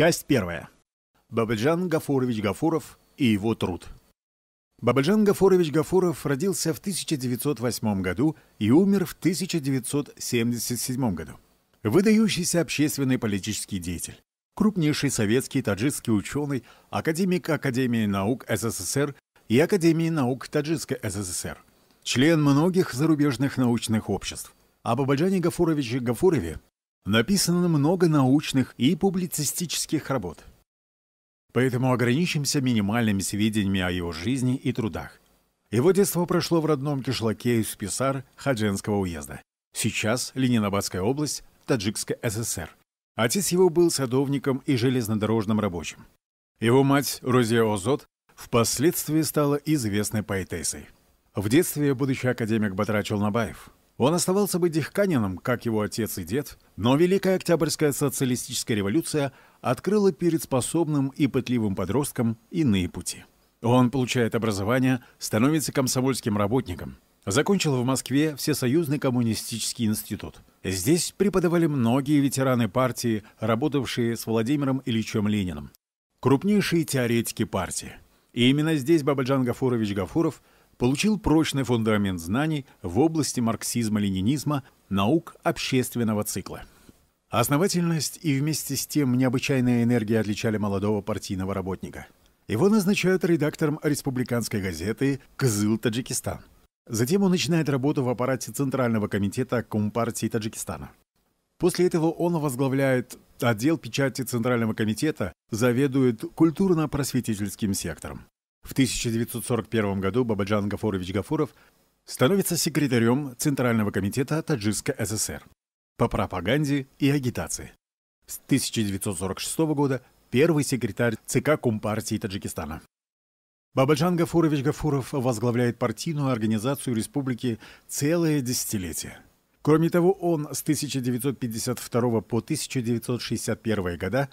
Часть первая. Бабаджан Гафурович Гафуров и его труд. Бабаджан Гафурович Гафуров родился в 1908 году и умер в 1977 году. Выдающийся общественный политический деятель, крупнейший советский таджикский ученый, академик Академии наук СССР и Академии наук Таджикской СССР, член многих зарубежных научных обществ. О Бабаджане Гафуровиче Гафурове Написано много научных и публицистических работ. Поэтому ограничимся минимальными сведениями о его жизни и трудах. Его детство прошло в родном кишлаке из Писар Хадженского уезда. Сейчас Ленинабадская область, Таджикская ССР. Отец его был садовником и железнодорожным рабочим. Его мать, Розия Озот, впоследствии стала известной поэтессой. В детстве, будущий академик Батра Челнабаев, он оставался бы дихканином, как его отец и дед, но Великая Октябрьская социалистическая революция открыла перед способным и пытливым подростком иные пути. Он получает образование, становится комсомольским работником. Закончил в Москве Всесоюзный коммунистический институт. Здесь преподавали многие ветераны партии, работавшие с Владимиром Ильичем Лениным. Крупнейшие теоретики партии. И именно здесь Бабаджан Гафурович Гафуров – получил прочный фундамент знаний в области марксизма-ленинизма, наук общественного цикла. Основательность и вместе с тем необычайная энергия отличали молодого партийного работника. Его назначают редактором республиканской газеты «Кызыл Таджикистан». Затем он начинает работу в аппарате Центрального комитета Компартии Таджикистана. После этого он возглавляет отдел печати Центрального комитета, заведует культурно-просветительским сектором. В 1941 году Бабаджан Гафурович Гафуров становится секретарем Центрального комитета Таджикской ССР по пропаганде и агитации. С 1946 года первый секретарь ЦК Компартии Таджикистана. Бабаджан Гафурович Гафуров возглавляет партийную организацию республики целое десятилетие. Кроме того, он с 1952 по 1961 года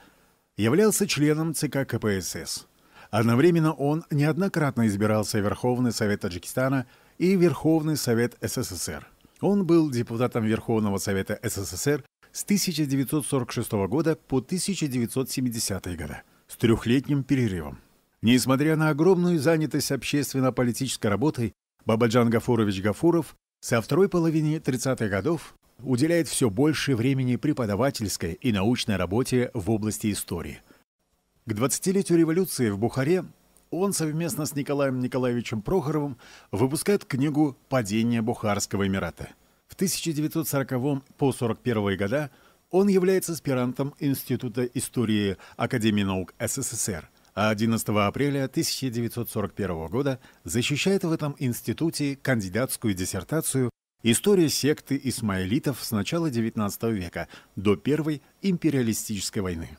являлся членом ЦК КПСС – Одновременно он неоднократно избирался в Верховный Совет Таджикистана и Верховный Совет СССР. Он был депутатом Верховного Совета СССР с 1946 года по 1970 года с трехлетним перерывом. Несмотря на огромную занятость общественно-политической работой, Бабаджан Гафурович Гафуров со второй половины 30-х годов уделяет все больше времени преподавательской и научной работе в области истории. К 20-летию революции в Бухаре он совместно с Николаем Николаевичем Прохоровым выпускает книгу «Падение Бухарского Эмирата». В 1940 по 1941 года он является аспирантом Института истории Академии наук СССР, а 11 апреля 1941 года защищает в этом институте кандидатскую диссертацию «История секты исмаилитов с начала XIX века до Первой империалистической войны».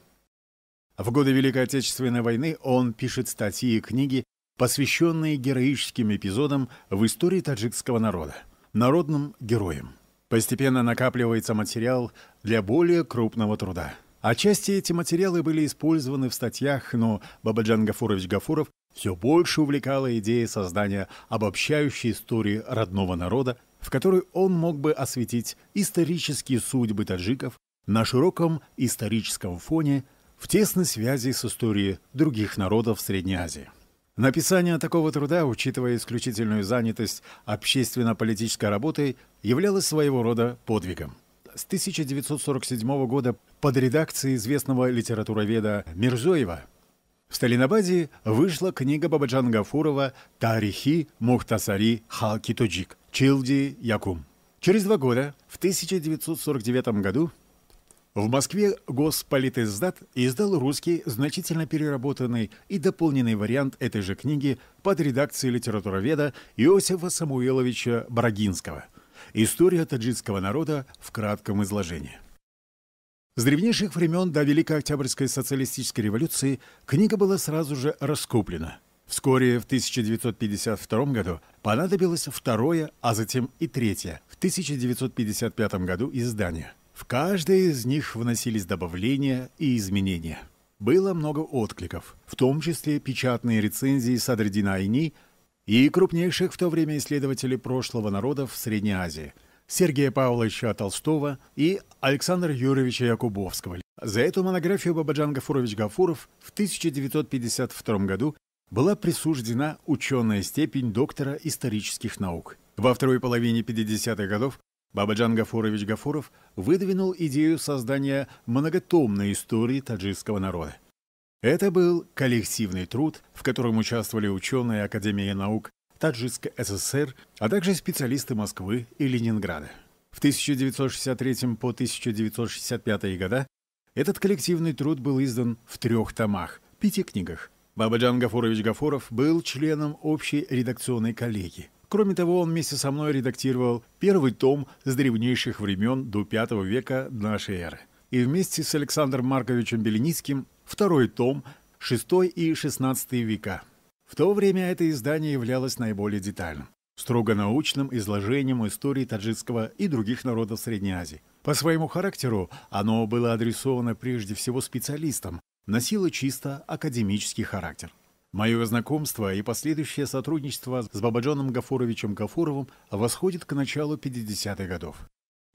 В годы Великой Отечественной войны он пишет статьи и книги, посвященные героическим эпизодам в истории таджикского народа, народным героям. Постепенно накапливается материал для более крупного труда. Отчасти эти материалы были использованы в статьях, но Бабаджан Гафурович Гафуров все больше увлекала идея создания обобщающей истории родного народа, в которой он мог бы осветить исторические судьбы таджиков на широком историческом фоне – в тесной связи с историей других народов Средней Азии. Написание такого труда, учитывая исключительную занятость общественно-политической работой, являлось своего рода подвигом. С 1947 года под редакцией известного литературоведа Мирзоева в Сталинабаде вышла книга Бабаджан Гафурова «Тарихи Мухтасари Халкитуджик» Чилди Якум. Через два года, в 1949 году, в Москве Госполитиздат издал русский, значительно переработанный и дополненный вариант этой же книги под редакцией литературоведа Иосифа Самуиловича Брагинского. История таджикского народа в кратком изложении. С древнейших времен до Великой Октябрьской социалистической революции книга была сразу же раскуплена. Вскоре в 1952 году понадобилось второе, а затем и третье в 1955 году издание – в каждой из них вносились добавления и изменения. Было много откликов, в том числе печатные рецензии Садридина Айни и крупнейших в то время исследователей прошлого народов в Средней Азии – Сергея Павловича Толстого и Александра Юрьевича Якубовского. За эту монографию Бабаджан Гафурович Гафуров в 1952 году была присуждена ученая степень доктора исторических наук. Во второй половине 50-х годов Бабаджан Гафурович Гафуров выдвинул идею создания многотомной истории таджикского народа. Это был коллективный труд, в котором участвовали ученые Академии наук Таджикской ССР, а также специалисты Москвы и Ленинграда. В 1963 по 1965 года этот коллективный труд был издан в трех томах, пяти книгах. Бабаджан Гафурович Гафуров был членом общей редакционной коллегии – Кроме того, он вместе со мной редактировал первый том с древнейших времен до V века нашей эры. И вместе с Александром Марковичем Беленицким второй том VI и XVI века. В то время это издание являлось наиболее детальным, строго научным изложением истории таджикского и других народов Средней Азии. По своему характеру оно было адресовано прежде всего специалистам, носило чисто академический характер. Мое знакомство и последующее сотрудничество с Бабаджоном Гафуровичем Гафуровым восходит к началу 50-х годов.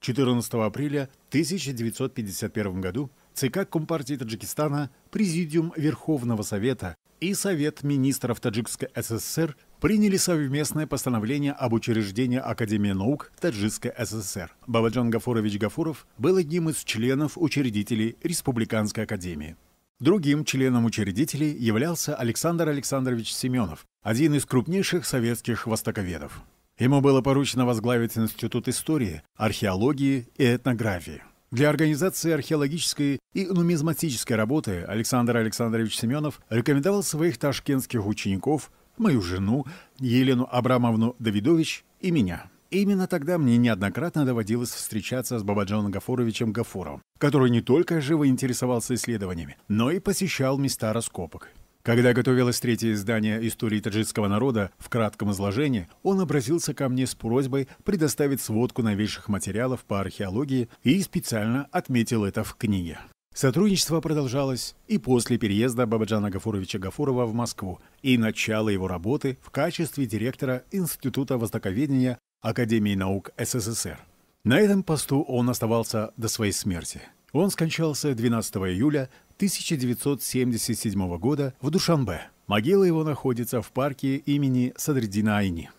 14 апреля 1951 году ЦК Компартии Таджикистана, Президиум Верховного Совета и Совет Министров Таджикской ССР приняли совместное постановление об учреждении Академии наук Таджикской ССР. Бабаджан Гафурович Гафуров был одним из членов учредителей Республиканской академии. Другим членом учредителей являлся Александр Александрович Семенов, один из крупнейших советских востоковедов. Ему было поручено возглавить Институт истории, археологии и этнографии. Для организации археологической и нумизматической работы Александр Александрович Семенов рекомендовал своих ташкентских учеников, мою жену Елену Абрамовну Давидович и меня. Именно тогда мне неоднократно доводилось встречаться с Бабаджаном Гафуровичем Гафуровым, который не только живо интересовался исследованиями, но и посещал места раскопок. Когда готовилось третье издание истории таджикского народа в кратком изложении, он обратился ко мне с просьбой предоставить сводку новейших материалов по археологии и специально отметил это в книге. Сотрудничество продолжалось и после переезда Бабаджана Гафуровича Гафурова в Москву и начала его работы в качестве директора Института Востоковедения Академии наук СССР. На этом посту он оставался до своей смерти. Он скончался 12 июля 1977 года в Душанбе. Могила его находится в парке имени Садреддина Айни.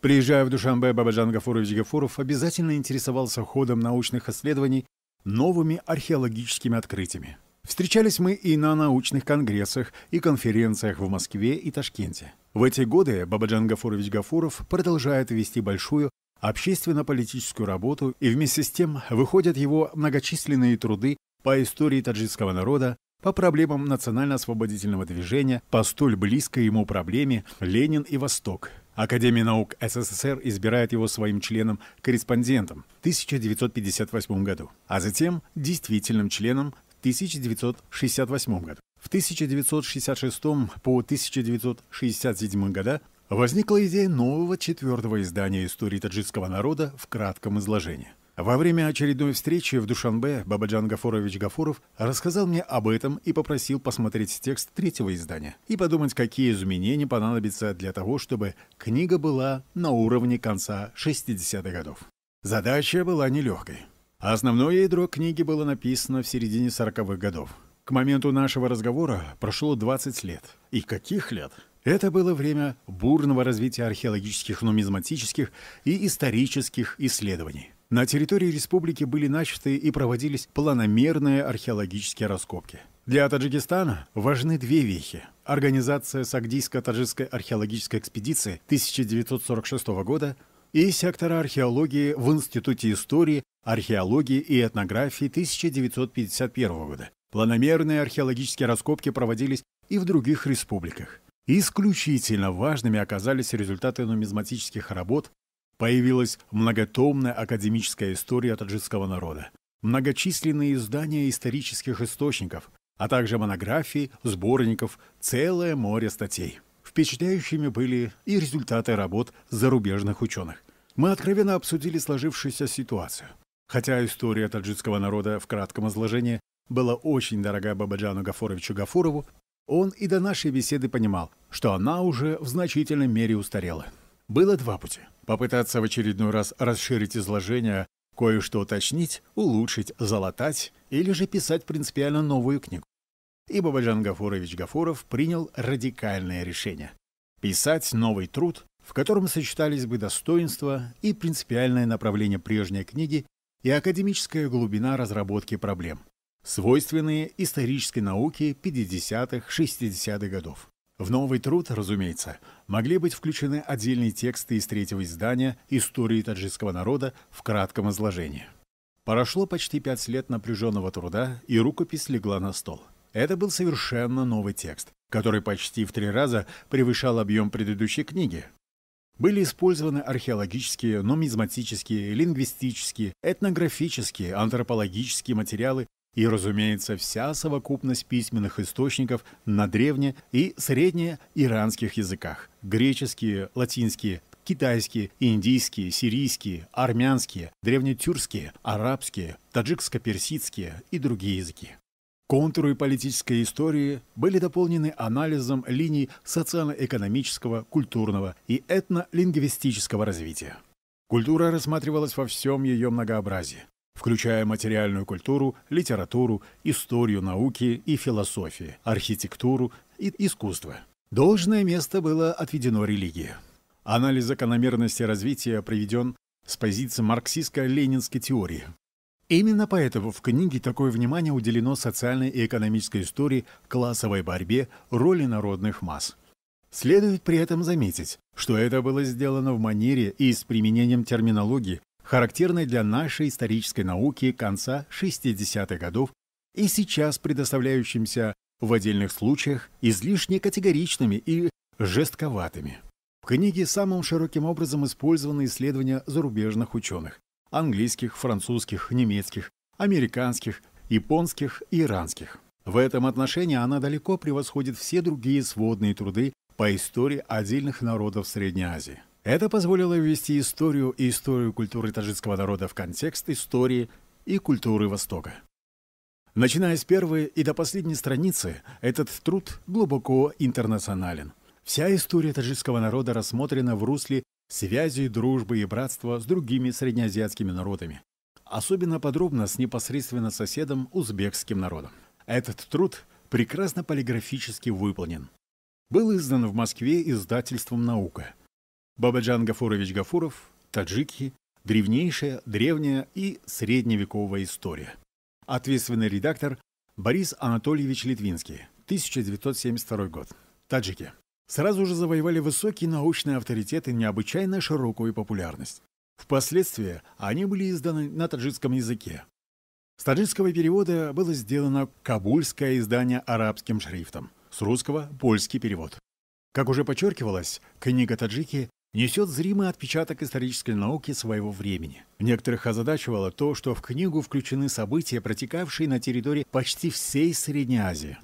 Приезжая в Душанбе, Бабаджан Гафурович Гафуров обязательно интересовался ходом научных исследований новыми археологическими открытиями. Встречались мы и на научных конгрессах, и конференциях в Москве и Ташкенте. В эти годы Бабаджан Гафурович Гафуров продолжает вести большую общественно-политическую работу и вместе с тем выходят его многочисленные труды по истории таджикского народа, по проблемам национально-освободительного движения, по столь близкой ему проблеме «Ленин и Восток». Академия наук СССР избирает его своим членом-корреспондентом в 1958 году, а затем действительным членом в 1968 году. В 1966 по 1967 года возникла идея нового четвертого издания истории таджикского народа в кратком изложении. Во время очередной встречи в Душанбе Бабаджан Гафорович Гафуров рассказал мне об этом и попросил посмотреть текст третьего издания и подумать, какие изменения понадобятся для того, чтобы книга была на уровне конца 60-х годов. Задача была нелегкой. Основное ядро книги было написано в середине 40-х годов. К моменту нашего разговора прошло 20 лет. И каких лет? Это было время бурного развития археологических, нумизматических и исторических исследований. На территории республики были начаты и проводились планомерные археологические раскопки. Для Таджикистана важны две вехи. Организация Сагдийско-Таджикской археологической экспедиции 1946 года и сектора археологии в Институте истории, археологии и этнографии 1951 года, Планомерные археологические раскопки проводились и в других республиках. Исключительно важными оказались результаты нумизматических работ, появилась многотомная академическая история таджикского народа, многочисленные издания исторических источников, а также монографии, сборников, целое море статей. Впечатляющими были и результаты работ зарубежных ученых. Мы откровенно обсудили сложившуюся ситуацию. Хотя история таджикского народа в кратком изложении была очень дорога Бабаджану Гафоровичу Гафурову, он и до нашей беседы понимал, что она уже в значительной мере устарела. Было два пути. Попытаться в очередной раз расширить изложение, кое-что уточнить, улучшить, залатать или же писать принципиально новую книгу. И Бабаджан Гафурович Гафуров принял радикальное решение. Писать новый труд, в котором сочетались бы достоинства и принципиальное направление прежней книги и академическая глубина разработки проблем свойственные исторической науке 50-60-х х годов. В новый труд, разумеется, могли быть включены отдельные тексты из третьего издания «Истории таджикского народа» в кратком изложении. Прошло почти пять лет напряженного труда, и рукопись легла на стол. Это был совершенно новый текст, который почти в три раза превышал объем предыдущей книги. Были использованы археологические, нумизматические, лингвистические, этнографические, антропологические материалы и, разумеется, вся совокупность письменных источников на древне- и среднеиранских языках – греческие, латинские, китайские, индийские, сирийские, армянские, древнетюркские, арабские, таджикско-персидские и другие языки. Контуры политической истории были дополнены анализом линий социально-экономического, культурного и этнолингвистического развития. Культура рассматривалась во всем ее многообразии включая материальную культуру, литературу, историю науки и философии, архитектуру и искусство. Должное место было отведено религии. Анализ закономерности развития проведен с позиции марксистско-ленинской теории. Именно поэтому в книге такое внимание уделено социальной и экономической истории, классовой борьбе, роли народных масс. Следует при этом заметить, что это было сделано в манере и с применением терминологии, характерной для нашей исторической науки конца 60-х годов и сейчас предоставляющимся в отдельных случаях излишне категоричными и жестковатыми. В книге самым широким образом использованы исследования зарубежных ученых – английских, французских, немецких, американских, японских и иранских. В этом отношении она далеко превосходит все другие сводные труды по истории отдельных народов Средней Азии. Это позволило ввести историю и историю культуры таджикского народа в контекст истории и культуры Востока. Начиная с первой и до последней страницы, этот труд глубоко интернационален. Вся история таджикского народа рассмотрена в русле связи, дружбы и братства с другими среднеазиатскими народами. Особенно подробно с непосредственно соседом узбекским народом. Этот труд прекрасно полиграфически выполнен. Был издан в Москве издательством «Наука». Бабаджан Гафурович Гафуров, таджики, древнейшая, древняя и средневековая история. Ответственный редактор Борис Анатольевич Литвинский, 1972 год. Таджики. Сразу же завоевали высокий научный авторитет и необычайно широкую популярность. Впоследствии они были изданы на таджикском языке. С таджикского перевода было сделано кабульское издание арабским шрифтом, с русского – польский перевод. Как уже подчеркивалось, книга таджики несет зримый отпечаток исторической науки своего времени. Некоторых озадачивало то, что в книгу включены события, протекавшие на территории почти всей Средней Азии,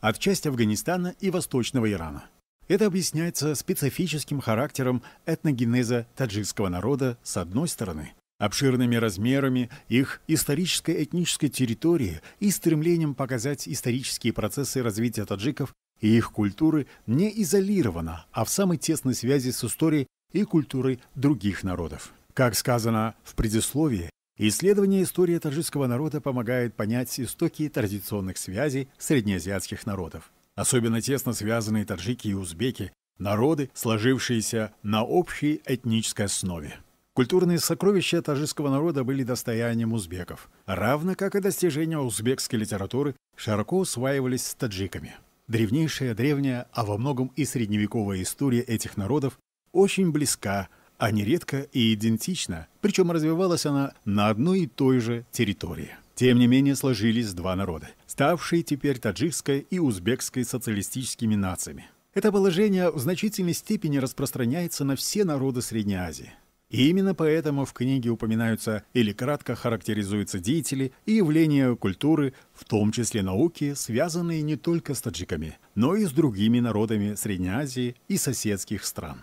отчасти Афганистана и Восточного Ирана. Это объясняется специфическим характером этногенеза таджикского народа с одной стороны, обширными размерами их исторической этнической территории и стремлением показать исторические процессы развития таджиков и их культуры не изолирована, а в самой тесной связи с историей и культурой других народов. Как сказано в предисловии, исследование истории таджикского народа помогает понять истоки традиционных связей среднеазиатских народов. Особенно тесно связаны таджики и узбеки, народы, сложившиеся на общей этнической основе. Культурные сокровища таджикского народа были достоянием узбеков, равно как и достижения узбекской литературы широко усваивались с таджиками. Древнейшая, древняя, а во многом и средневековая история этих народов очень близка, а нередко и идентична, причем развивалась она на одной и той же территории. Тем не менее сложились два народа, ставшие теперь таджикской и узбекской социалистическими нациями. Это положение в значительной степени распространяется на все народы Средней Азии – и именно поэтому в книге упоминаются или кратко характеризуются деятели и явления культуры, в том числе науки, связанные не только с таджиками, но и с другими народами Средней Азии и соседских стран.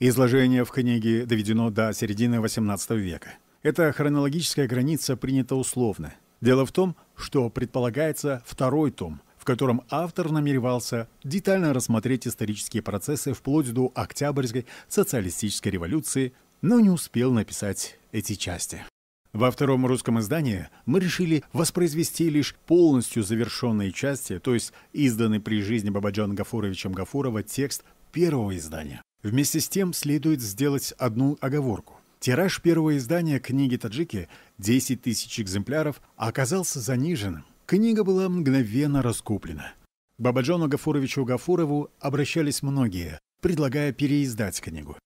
Изложение в книге доведено до середины XVIII века. Эта хронологическая граница принята условно. Дело в том, что предполагается второй том, в котором автор намеревался детально рассмотреть исторические процессы вплоть до Октябрьской социалистической революции – но не успел написать эти части. Во втором русском издании мы решили воспроизвести лишь полностью завершенные части, то есть изданный при жизни Бабаджана Гафуровичем Гафурова текст первого издания. Вместе с тем следует сделать одну оговорку. Тираж первого издания книги «Таджики» 10 тысяч экземпляров оказался заниженным. Книга была мгновенно раскуплена. К Бабаджану Гафуровичу Гафурову обращались многие, предлагая переиздать книгу.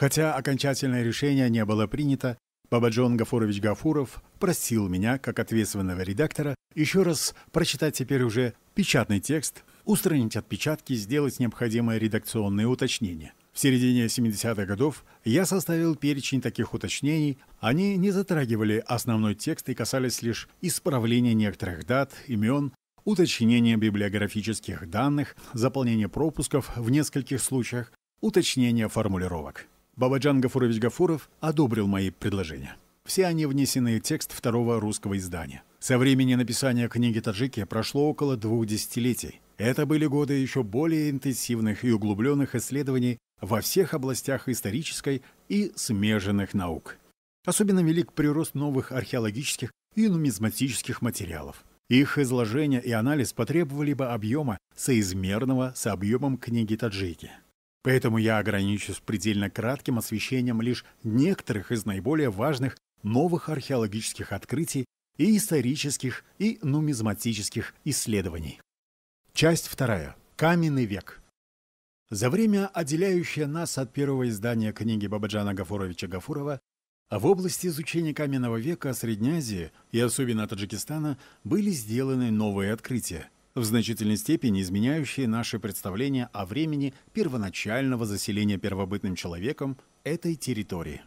Хотя окончательное решение не было принято, Бабаджон Гафурович Гафуров просил меня, как ответственного редактора, еще раз прочитать теперь уже печатный текст, устранить отпечатки, сделать необходимые редакционные уточнения. В середине 70-х годов я составил перечень таких уточнений. Они не затрагивали основной текст и касались лишь исправления некоторых дат, имен, уточнения библиографических данных, заполнения пропусков в нескольких случаях, уточнения формулировок. Бабаджан Гафурович Гафуров одобрил мои предложения. Все они внесены в текст второго русского издания. Со времени написания книги «Таджики» прошло около двух десятилетий. Это были годы еще более интенсивных и углубленных исследований во всех областях исторической и смеженных наук. Особенно велик прирост новых археологических и нумизматических материалов. Их изложение и анализ потребовали бы объема, соизмерного с объемом книги «Таджики». Поэтому я ограничусь предельно кратким освещением лишь некоторых из наиболее важных новых археологических открытий и исторических и нумизматических исследований. Часть вторая. Каменный век. За время, отделяющее нас от первого издания книги Бабаджана Гафуровича Гафурова, в области изучения каменного века Средней Азии и особенно Таджикистана были сделаны новые открытия – в значительной степени изменяющие наши представления о времени первоначального заселения первобытным человеком этой территории.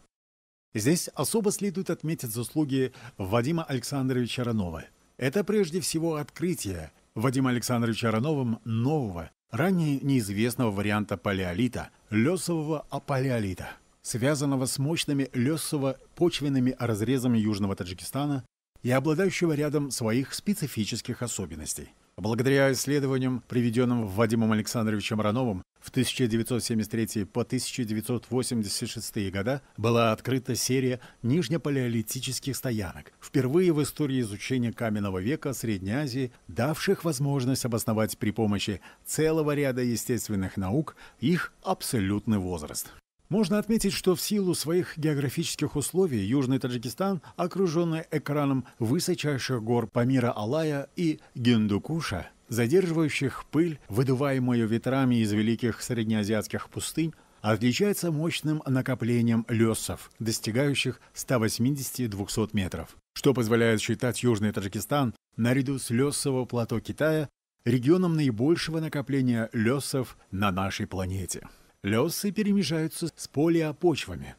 Здесь особо следует отметить заслуги Вадима Александровича Ранова. Это прежде всего открытие Вадима Александровича Рановым нового, ранее неизвестного варианта палеолита – лесового апалеолита, связанного с мощными лесово-почвенными разрезами Южного Таджикистана и обладающего рядом своих специфических особенностей – Благодаря исследованиям, приведенным Вадимом Александровичем Рановым, в 1973 по 1986 года была открыта серия нижнепалеолитических стоянок, впервые в истории изучения каменного века Средней Азии, давших возможность обосновать при помощи целого ряда естественных наук их абсолютный возраст. Можно отметить, что в силу своих географических условий Южный Таджикистан, окруженный экраном высочайших гор Памира-Алая и Гендукуша, задерживающих пыль, выдуваемую ветрами из великих среднеазиатских пустынь, отличается мощным накоплением лесов, достигающих 180-200 метров, что позволяет считать Южный Таджикистан наряду с лесово плато Китая регионом наибольшего накопления лесов на нашей планете. Лесы перемежаются с полиопочвами.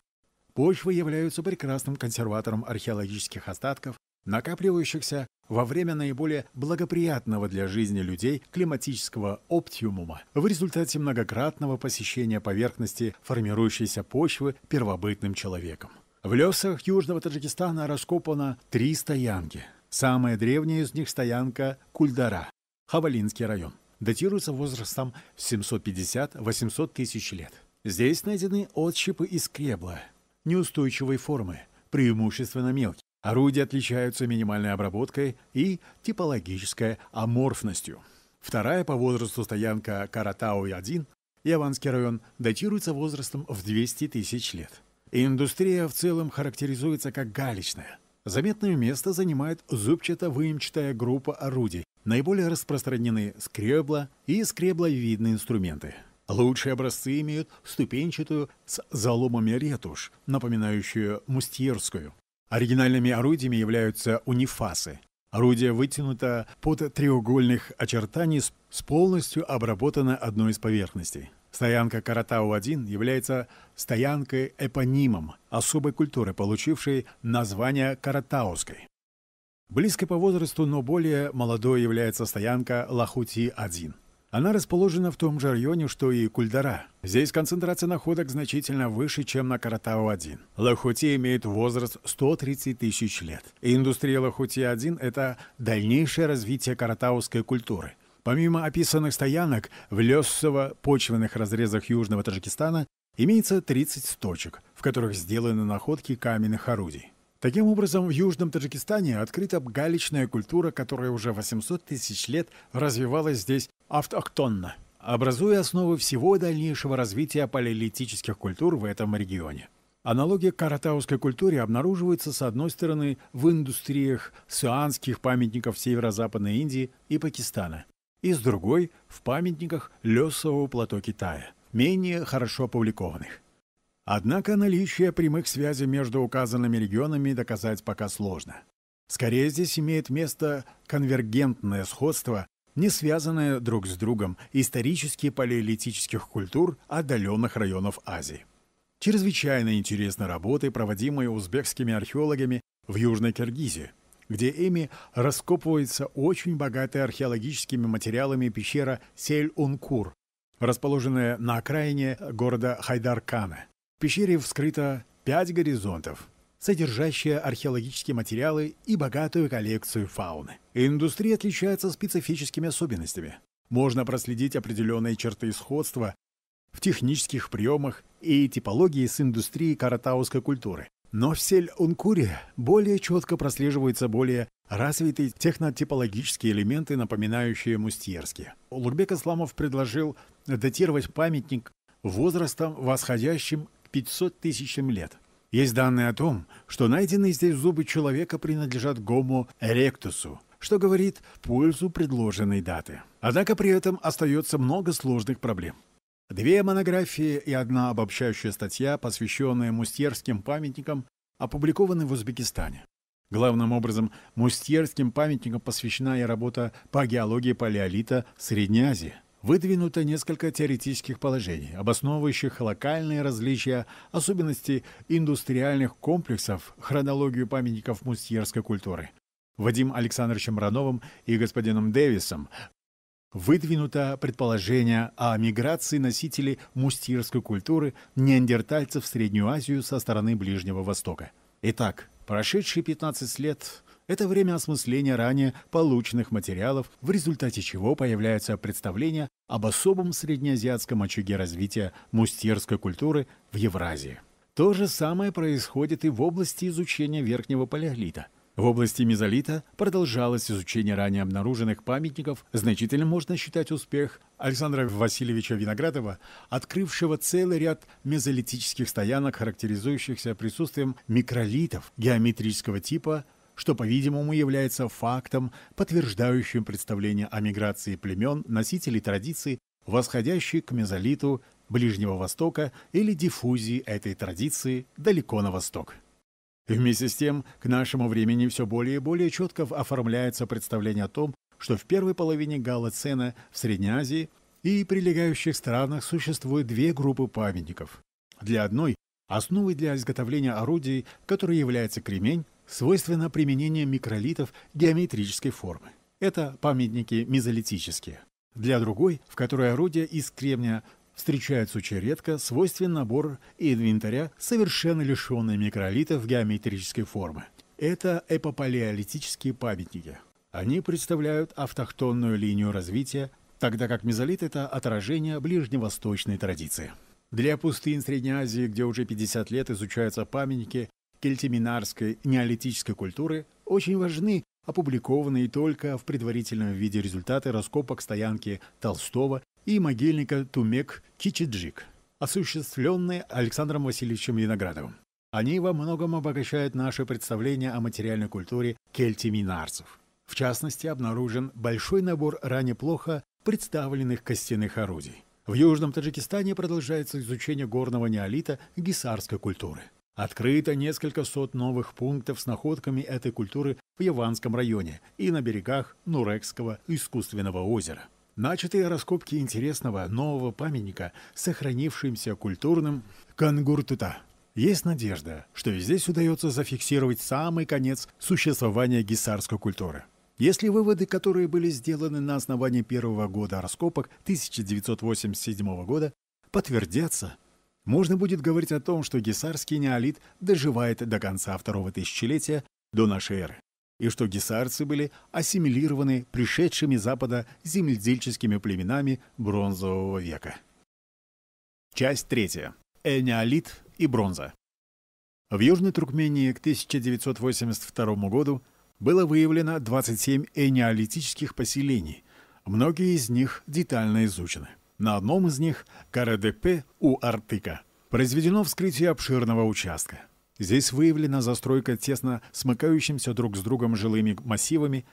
Почвы являются прекрасным консерватором археологических остатков, накапливающихся во время наиболее благоприятного для жизни людей климатического оптимума в результате многократного посещения поверхности формирующейся почвы первобытным человеком. В лесах Южного Таджикистана раскопано три стоянки. Самая древняя из них стоянка Кульдара, Хавалинский район датируется возрастом в 750-800 тысяч лет. Здесь найдены отщепы из кребла, неустойчивой формы, преимущественно мелкие. Орудия отличаются минимальной обработкой и типологической аморфностью. Вторая по возрасту стоянка каратау 1 Яванский район, датируется возрастом в 200 тысяч лет. Индустрия в целом характеризуется как галечная. Заметное место занимает зубчато-выемчатая группа орудий, Наиболее распространены скребла и скребловидные инструменты. Лучшие образцы имеют ступенчатую с заломами ретушь, напоминающую мустьерскую. Оригинальными орудиями являются унифасы. Орудие вытянуто под треугольных очертаний с полностью обработано одной из поверхностей. Стоянка Каратау-1 является стоянкой-эпонимом особой культуры, получившей название Каратауской. Близко по возрасту, но более молодой является стоянка Лахути-1. Она расположена в том же районе, что и Кульдара. Здесь концентрация находок значительно выше, чем на Каратау-1. Лахути имеет возраст 130 тысяч лет. Индустрия Лахути-1 – это дальнейшее развитие каратауской культуры. Помимо описанных стоянок, в лесово-почвенных разрезах Южного Таджикистана имеется 30 точек, в которых сделаны находки каменных орудий. Таким образом, в Южном Таджикистане открыта галичная культура, которая уже 800 тысяч лет развивалась здесь автохтонно, образуя основу всего дальнейшего развития палеолитических культур в этом регионе. Аналогия к каратаусской культуре обнаруживается, с одной стороны, в индустриях сианских памятников северо-западной Индии и Пакистана, и с другой – в памятниках лесового плато Китая, менее хорошо опубликованных. Однако наличие прямых связей между указанными регионами доказать пока сложно. Скорее здесь имеет место конвергентное сходство, не связанное друг с другом исторически палеолитических культур отдаленных районов Азии. Чрезвычайно интересны работы, проводимые узбекскими археологами в Южной Киргизии, где ими раскопывается очень богатая археологическими материалами пещера Сель-Ункур, расположенная на окраине города Хайдаркана пещере вскрыто пять горизонтов, содержащие археологические материалы и богатую коллекцию фауны. Индустрия отличается специфическими особенностями. Можно проследить определенные черты сходства в технических приемах и типологии с индустрией каратауской культуры. Но в Сель-Ункуре более четко прослеживаются более развитые технотипологические элементы, напоминающие мустьерские. Лурбек Исламов предложил датировать памятник возрастом, восходящим 500 тысячам лет. Есть данные о том, что найденные здесь зубы человека принадлежат Гомо ректусу, что говорит в пользу предложенной даты. Однако при этом остается много сложных проблем. Две монографии и одна обобщающая статья, посвященная мустерским памятникам, опубликованы в Узбекистане. Главным образом, мустерским памятникам посвящена и работа по геологии Палеолита Средней Азии выдвинуто несколько теоретических положений, обосновывающих локальные различия, особенности индустриальных комплексов, хронологию памятников мустьерской культуры. Вадим Александровичем Рановым и господином Дэвисом выдвинуто предположение о миграции носителей мустьерской культуры неандертальцев в Среднюю Азию со стороны Ближнего Востока. Итак, прошедшие 15 лет это время осмысления ранее полученных материалов, в результате чего появляется представление об особом среднеазиатском очаге развития мустерской культуры в Евразии. То же самое происходит и в области изучения верхнего палеолита. В области мезолита продолжалось изучение ранее обнаруженных памятников. Значительным можно считать успех Александра Васильевича Виноградова, открывшего целый ряд мезолитических стоянок, характеризующихся присутствием микролитов геометрического типа что, по-видимому, является фактом, подтверждающим представление о миграции племен, носителей традиций, восходящей к мезолиту Ближнего Востока или диффузии этой традиции далеко на восток. Вместе с тем, к нашему времени все более и более четко оформляется представление о том, что в первой половине Галоцена в Средней Азии и прилегающих странах существует две группы памятников. Для одной – основой для изготовления орудий, который является кремень, свойственно применение микролитов геометрической формы. Это памятники мезолитические. Для другой, в которой орудия из кремня встречаются очень редко, свойствен набор инвентаря, совершенно лишенный микролитов геометрической формы. Это эпопалеолитические памятники. Они представляют автохтонную линию развития, тогда как мезолит – это отражение ближневосточной традиции. Для пустынь Средней Азии, где уже 50 лет изучаются памятники кельтиминарской неолитической культуры очень важны опубликованные только в предварительном виде результаты раскопок стоянки Толстого и могильника Тумек-Кичиджик, осуществленные Александром Васильевичем Виноградовым. Они во многом обогащают наше представление о материальной культуре кельтиминарцев. В частности, обнаружен большой набор ранее плохо представленных костяных орудий. В Южном Таджикистане продолжается изучение горного неолита гисарской культуры. Открыто несколько сот новых пунктов с находками этой культуры в Иванском районе и на берегах Нурекского искусственного озера. Начатые раскопки интересного нового памятника, сохранившимся культурным Кангуртута. Есть надежда, что и здесь удается зафиксировать самый конец существования гисарской культуры. Если выводы, которые были сделаны на основании первого года раскопок 1987 года, подтвердятся, можно будет говорить о том, что гесарский неолит доживает до конца второго тысячелетия до нашей эры, и что гесарцы были ассимилированы пришедшими запада земледельческими племенами бронзового века. Часть третья. Энеолит и бронза. В Южной Туркмении к 1982 году было выявлено 27 энеолитических поселений, многие из них детально изучены. На одном из них, КРДП у Артыка, произведено вскрытие обширного участка. Здесь выявлена застройка тесно смыкающимся друг с другом жилыми массивами,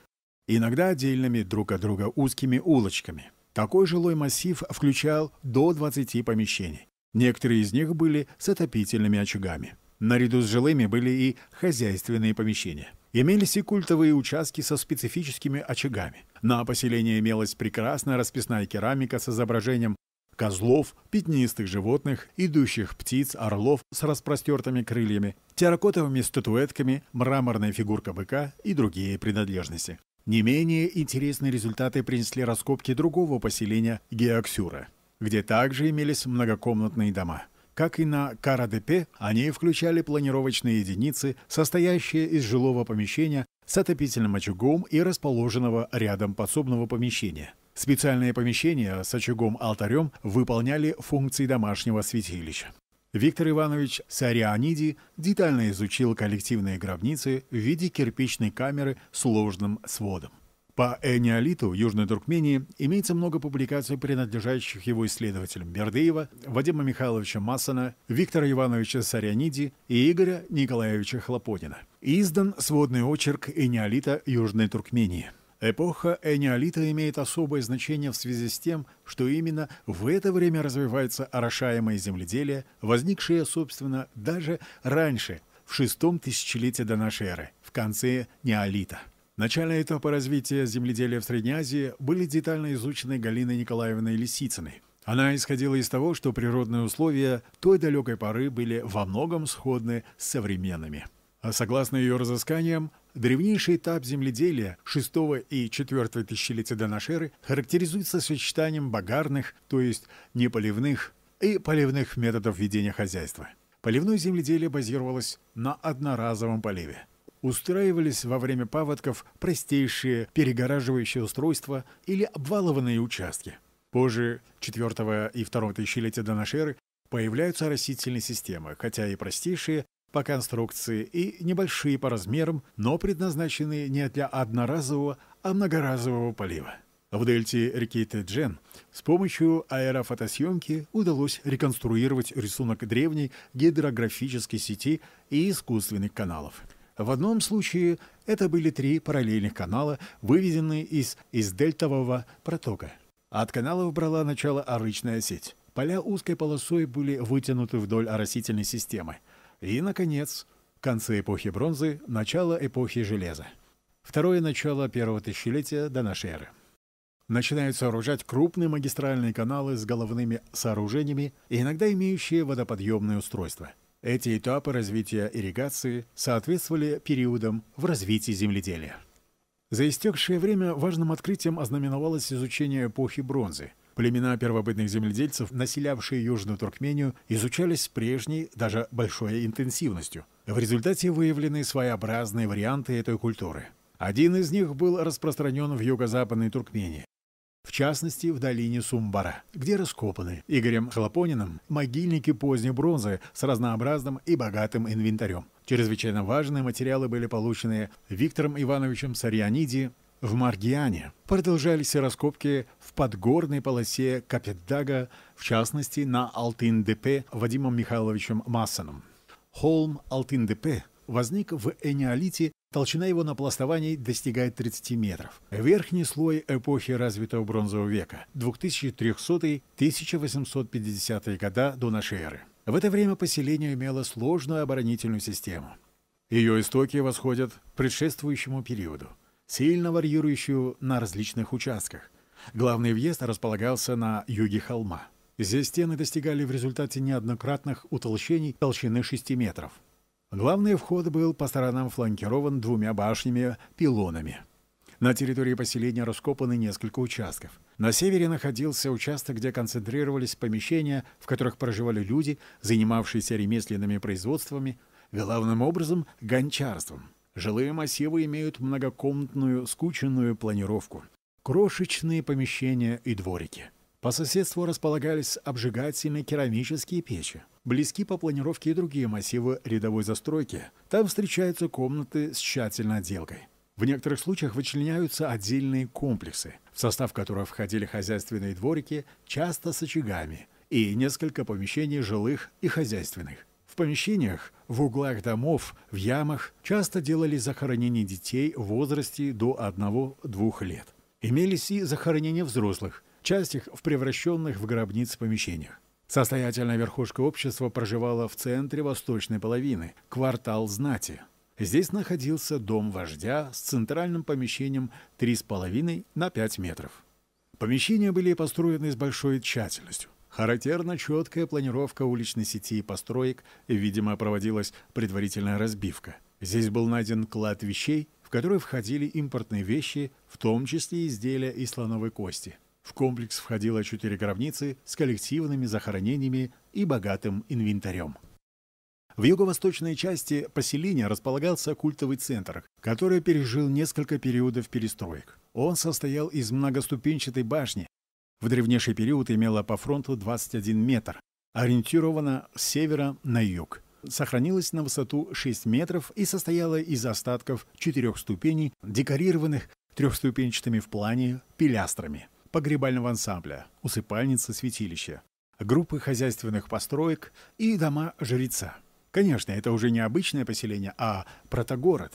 иногда отдельными друг от друга узкими улочками. Такой жилой массив включал до 20 помещений. Некоторые из них были с отопительными очагами. Наряду с жилыми были и хозяйственные помещения. Имелись и культовые участки со специфическими очагами. На поселение имелась прекрасная расписная керамика с изображением козлов, пятнистых животных, идущих птиц, орлов с распростертыми крыльями, терракотовыми статуэтками, мраморная фигурка быка и другие принадлежности. Не менее интересные результаты принесли раскопки другого поселения Геоксюра, где также имелись многокомнатные дома. Как и на КРДП, они включали планировочные единицы, состоящие из жилого помещения с отопительным очагом и расположенного рядом подсобного помещения. Специальные помещения с очагом-алтарем выполняли функции домашнего святилища. Виктор Иванович Сарианиди детально изучил коллективные гробницы в виде кирпичной камеры с сложным сводом. По энеолиту Южной Туркмении имеется много публикаций, принадлежащих его исследователям Бердыева, Вадима Михайловича Массона, Виктора Ивановича Саряниди и Игоря Николаевича Хлопонина. Издан сводный очерк энеолита Южной Туркмении. Эпоха энеолита имеет особое значение в связи с тем, что именно в это время развивается орошаемое земледелие, возникшее, собственно, даже раньше, в шестом тысячелетии до нашей эры, в конце неолита. Начальные этапы развития земледелия в Средней Азии были детально изучены Галиной Николаевной Лисицыной. Она исходила из того, что природные условия той далекой поры были во многом сходны с современными. А согласно ее разысканиям, древнейший этап земледелия 6 и 4 тысячелетия до н.э. характеризуется сочетанием багарных, то есть неполивных, и поливных методов ведения хозяйства. Поливное земледелие базировалось на одноразовом поливе – устраивались во время паводков простейшие перегораживающие устройства или обвалованные участки. Позже, 4 и 2 тысячелетия до нашей эры, появляются растительные системы, хотя и простейшие по конструкции и небольшие по размерам, но предназначенные не для одноразового, а многоразового полива. В дельте реки Теджен с помощью аэрофотосъемки удалось реконструировать рисунок древней гидрографической сети и искусственных каналов. В одном случае это были три параллельных канала, выведенные из из дельтового протока. От каналов брала начало арычная сеть. Поля узкой полосой были вытянуты вдоль оросительной системы. И, наконец, концы эпохи бронзы, начало эпохи железа. Второе начало первого тысячелетия до нашей эры. Начинают сооружать крупные магистральные каналы с головными сооружениями, иногда имеющие водоподъемные устройства – эти этапы развития ирригации соответствовали периодам в развитии земледелия. За истекшее время важным открытием ознаменовалось изучение эпохи бронзы. Племена первобытных земледельцев, населявшие Южную Туркмению, изучались с прежней, даже большой интенсивностью. В результате выявлены своеобразные варианты этой культуры. Один из них был распространен в юго-западной Туркмении в частности в долине Сумбара, где раскопаны Игорем Хлопониным могильники поздней бронзы с разнообразным и богатым инвентарем. Чрезвычайно важные материалы были получены Виктором Ивановичем Сарьяниди в Маргиане. Продолжались раскопки в подгорной полосе Капетдага, в частности на Алтын-Депе Вадимом Михайловичем Массоном. Холм Алтын-Депе возник в энеолите Толщина его напластований достигает 30 метров. Верхний слой эпохи развитого бронзового века 2300-1850 года до нашей эры. В это время поселение имело сложную оборонительную систему. Ее истоки восходят к предшествующему периоду, сильно варьирующую на различных участках. Главный въезд располагался на юге холма. Здесь стены достигали в результате неоднократных утолщений толщины 6 метров. Главный вход был по сторонам фланкирован двумя башнями-пилонами. На территории поселения раскопаны несколько участков. На севере находился участок, где концентрировались помещения, в которых проживали люди, занимавшиеся ремесленными производствами, главным образом гончарством. Жилые массивы имеют многокомнатную скученную планировку, крошечные помещения и дворики. По соседству располагались обжигательные керамические печи. Близки по планировке и другие массивы рядовой застройки. Там встречаются комнаты с тщательной отделкой. В некоторых случаях вычленяются отдельные комплексы, в состав которых входили хозяйственные дворики, часто с очагами, и несколько помещений жилых и хозяйственных. В помещениях, в углах домов, в ямах часто делали захоронения детей в возрасте до 1-2 лет. Имелись и захоронения взрослых, часть их в превращенных в гробниц помещениях. Состоятельная верхушка общества проживала в центре восточной половины, квартал знати. Здесь находился дом вождя с центральным помещением 3,5 на 5 метров. Помещения были построены с большой тщательностью. Характерна четкая планировка уличной сети и построек, видимо, проводилась предварительная разбивка. Здесь был найден клад вещей, в которые входили импортные вещи, в том числе изделия из слоновой кости. В комплекс входило четыре гробницы с коллективными захоронениями и богатым инвентарем. В юго-восточной части поселения располагался культовый центр, который пережил несколько периодов перестроек. Он состоял из многоступенчатой башни. В древнейший период имела по фронту 21 метр, ориентирована с севера на юг. Сохранилась на высоту 6 метров и состояла из остатков четырех ступеней, декорированных трехступенчатыми в плане пилястрами погребального ансамбля, усыпальница, святилища, группы хозяйственных построек и дома жреца. Конечно, это уже не обычное поселение, а протогород.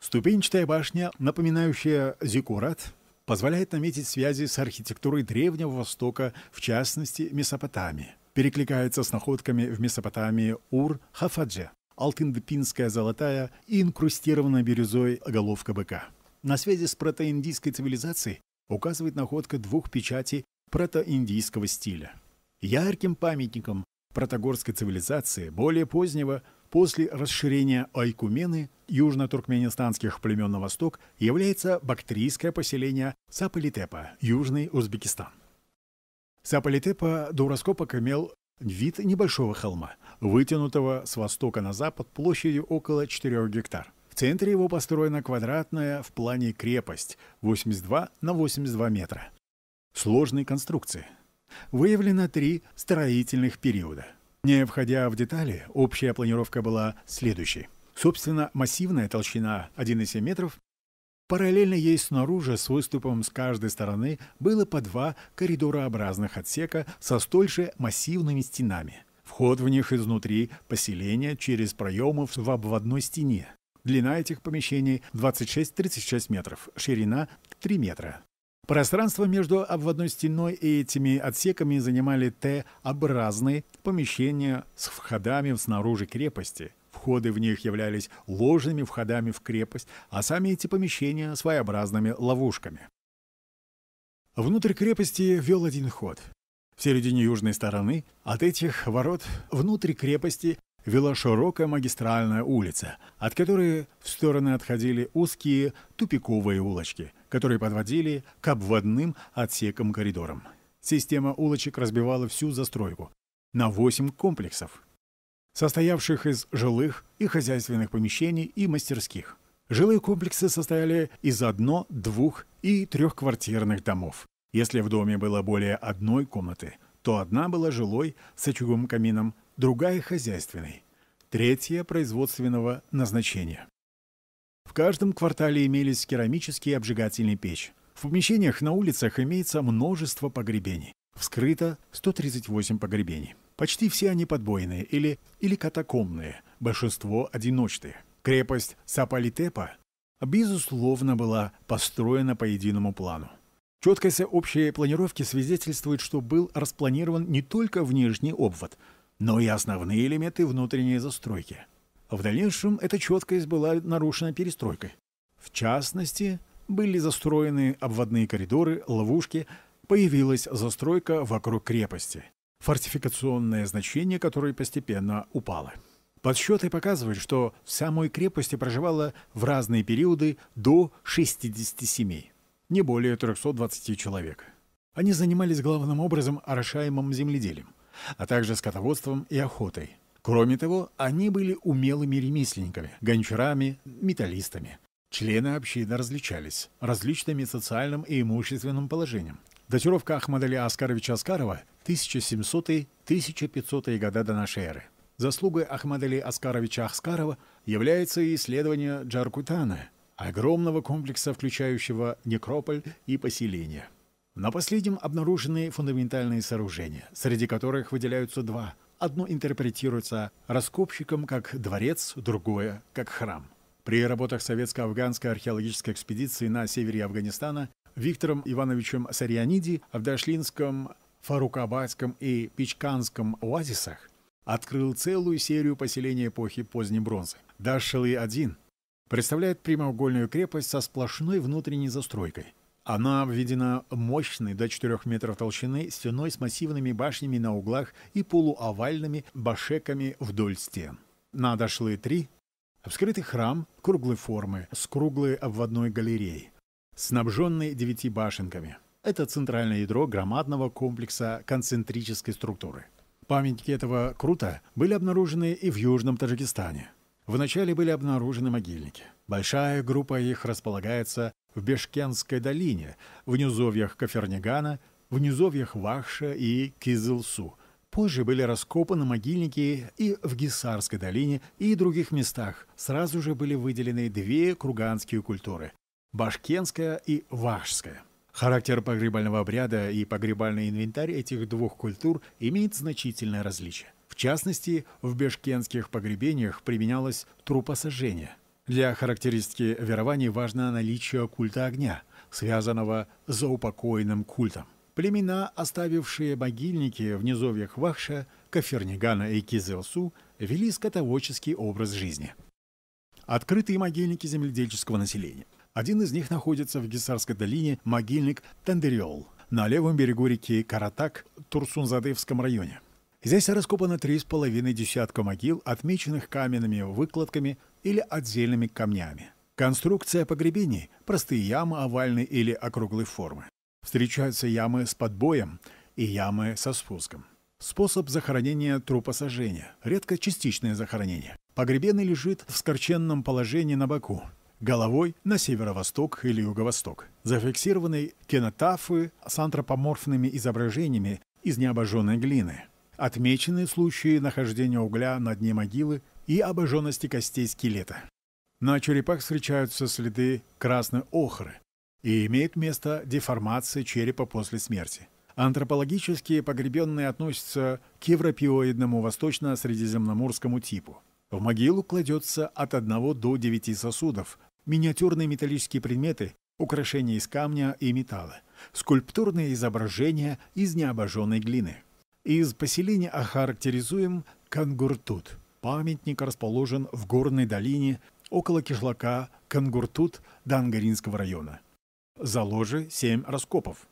Ступенчатая башня, напоминающая зиккурат, позволяет наметить связи с архитектурой Древнего Востока, в частности Месопотамии. Перекликается с находками в Месопотамии Ур-Хафаджа, алтындепинская золотая и инкрустированная бирюзой головка быка. На связи с протоиндийской цивилизацией указывает находка двух печатей протоиндийского стиля. Ярким памятником протогорской цивилизации более позднего, после расширения Айкумены, южно-туркменистанских племен на восток, является бактрийское поселение Саполитепа, Южный Узбекистан. Саполитепа до раскопок имел вид небольшого холма, вытянутого с востока на запад площадью около 4 гектар. В центре его построена квадратная в плане крепость 82 на 82 метра. Сложной конструкции. Выявлено три строительных периода. Не входя в детали, общая планировка была следующей. Собственно, массивная толщина 1,7 метров. Параллельно ей снаружи с выступом с каждой стороны было по два коридорообразных отсека со столь же массивными стенами. Вход в них изнутри поселения через проемы в обводной стене. Длина этих помещений 26-36 метров, ширина 3 метра. Пространство между обводной стеной и этими отсеками занимали Т-образные помещения с входами снаружи крепости. Входы в них являлись ложными входами в крепость, а сами эти помещения – своеобразными ловушками. Внутрь крепости вел один ход. В середине южной стороны от этих ворот внутрь крепости вела широкая магистральная улица, от которой в стороны отходили узкие тупиковые улочки, которые подводили к обводным отсекам-коридорам. Система улочек разбивала всю застройку на 8 комплексов, состоявших из жилых и хозяйственных помещений и мастерских. Жилые комплексы состояли из одно-, двух- и трехквартирных домов. Если в доме было более одной комнаты, то одна была жилой с очагом-камином, другая – хозяйственной, третья – производственного назначения. В каждом квартале имелись керамические обжигательные печи. В помещениях на улицах имеется множество погребений. Вскрыто 138 погребений. Почти все они подбойные или, или катакомные, большинство – одиночные. Крепость Сапалитепа, безусловно, была построена по единому плану. Четкость общей планировки свидетельствует, что был распланирован не только внешний обвод – но и основные элементы внутренней застройки. В дальнейшем эта четкость была нарушена перестройкой. В частности, были застроены обводные коридоры, ловушки, появилась застройка вокруг крепости, фортификационное значение которой постепенно упало. Подсчеты показывают, что в самой крепости проживало в разные периоды до 60 семей, не более 320 человек. Они занимались главным образом орошаемым земледелием – а также скотоводством и охотой. Кроме того, они были умелыми ремесленниками, гончарами, металлистами. Члены общины различались различными социальным и имущественным положением. Датировка Ахмадали Аскаровича Аскарова 1700-1500 года до нашей эры. Заслугой Ахмадали Аскаровича Аскарова является и исследование Джаркутана, огромного комплекса, включающего некрополь и поселение. На последнем обнаружены фундаментальные сооружения, среди которых выделяются два. Одно интерпретируется раскопщиком как дворец, другое – как храм. При работах советско-афганской археологической экспедиции на севере Афганистана Виктором Ивановичем Сарьяниди в Дашлинском, Фарукабадском и Пичканском оазисах открыл целую серию поселений эпохи поздней бронзы. Дашлы-1 представляет прямоугольную крепость со сплошной внутренней застройкой – она обведена мощной до 4 метров толщины стеной с массивными башнями на углах и полуовальными башеками вдоль стен. На дошлые три обскрытый храм круглой формы с круглой обводной галереей, снабженный девяти башенками. Это центральное ядро громадного комплекса концентрической структуры. Памятники этого крута были обнаружены и в Южном Таджикистане. Вначале были обнаружены могильники – Большая группа их располагается в Бешкенской долине, в низовьях Кафернигана, в низовьях Вахша и Кизылсу. Позже были раскопаны могильники и в Гисарской долине, и других местах. Сразу же были выделены две круганские культуры – башкенская и Вахшская. Характер погребального обряда и погребальный инвентарь этих двух культур имеет значительное различие. В частности, в бешкенских погребениях применялось трупосожжение – для характеристики верований важно наличие культа огня, связанного с заупокоенным культом. Племена, оставившие могильники в низовьях Вахша, Кафернигана и Кизелсу, вели скотоводческий образ жизни. Открытые могильники земледельческого населения. Один из них находится в Гисарской долине, могильник Тендериол, на левом берегу реки Каратак, Турсунзадеевском районе. Здесь раскопано три с половиной десятка могил, отмеченных каменными выкладками или отдельными камнями. Конструкция погребений – простые ямы овальной или округлой формы. Встречаются ямы с подбоем и ямы со спуском. Способ захоронения трупосожжения – редко частичное захоронение. Погребенный лежит в скорченном положении на боку, головой на северо-восток или юго-восток. Зафиксированы кинотафы с антропоморфными изображениями из необожженной глины – Отмечены случаи нахождения угля на дне могилы и обожженности костей скелета. На черепах встречаются следы красной охры и имеет место деформация черепа после смерти. Антропологические погребенные относятся к европеоидному восточно-средиземноморскому типу. В могилу кладется от 1 до 9 сосудов, миниатюрные металлические предметы, украшения из камня и металла, скульптурные изображения из необожженной глины. Из поселения охарактеризуем Кангуртут. Памятник расположен в горной долине около кишлака Кангуртут Дангаринского района. Заложе 7 раскопов.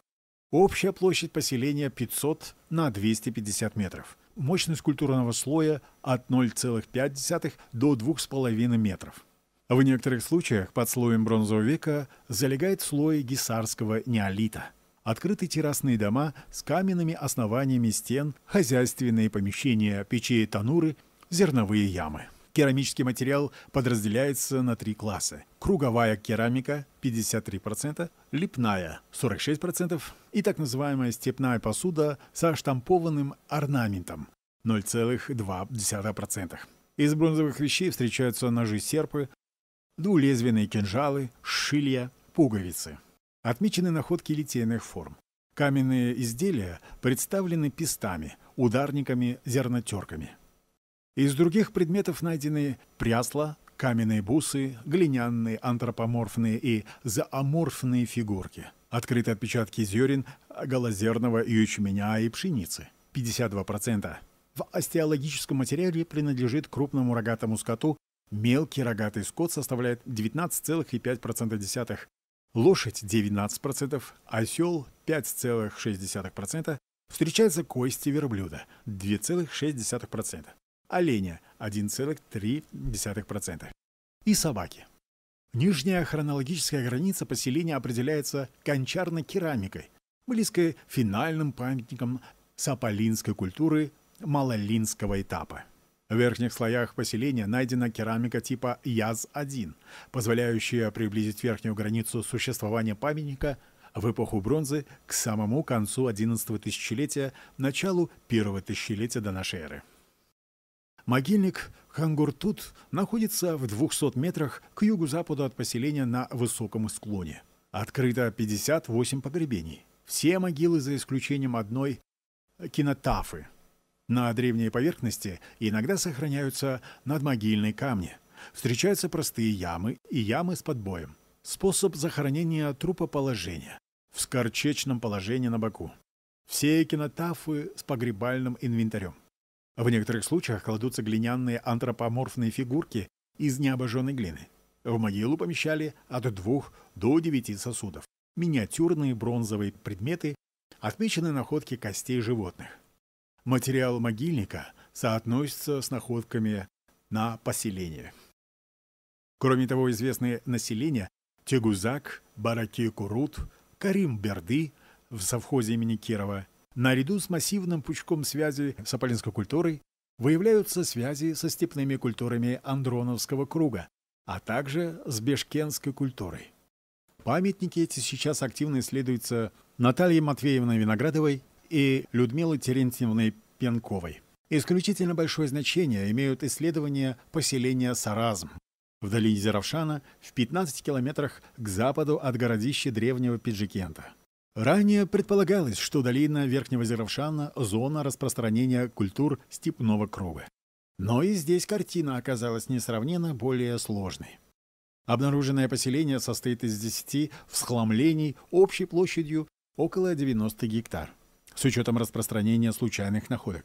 Общая площадь поселения 500 на 250 метров. Мощность культурного слоя от 0,5 до 2,5 метров. В некоторых случаях под слоем бронзового века залегает слой гисарского неолита – Открыты террасные дома с каменными основаниями стен, хозяйственные помещения, печи и тануры, зерновые ямы. Керамический материал подразделяется на три класса. Круговая керамика 53%, лепная 46% и так называемая степная посуда со штампованным орнаментом 0,2%. Из бронзовых вещей встречаются ножи-серпы, двулезвенные кинжалы, шилья, пуговицы. Отмечены находки литейных форм. Каменные изделия представлены пестами, ударниками, зернотерками. Из других предметов найдены прясла, каменные бусы, глиняные, антропоморфные и зооморфные фигурки. Открыты отпечатки зерен, а, голозерного, ячменя и пшеницы. 52%. В остеологическом материале принадлежит крупному рогатому скоту, мелкий рогатый скот составляет 19,5%, лошадь 19%, осел 5,6%, встречаются кости верблюда 2,6%, оленя 1,3% и собаки. Нижняя хронологическая граница поселения определяется кончарной керамикой, близкой финальным памятником саполинской культуры малолинского этапа. В верхних слоях поселения найдена керамика типа Яз-1, позволяющая приблизить верхнюю границу существования памятника в эпоху бронзы к самому концу XI тысячелетия, началу первого тысячелетия до нашей эры. Могильник Хангуртут находится в 200 метрах к югу-западу от поселения на высоком склоне. Открыто 58 погребений. Все могилы, за исключением одной, кинотафы – на древней поверхности иногда сохраняются надмогильные камни. Встречаются простые ямы и ямы с подбоем. Способ захоронения трупа положения. В скорчечном положении на боку. Все кинотафы с погребальным инвентарем. В некоторых случаях кладутся глиняные антропоморфные фигурки из необожженной глины. В могилу помещали от двух до девяти сосудов. Миниатюрные бронзовые предметы, отмечены находки костей животных. Материал могильника соотносится с находками на поселение. Кроме того, известные населения Тегузак, Бараки-Курут, Карим-Берды в совхозе имени Кирова. Наряду с массивным пучком связи с аполлинской культурой выявляются связи со степными культурами Андроновского круга, а также с бешкенской культурой. Памятники эти сейчас активно исследуются Натальей Матвеевной Виноградовой и Людмилы Терентьевны Пенковой. Исключительно большое значение имеют исследования поселения Саразм в долине Зеравшана в 15 километрах к западу от городища древнего Пиджикента. Ранее предполагалось, что долина Верхнего Зеравшана – зона распространения культур степного круга. Но и здесь картина оказалась несравненно более сложной. Обнаруженное поселение состоит из 10 всхламлений общей площадью около 90 гектар с учетом распространения случайных находок.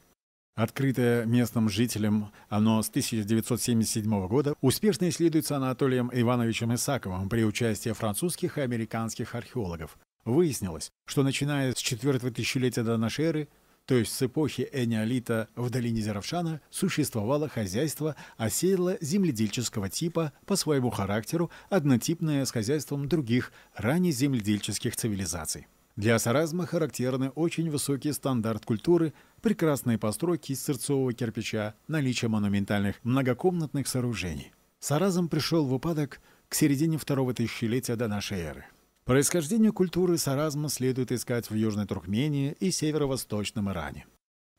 Открытое местным жителям оно с 1977 года успешно исследуется Анатолием Ивановичем Исаковым при участии французских и американских археологов. Выяснилось, что начиная с четвертого тысячелетия до нашей эры, то есть с эпохи энеолита в долине Зеравшана существовало хозяйство оседло земледельческого типа по своему характеру, однотипное с хозяйством других ранее земледельческих цивилизаций. Для Саразма характерны очень высокий стандарт культуры, прекрасные постройки из сырцового кирпича, наличие монументальных многокомнатных сооружений. Саразм пришел в упадок к середине второго тысячелетия до нашей эры. Происхождение культуры саразма следует искать в Южной Туркмении и северо-восточном Иране.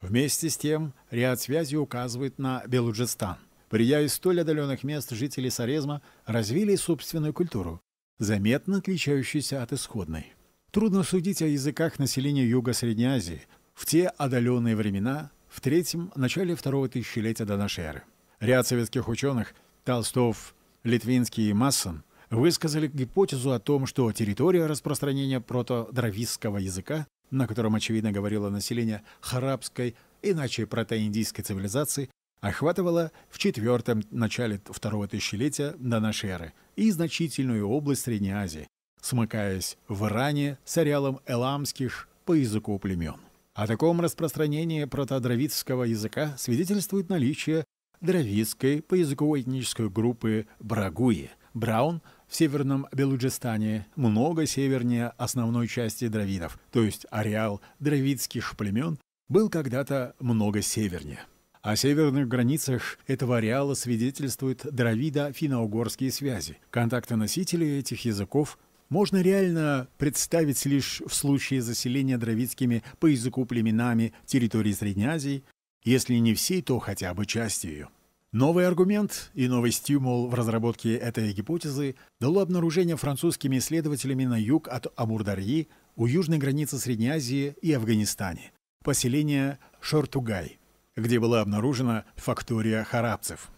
Вместе с тем, ряд связей указывает на Белуджистан. Прия из столь отдаленных мест жители Сарезма развили собственную культуру, заметно отличающуюся от исходной. Трудно судить о языках населения Юга Средней Азии в те отдаленные времена, в третьем начале второго тысячелетия до нашей эры. Ряд советских ученых Толстов, Литвинский и Массон высказали гипотезу о том, что территория распространения протодравистского языка, на котором, очевидно, говорило население харабской, иначе протоиндийской цивилизации, охватывала в четвертом начале второго тысячелетия до нашей эры и значительную область Средней Азии, смыкаясь в Иране с ареалом эламских по языку племен. О таком распространении протодравидского языка свидетельствует наличие дравидской по языку этнической группы Брагуи, Браун в северном Белуджистане, много севернее основной части дравидов, то есть ареал дравидских племен был когда-то много севернее. О северных границах этого ареала свидетельствуют дравидо финно связи. Контакты носителей этих языков можно реально представить лишь в случае заселения дровицкими по языку племенами территории Средней Азии, если не всей, то хотя бы частью Новый аргумент и новый стимул в разработке этой гипотезы дало обнаружение французскими исследователями на юг от Амурдарьи у южной границы Средней Азии и Афганистане поселение Шортугай, где была обнаружена фактория харабцев.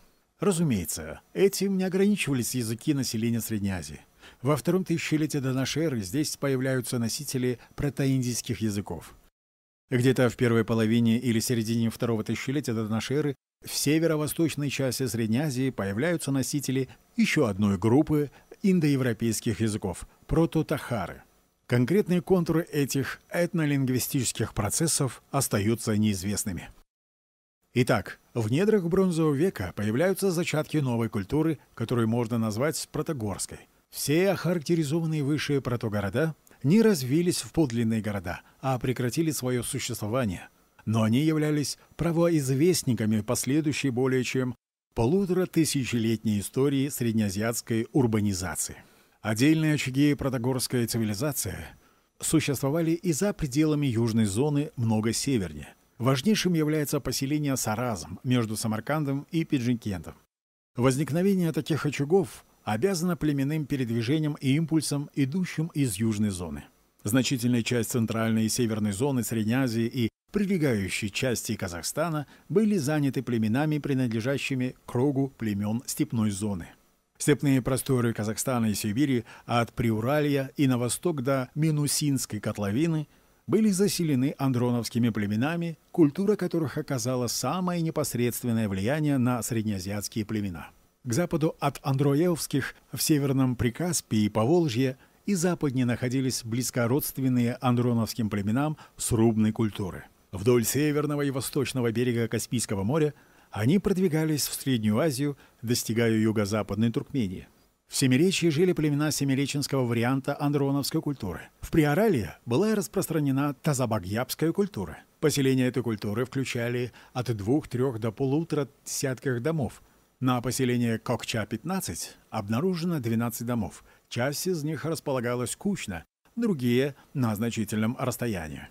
Разумеется, этим не ограничивались языки населения Средней Азии. Во втором тысячелетии до нашей эры здесь появляются носители протоиндийских языков. Где-то в первой половине или середине второго тысячелетия до нашей эры в северо-восточной части Средней Азии появляются носители еще одной группы индоевропейских языков –– прототахары. Конкретные контуры этих этнолингвистических процессов остаются неизвестными. Итак, в недрах бронзового века появляются зачатки новой культуры, которую можно назвать протогорской – все охарактеризованные выше протогорода не развились в подлинные города, а прекратили свое существование. Но они являлись правоизвестниками последующей более чем полутора тысячелетней истории среднеазиатской урбанизации. Отдельные очаги протогорской цивилизации существовали и за пределами южной зоны много севернее. Важнейшим является поселение Саразм между Самаркандом и Пиджинкентом. Возникновение таких очагов обязана племенным передвижением и импульсом, идущим из южной зоны. Значительная часть центральной и северной зоны Средней Азии и прилегающей части Казахстана были заняты племенами, принадлежащими кругу племен степной зоны. Степные просторы Казахстана и Сибири от Приуралья и на восток до Минусинской котловины были заселены андроновскими племенами, культура которых оказала самое непосредственное влияние на среднеазиатские племена – к западу от Андроевских в Северном Прикаспии и Поволжье и западнее находились близкородственные андроновским племенам срубной культуры. Вдоль северного и восточного берега Каспийского моря они продвигались в Среднюю Азию, достигая юго-западной Туркмении. В Семиречье жили племена Семиреченского варианта андроновской культуры. В Приорале была распространена тазабагьябская культура. Поселения этой культуры включали от двух-трех до полутора десятков домов – на поселение Кокча-15 обнаружено 12 домов. Часть из них располагалась кучно, другие – на значительном расстоянии.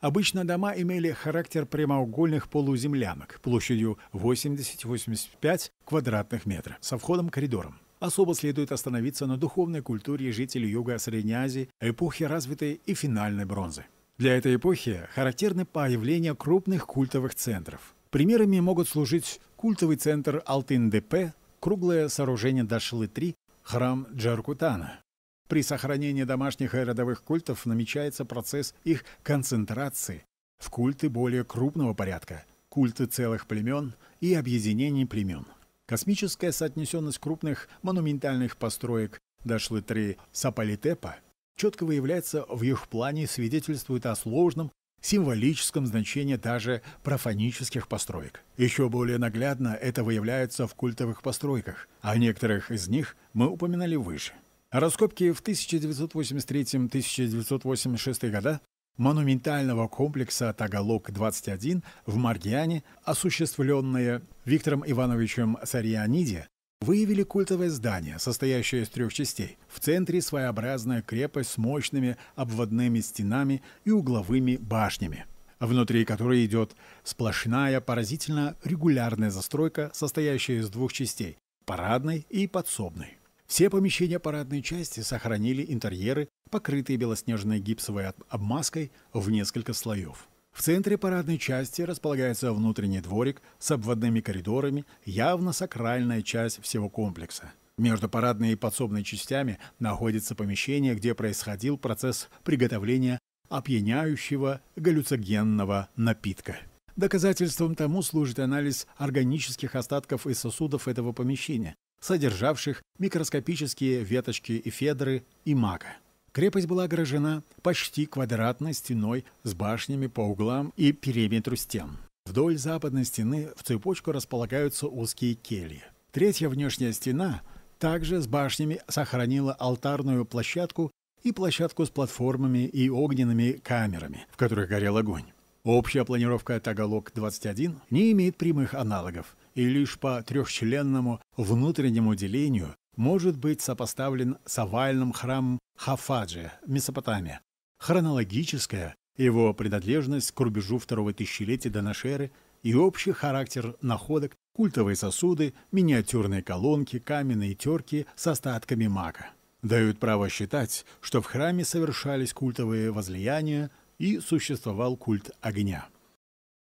Обычно дома имели характер прямоугольных полуземлянок площадью 80-85 квадратных метров со входом-коридором. Особо следует остановиться на духовной культуре жителей Юга Средней Азии эпохи развитой и финальной бронзы. Для этой эпохи характерны появление крупных культовых центров. Примерами могут служить культовый центр Алтын-ДП, круглое сооружение Дашлы-3, храм Джаркутана. При сохранении домашних и родовых культов намечается процесс их концентрации в культы более крупного порядка, культы целых племен и объединений племен. Космическая соотнесенность крупных монументальных построек Дашлы-3 Сапалитепа четко выявляется в их плане и свидетельствует о сложном символическом значении даже профанических построек. Еще более наглядно это выявляется в культовых постройках, а некоторых из них мы упоминали выше. Раскопки в 1983-1986 годах монументального комплекса тагалок 21 в Маргиане, осуществленные Виктором Ивановичем Сарьяниди, выявили культовое здание, состоящее из трех частей. В центре своеобразная крепость с мощными обводными стенами и угловыми башнями, внутри которой идет сплошная поразительно регулярная застройка, состоящая из двух частей – парадной и подсобной. Все помещения парадной части сохранили интерьеры, покрытые белоснежной гипсовой обмазкой в несколько слоев. В центре парадной части располагается внутренний дворик с обводными коридорами, явно сакральная часть всего комплекса. Между парадной и подсобной частями находится помещение, где происходил процесс приготовления опьяняющего галлюцигенного напитка. Доказательством тому служит анализ органических остатков и сосудов этого помещения, содержавших микроскопические веточки эфедры и мака. Крепость была огорожена почти квадратной стеной с башнями по углам и периметру стен. Вдоль западной стены в цепочку располагаются узкие кельи. Третья внешняя стена также с башнями сохранила алтарную площадку и площадку с платформами и огненными камерами, в которых горел огонь. Общая планировка «Тагалог-21» не имеет прямых аналогов, и лишь по трехчленному внутреннему делению может быть сопоставлен с овальным храмом Хафаджи, Месопотамии. Хронологическая его принадлежность к рубежу второго тысячелетия до нашей эры и общий характер находок, культовые сосуды, миниатюрные колонки, каменные терки с остатками мака. Дают право считать, что в храме совершались культовые возлияния и существовал культ огня.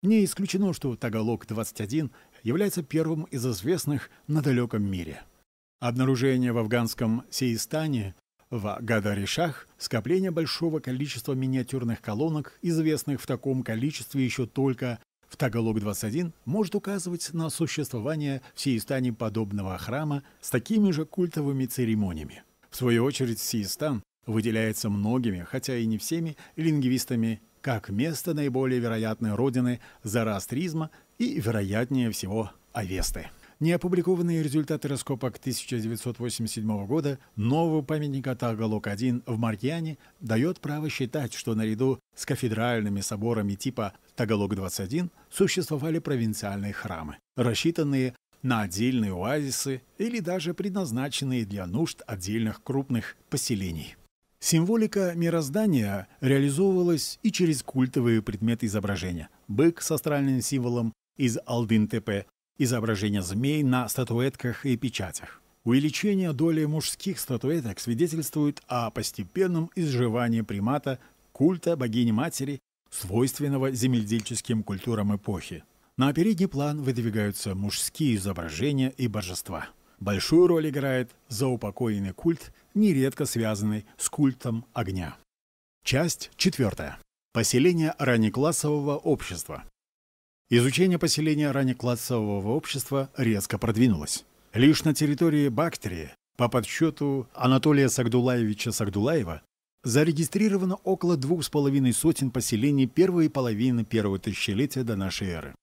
Не исключено, что Тагалог-21 является первым из известных на далеком мире – Обнаружение в афганском Сейстане в Гадаришах скопление большого количества миниатюрных колонок, известных в таком количестве еще только в Тагалог-21, может указывать на существование в Сейстане подобного храма с такими же культовыми церемониями. В свою очередь Сейстан выделяется многими, хотя и не всеми, лингвистами как место наиболее вероятной родины зарастризма и, вероятнее всего, Авесты неопубликованные результаты раскопок 1987 года нового памятника Тагалок-1 в Маркиане дает право считать, что наряду с кафедральными соборами типа Тагалок-21 существовали провинциальные храмы, рассчитанные на отдельные оазисы или даже предназначенные для нужд отдельных крупных поселений. Символика мироздания реализовывалась и через культовые предметы изображения. Бык с астральным символом из Алдын-Тепе, изображения змей на статуэтках и печатях. Увеличение доли мужских статуэток свидетельствует о постепенном изживании примата культа богини-матери, свойственного земледельческим культурам эпохи. На передний план выдвигаются мужские изображения и божества. Большую роль играет заупокоенный культ, нередко связанный с культом огня. Часть четвертая. Поселение раннеклассового общества. Изучение поселения раннеклассового общества резко продвинулось. Лишь на территории Бактрии, по подсчету Анатолия Сагдулаевича Сагдулаева, зарегистрировано около двух с половиной сотен поселений первой половины первого тысячелетия до нашей эры.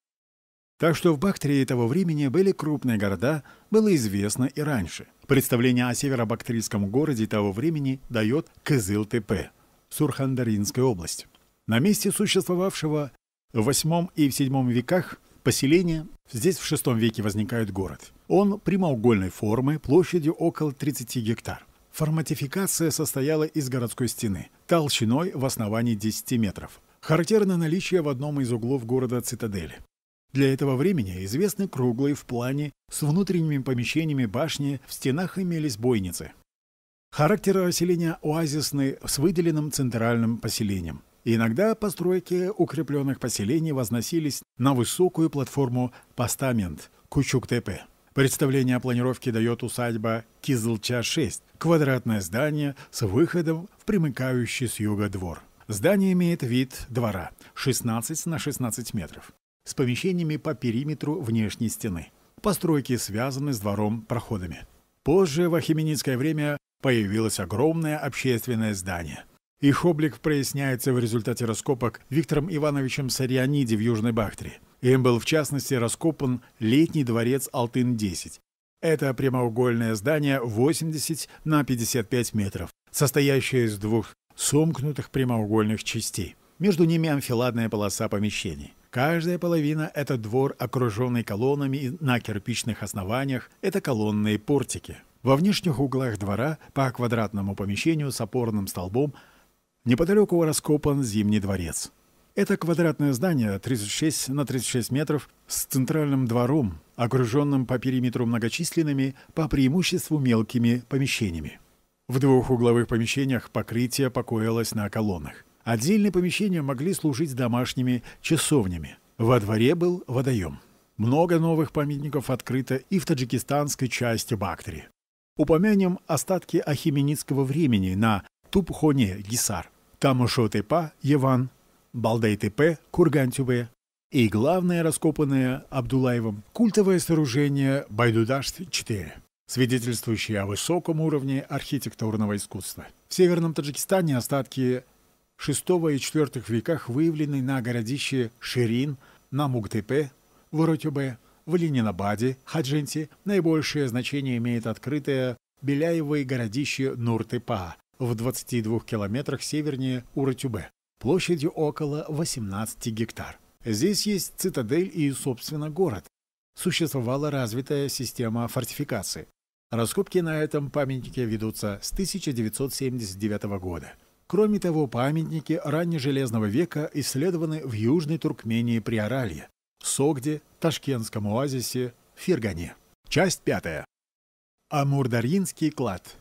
Так что в Бактрии того времени были крупные города, было известно и раньше. Представление о северо-бактрийском городе того времени дает Кызыл-ТП, Сурхандаринская область. На месте существовавшего в VIII и в VII веках поселение, здесь в VI веке возникает город. Он прямоугольной формы, площадью около 30 гектар. Форматификация состояла из городской стены, толщиной в основании 10 метров. Характерно наличие в одном из углов города цитадели. Для этого времени известны круглые в плане с внутренними помещениями башни, в стенах имелись бойницы. Характер расселения оазисный с выделенным центральным поселением. Иногда постройки укрепленных поселений возносились на высокую платформу «Постамент» Кучук-ТП. Представление о планировке дает усадьба Кизлча-6, квадратное здание с выходом в примыкающий с юга двор. Здание имеет вид двора 16 на 16 метров с помещениями по периметру внешней стены. Постройки связаны с двором проходами. Позже в ахименидское время появилось огромное общественное здание – их облик проясняется в результате раскопок Виктором Ивановичем Сарьяниди в Южной Бахтре. Им был, в частности, раскопан летний дворец Алтын-10. Это прямоугольное здание 80 на 55 метров, состоящее из двух сомкнутых прямоугольных частей. Между ними амфиладная полоса помещений. Каждая половина – это двор, окруженный колоннами на кирпичных основаниях, это колонные портики. Во внешних углах двора по квадратному помещению с опорным столбом – Неподалеку раскопан Зимний дворец. Это квадратное здание 36 на 36 метров с центральным двором, окруженным по периметру многочисленными, по преимуществу мелкими помещениями. В двух угловых помещениях покрытие покоилось на колоннах. Отдельные помещения могли служить домашними часовнями. Во дворе был водоем. Много новых памятников открыто и в таджикистанской части Бактрии. Упомянем остатки ахименидского времени на тупхоне гисар. Тамошо тепа Еван, Балдай тепе Кургантюбе и главное раскопанное Абдулаевым культовое сооружение Байдудаш 4 свидетельствующее о высоком уровне архитектурного искусства. В Северном Таджикистане остатки VI и IV веках выявлены на городище Ширин, на Мугтепе, Воротюбе, в Ленинабаде, Хадженте. Наибольшее значение имеет открытое Беляевое городище Нуртепа, в 22 километрах севернее Уратюбе, площадью около 18 гектар. Здесь есть цитадель и, собственно, город. Существовала развитая система фортификации. Раскопки на этом памятнике ведутся с 1979 года. Кроме того, памятники раннежелезного века исследованы в Южной Туркмении при Оралье, Согде, Ташкентском оазисе, Фергане. Часть пятая. Амурдаринский клад –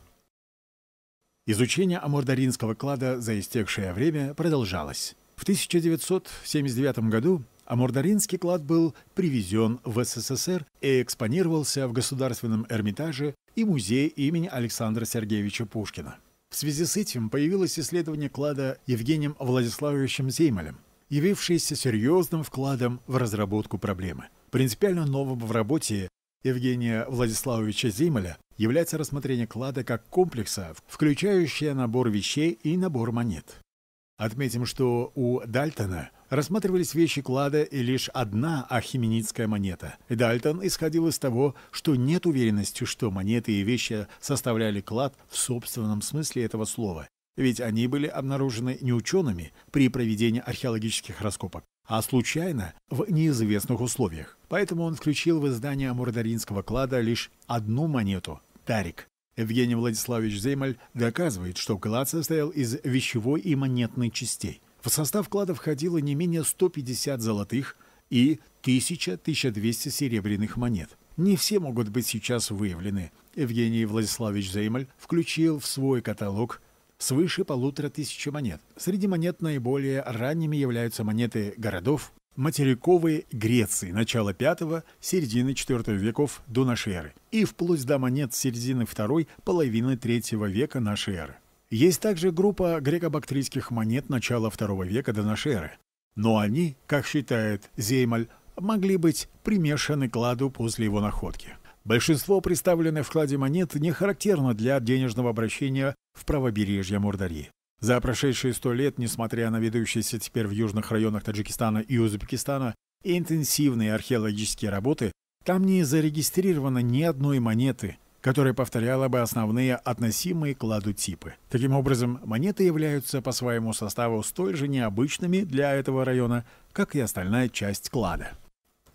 Изучение Амурдаринского клада за истекшее время продолжалось. В 1979 году Амурдаринский клад был привезен в СССР и экспонировался в Государственном Эрмитаже и Музее имени Александра Сергеевича Пушкина. В связи с этим появилось исследование клада Евгением Владиславовичем Зеймалем, явившееся серьезным вкладом в разработку проблемы. Принципиально новым в работе Евгения Владиславовича Зеймаля является рассмотрение клада как комплекса, включающего набор вещей и набор монет. Отметим, что у Дальтона рассматривались вещи клада и лишь одна ахименидская монета. Дальтон исходил из того, что нет уверенности, что монеты и вещи составляли клад в собственном смысле этого слова, ведь они были обнаружены не учеными при проведении археологических раскопок, а случайно в неизвестных условиях. Поэтому он включил в издание мурдаринского клада лишь одну монету, Тарик. Евгений Владиславович Зеймаль доказывает, что клад состоял из вещевой и монетной частей. В состав клада входило не менее 150 золотых и 1000-1200 серебряных монет. Не все могут быть сейчас выявлены. Евгений Владиславович Зеймаль включил в свой каталог свыше полутора тысячи монет. Среди монет наиболее ранними являются монеты городов, материковые Греции начала V – середины IV веков до н.э.) и вплоть до монет середины II – половины III века н.э. Есть также группа греко-бактрийских монет начала II века до н.э., но они, как считает Зеймаль, могли быть примешаны к ладу после его находки. Большинство представленных в кладе монет не характерно для денежного обращения в правобережье Мордории. За прошедшие сто лет, несмотря на ведущиеся теперь в южных районах Таджикистана и Узбекистана интенсивные археологические работы, там не зарегистрировано ни одной монеты, которая повторяла бы основные относимые к ладу типы. Таким образом, монеты являются по своему составу столь же необычными для этого района, как и остальная часть клада.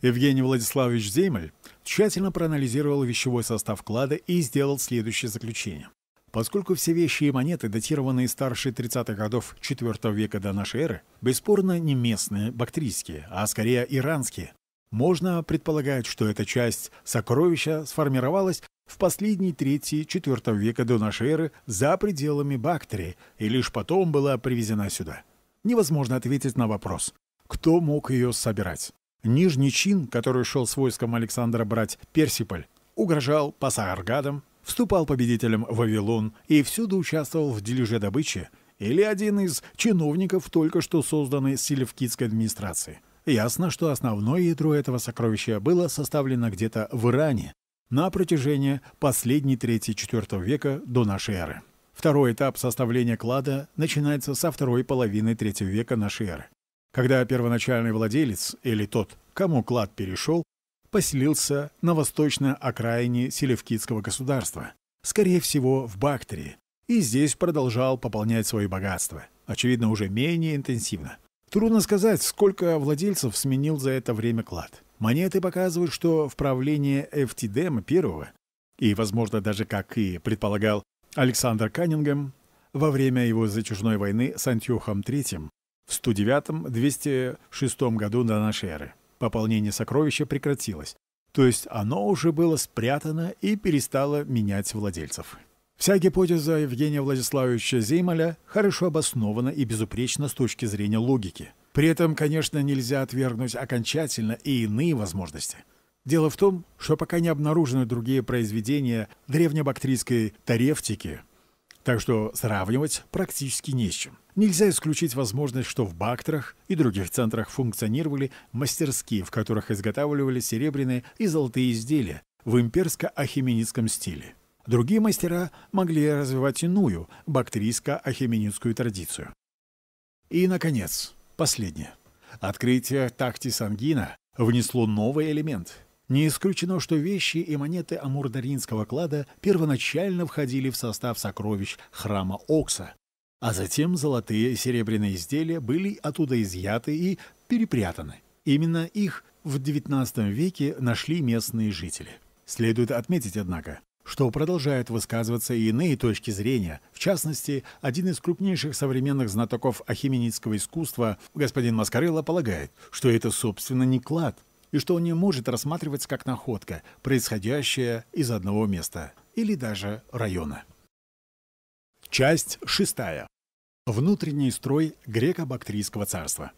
Евгений Владиславович Земель тщательно проанализировал вещевой состав клада и сделал следующее заключение. Поскольку все вещи и монеты, датированные старше 30-х годов IV века до нашей эры, бесспорно не местные бактрийские, а скорее иранские, можно предполагать, что эта часть сокровища сформировалась в последней трети IV века до нашей эры за пределами Бактрии и лишь потом была привезена сюда. Невозможно ответить на вопрос, кто мог ее собирать. Нижний чин, который шел с войском Александра брать Персиполь, угрожал Пасааргадам, вступал победителем в Вавилон и всюду участвовал в дележе добычи, или один из чиновников только что созданной селевкидской администрации. Ясно, что основное ядро этого сокровища было составлено где-то в Иране на протяжении последней трети IV века до нашей эры. Второй этап составления клада начинается со второй половины III века нашей эры, когда первоначальный владелец или тот, кому клад перешел, поселился на восточной окраине Селевкидского государства, скорее всего, в Бактрии, и здесь продолжал пополнять свои богатства, очевидно, уже менее интенсивно. Трудно сказать, сколько владельцев сменил за это время клад. Монеты показывают, что в правлении Эфтидема I и, возможно, даже как и предполагал Александр Каннингем, во время его затяжной войны с Антиохом III в 109-206 году до нашей эры. Пополнение сокровища прекратилось, то есть оно уже было спрятано и перестало менять владельцев. Вся гипотеза Евгения Владиславовича Зеймаля хорошо обоснована и безупречна с точки зрения логики. При этом, конечно, нельзя отвергнуть окончательно и иные возможности. Дело в том, что пока не обнаружены другие произведения древнебактрийской тарефтики, так что сравнивать практически не с чем. Нельзя исключить возможность, что в Бактрах и других центрах функционировали мастерские, в которых изготавливали серебряные и золотые изделия в имперско-ахименидском стиле. Другие мастера могли развивать иную, бактрийско-ахименидскую традицию. И, наконец, последнее. Открытие Тактисангина внесло новый элемент – не исключено, что вещи и монеты амурдаринского клада первоначально входили в состав сокровищ храма Окса, а затем золотые и серебряные изделия были оттуда изъяты и перепрятаны. Именно их в XIX веке нашли местные жители. Следует отметить, однако, что продолжают высказываться и иные точки зрения. В частности, один из крупнейших современных знатоков ахименидского искусства, господин Маскарелло, полагает, что это, собственно, не клад, и что он не может рассматривать как находка, происходящая из одного места или даже района. Часть шестая. Внутренний строй греко-бактрийского царства.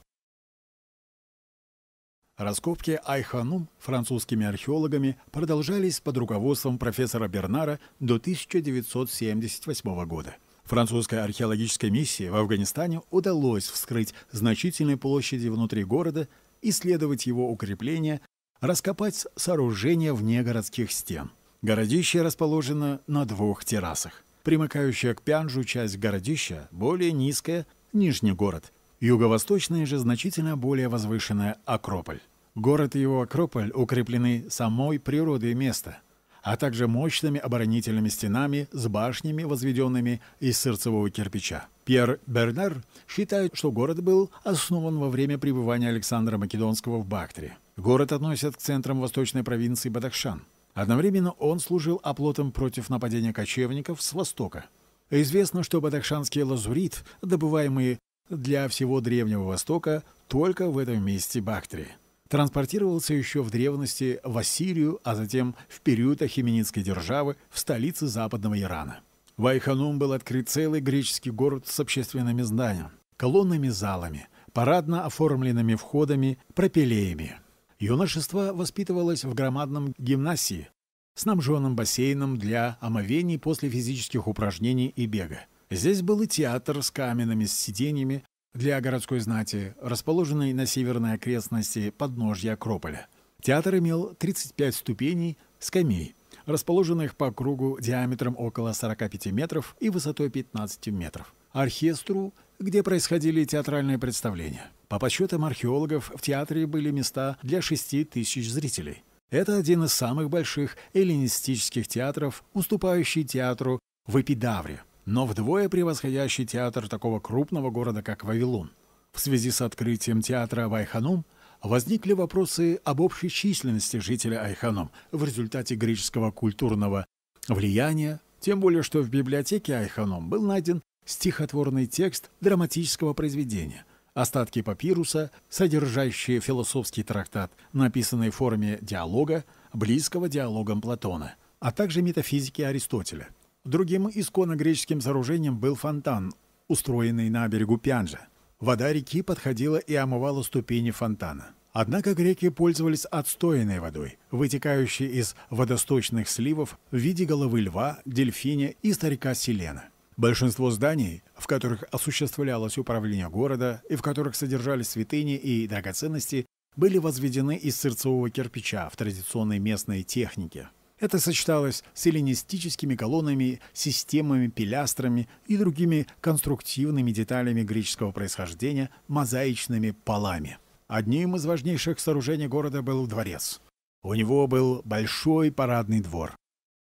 Раскопки Айханум французскими археологами продолжались под руководством профессора Бернара до 1978 года. Французской археологической миссии в Афганистане удалось вскрыть значительные площади внутри города – исследовать его укрепления, раскопать сооружения вне городских стен. Городище расположено на двух террасах. Примыкающая к Пянжу часть городища более низкая, Нижний город. Юго-восточная же значительно более возвышенная Акрополь. Город и его Акрополь укреплены самой природой места – а также мощными оборонительными стенами с башнями, возведенными из сырцевого кирпича. Пьер Бернер считает, что город был основан во время пребывания Александра Македонского в Бактрии. Город относят к центрам восточной провинции Бадахшан. Одновременно он служил оплотом против нападения кочевников с востока. Известно, что бадахшанский лазурит, добываемый для всего Древнего Востока, только в этом месте Бактрии транспортировался еще в древности в Ассирию, а затем в период Ахименидской державы в столице западного Ирана. В Айханум был открыт целый греческий город с общественными зданиями, колонными залами, парадно оформленными входами, пропилеями. Юношество воспитывалось в громадном гимнасии, снабженном бассейном для омовений после физических упражнений и бега. Здесь был и театр с каменными сиденьями, для городской знати, расположенной на северной окрестности подножья Акрополя. Театр имел 35 ступеней, скамей, расположенных по кругу диаметром около 45 метров и высотой 15 метров. Оркестру, где происходили театральные представления. По подсчетам археологов, в театре были места для 6 тысяч зрителей. Это один из самых больших эллинистических театров, уступающий театру в Эпидавре но вдвое превосходящий театр такого крупного города, как Вавилон. В связи с открытием театра в Айханум возникли вопросы об общей численности жителей Айханум в результате греческого культурного влияния, тем более что в библиотеке Айханум был найден стихотворный текст драматического произведения – остатки папируса, содержащие философский трактат, написанный в форме диалога, близкого диалогам Платона, а также метафизики Аристотеля. Другим исконно греческим сооружением был фонтан, устроенный на берегу Пянжа. Вода реки подходила и омывала ступени фонтана. Однако греки пользовались отстоянной водой, вытекающей из водосточных сливов в виде головы льва, дельфиня и старика Селена. Большинство зданий, в которых осуществлялось управление города и в которых содержались святыни и драгоценности, были возведены из сырцевого кирпича в традиционной местной технике. Это сочеталось с эллинистическими колоннами, системами, пилястрами и другими конструктивными деталями греческого происхождения, мозаичными полами. Одним из важнейших сооружений города был дворец. У него был большой парадный двор,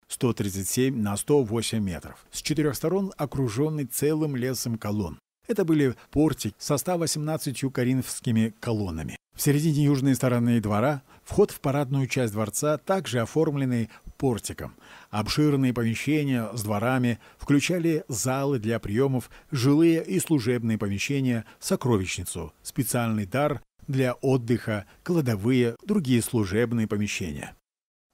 137 на 108 метров, с четырех сторон окруженный целым лесом колонн. Это были портики со 118 коринфскими колоннами. В середине южной стороны двора вход в парадную часть дворца также оформленный портиком. Обширные помещения с дворами включали залы для приемов, жилые и служебные помещения, сокровищницу, специальный дар для отдыха, кладовые, другие служебные помещения.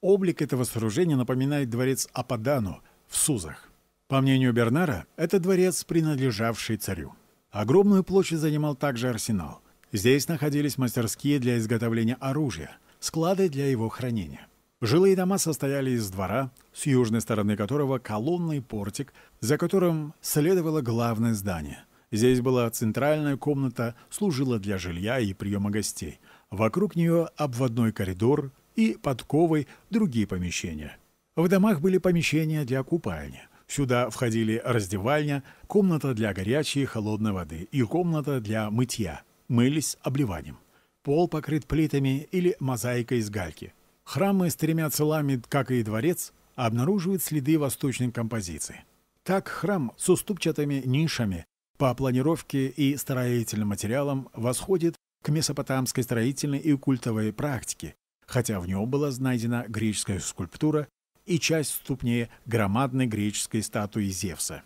Облик этого сооружения напоминает дворец Ападану в Сузах. По мнению Бернара, это дворец, принадлежавший царю. Огромную площадь занимал также арсенал. Здесь находились мастерские для изготовления оружия, склады для его хранения. Жилые дома состояли из двора, с южной стороны которого колонный портик, за которым следовало главное здание. Здесь была центральная комната, служила для жилья и приема гостей. Вокруг нее обводной коридор и подковой другие помещения. В домах были помещения для купания. Сюда входили раздевальня, комната для горячей и холодной воды и комната для мытья. Мылись обливанием. Пол покрыт плитами или мозаикой из гальки – Храмы с тремя целами, как и дворец, обнаруживают следы восточной композиции. Так храм с уступчатыми нишами по планировке и строительным материалам восходит к месопотамской строительной и культовой практике, хотя в нем была найдена греческая скульптура и часть ступней громадной греческой статуи Зевса.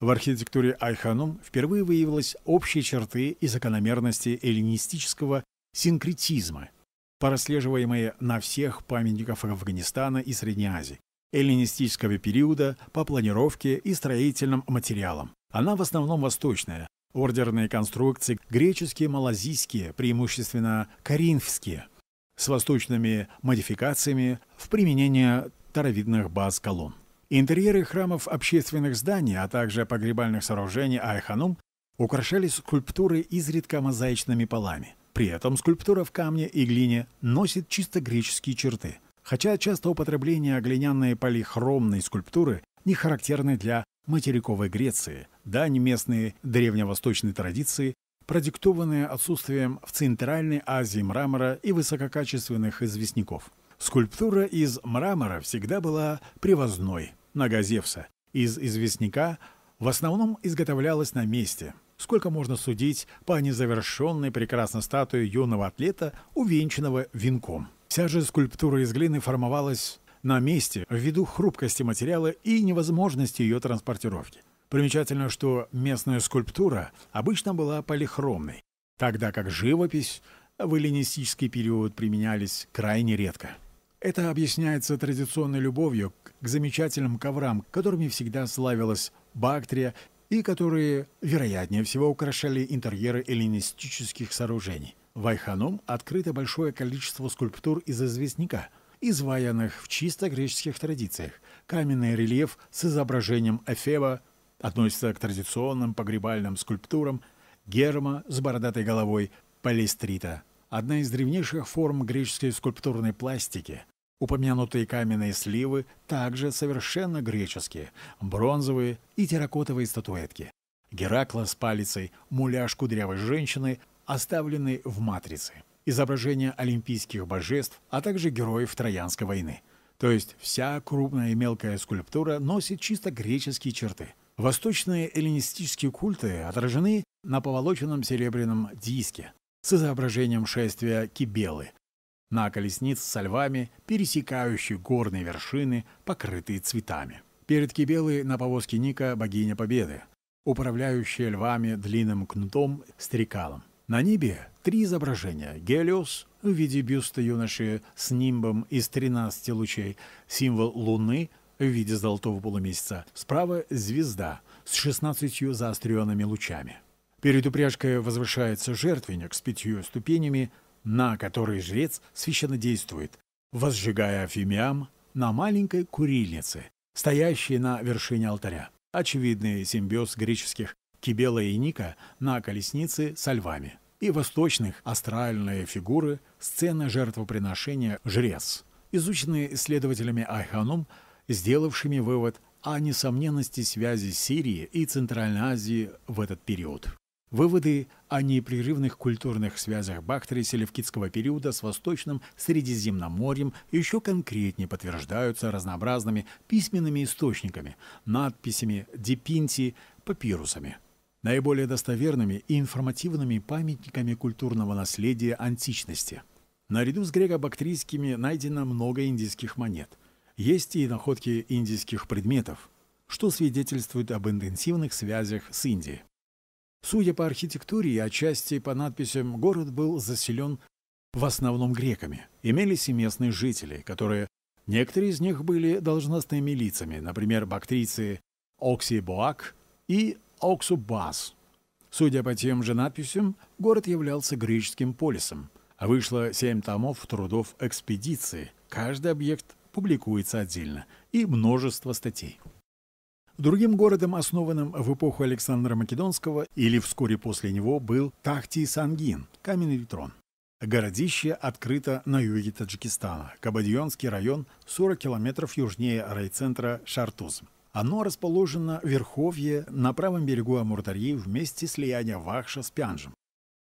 В архитектуре Айханум впервые выявились общие черты и закономерности эллинистического синкретизма – прослеживаемые на всех памятников Афганистана и Средней Азии, эллинистического периода по планировке и строительным материалам. Она в основном восточная, ордерные конструкции греческие, малазийские, преимущественно коринфские, с восточными модификациями в применении таровидных баз колонн. Интерьеры храмов общественных зданий, а также погребальных сооружений Айханум украшались скульптуры изредка мозаичными полами. При этом скульптура в камне и глине носит чисто греческие черты, хотя часто употребление глиняной полихромной скульптуры не характерно для материковой Греции, дань местной древневосточной традиции, продиктованная отсутствием в Центральной Азии мрамора и высококачественных известняков. Скульптура из мрамора всегда была привозной, нога Зевса. Из известняка в основном изготовлялась на месте – сколько можно судить по незавершенной прекрасно статуе юного атлета, увенчанного венком. Вся же скульптура из глины формовалась на месте ввиду хрупкости материала и невозможности ее транспортировки. Примечательно, что местная скульптура обычно была полихромной, тогда как живопись в эллинистический период применялись крайне редко. Это объясняется традиционной любовью к замечательным коврам, которыми всегда славилась Бактрия и которые, вероятнее всего, украшали интерьеры эллинистических сооружений. В Айханом открыто большое количество скульптур из известняка, изваянных в чисто греческих традициях. Каменный рельеф с изображением Эфеба относится к традиционным погребальным скульптурам Герма с бородатой головой, Палестрита. Одна из древнейших форм греческой скульптурной пластики, Упомянутые каменные сливы также совершенно греческие, бронзовые и терракотовые статуэтки. Геракла с палицей, муляж кудрявой женщины, оставленный в матрице. Изображения олимпийских божеств, а также героев Троянской войны. То есть вся крупная и мелкая скульптура носит чисто греческие черты. Восточные эллинистические культы отражены на поволоченном серебряном диске с изображением шествия Кибелы, на колесниц со львами, пересекающих горные вершины, покрытые цветами. Перед кибелой на повозке Ника богиня Победы, управляющая львами длинным кнутом стрекалом. На небе три изображения. Гелиос в виде бюста юноши с нимбом из 13 лучей, символ Луны в виде золотого полумесяца, справа звезда с 16 заостренными лучами. Перед упряжкой возвышается жертвенник с пятью ступенями, на который жрец священно действует, возжигая фимиам на маленькой курильнице, стоящей на вершине алтаря. Очевидный симбиоз греческих кибела и ника на колеснице со львами и восточных астральные фигуры сцена жертвоприношения жрец, изученные исследователями Айханом, сделавшими вывод о несомненности связи Сирии и Центральной Азии в этот период. Выводы о непрерывных культурных связях Бахтаря селевкидского периода с Восточным Средиземноморьем еще конкретнее подтверждаются разнообразными письменными источниками, надписями, депинти, папирусами. Наиболее достоверными и информативными памятниками культурного наследия античности. Наряду с греко-бактрийскими найдено много индийских монет. Есть и находки индийских предметов, что свидетельствует об интенсивных связях с Индией. Судя по архитектуре и отчасти по надписям, город был заселен в основном греками. Имелись и местные жители, которые некоторые из них были должностными лицами, например, бактрийцы Оксибоак и Оксубас. Судя по тем же надписям, город являлся греческим полисом. А вышло семь томов трудов экспедиции. Каждый объект публикуется отдельно и множество статей. Другим городом, основанным в эпоху Александра Македонского или вскоре после него, был Тахтий-Сангин, каменный трон. Городище открыто на юге Таджикистана, Кабадьонский район, 40 километров южнее райцентра Шартуз. Оно расположено в Верховье на правом берегу Амуртарьи в месте слияния Вахша с Пянжем.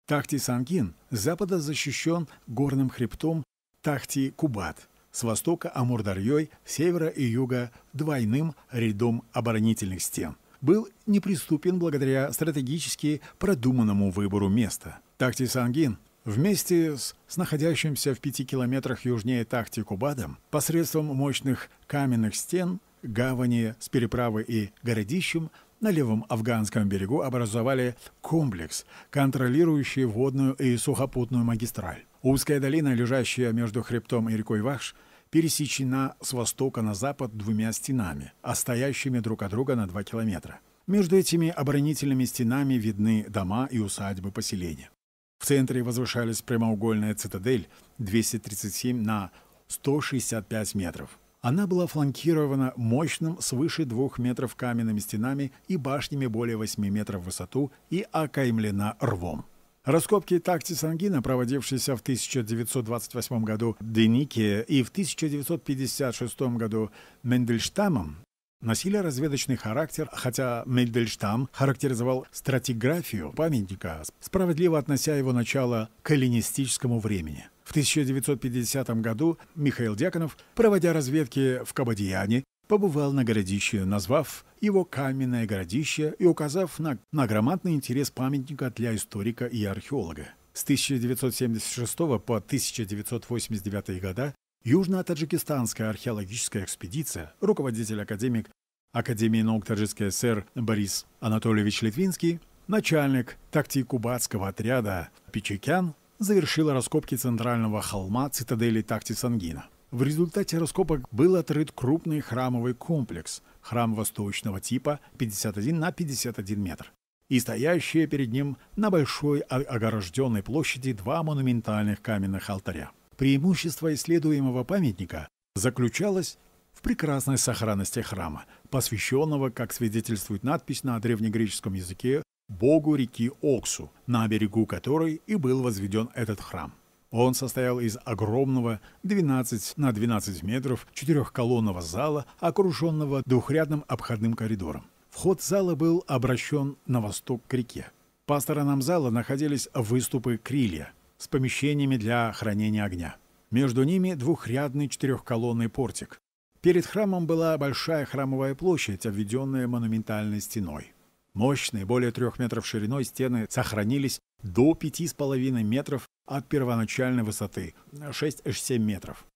Тахти-Сангин запада защищен горным хребтом Тахти-Кубат, с востока Амурдарьей, севера и юга двойным рядом оборонительных стен. Был неприступен благодаря стратегически продуманному выбору места. Такти Сангин вместе с, с находящимся в пяти километрах южнее Такти Кубадом посредством мощных каменных стен гавани с переправой и городищем на левом афганском берегу образовали комплекс, контролирующий водную и сухопутную магистраль. Узкая долина, лежащая между хребтом и рекой Вахш, пересечена с востока на запад двумя стенами, отстоящими а друг от друга на 2 километра. Между этими оборонительными стенами видны дома и усадьбы поселения. В центре возвышались прямоугольная цитадель 237 на 165 метров. Она была фланкирована мощным свыше двух метров каменными стенами и башнями более 8 метров в высоту и окаймлена рвом. Раскопки Тактисангина, проводившиеся в 1928 году Денике и в 1956 году Мендельштамом, носили разведочный характер, хотя Мендельштам характеризовал стратиграфию памятника, справедливо относя его начало к эллинистическому времени. В 1950 году Михаил Дьяконов, проводя разведки в Кабадияне, побывал на городище, назвав его «Каменное городище» и указав на, на громадный интерес памятника для историка и археолога. С 1976 по 1989 года Южно-Таджикистанская археологическая экспедиция, руководитель академик Академии наук Таджикской ССР Борис Анатольевич Литвинский, начальник тактикубатского отряда Пичекян, завершила раскопки центрального холма цитадели Такти-Сангина. В результате раскопок был открыт крупный храмовый комплекс, храм восточного типа 51 на 51 метр, и стоящие перед ним на большой огорожденной площади два монументальных каменных алтаря. Преимущество исследуемого памятника заключалось в прекрасной сохранности храма, посвященного, как свидетельствует надпись на древнегреческом языке, богу реки Оксу, на берегу которой и был возведен этот храм. Он состоял из огромного 12 на 12 метров четырехколонного зала, окруженного двухрядным обходным коридором. Вход зала был обращен на восток к реке. По сторонам зала находились выступы крилья с помещениями для хранения огня. Между ними двухрядный четырехколонный портик. Перед храмом была большая храмовая площадь, обведенная монументальной стеной. Мощные, более трех метров шириной стены сохранились до пяти с половиной метров от первоначальной высоты, 6-7 метров.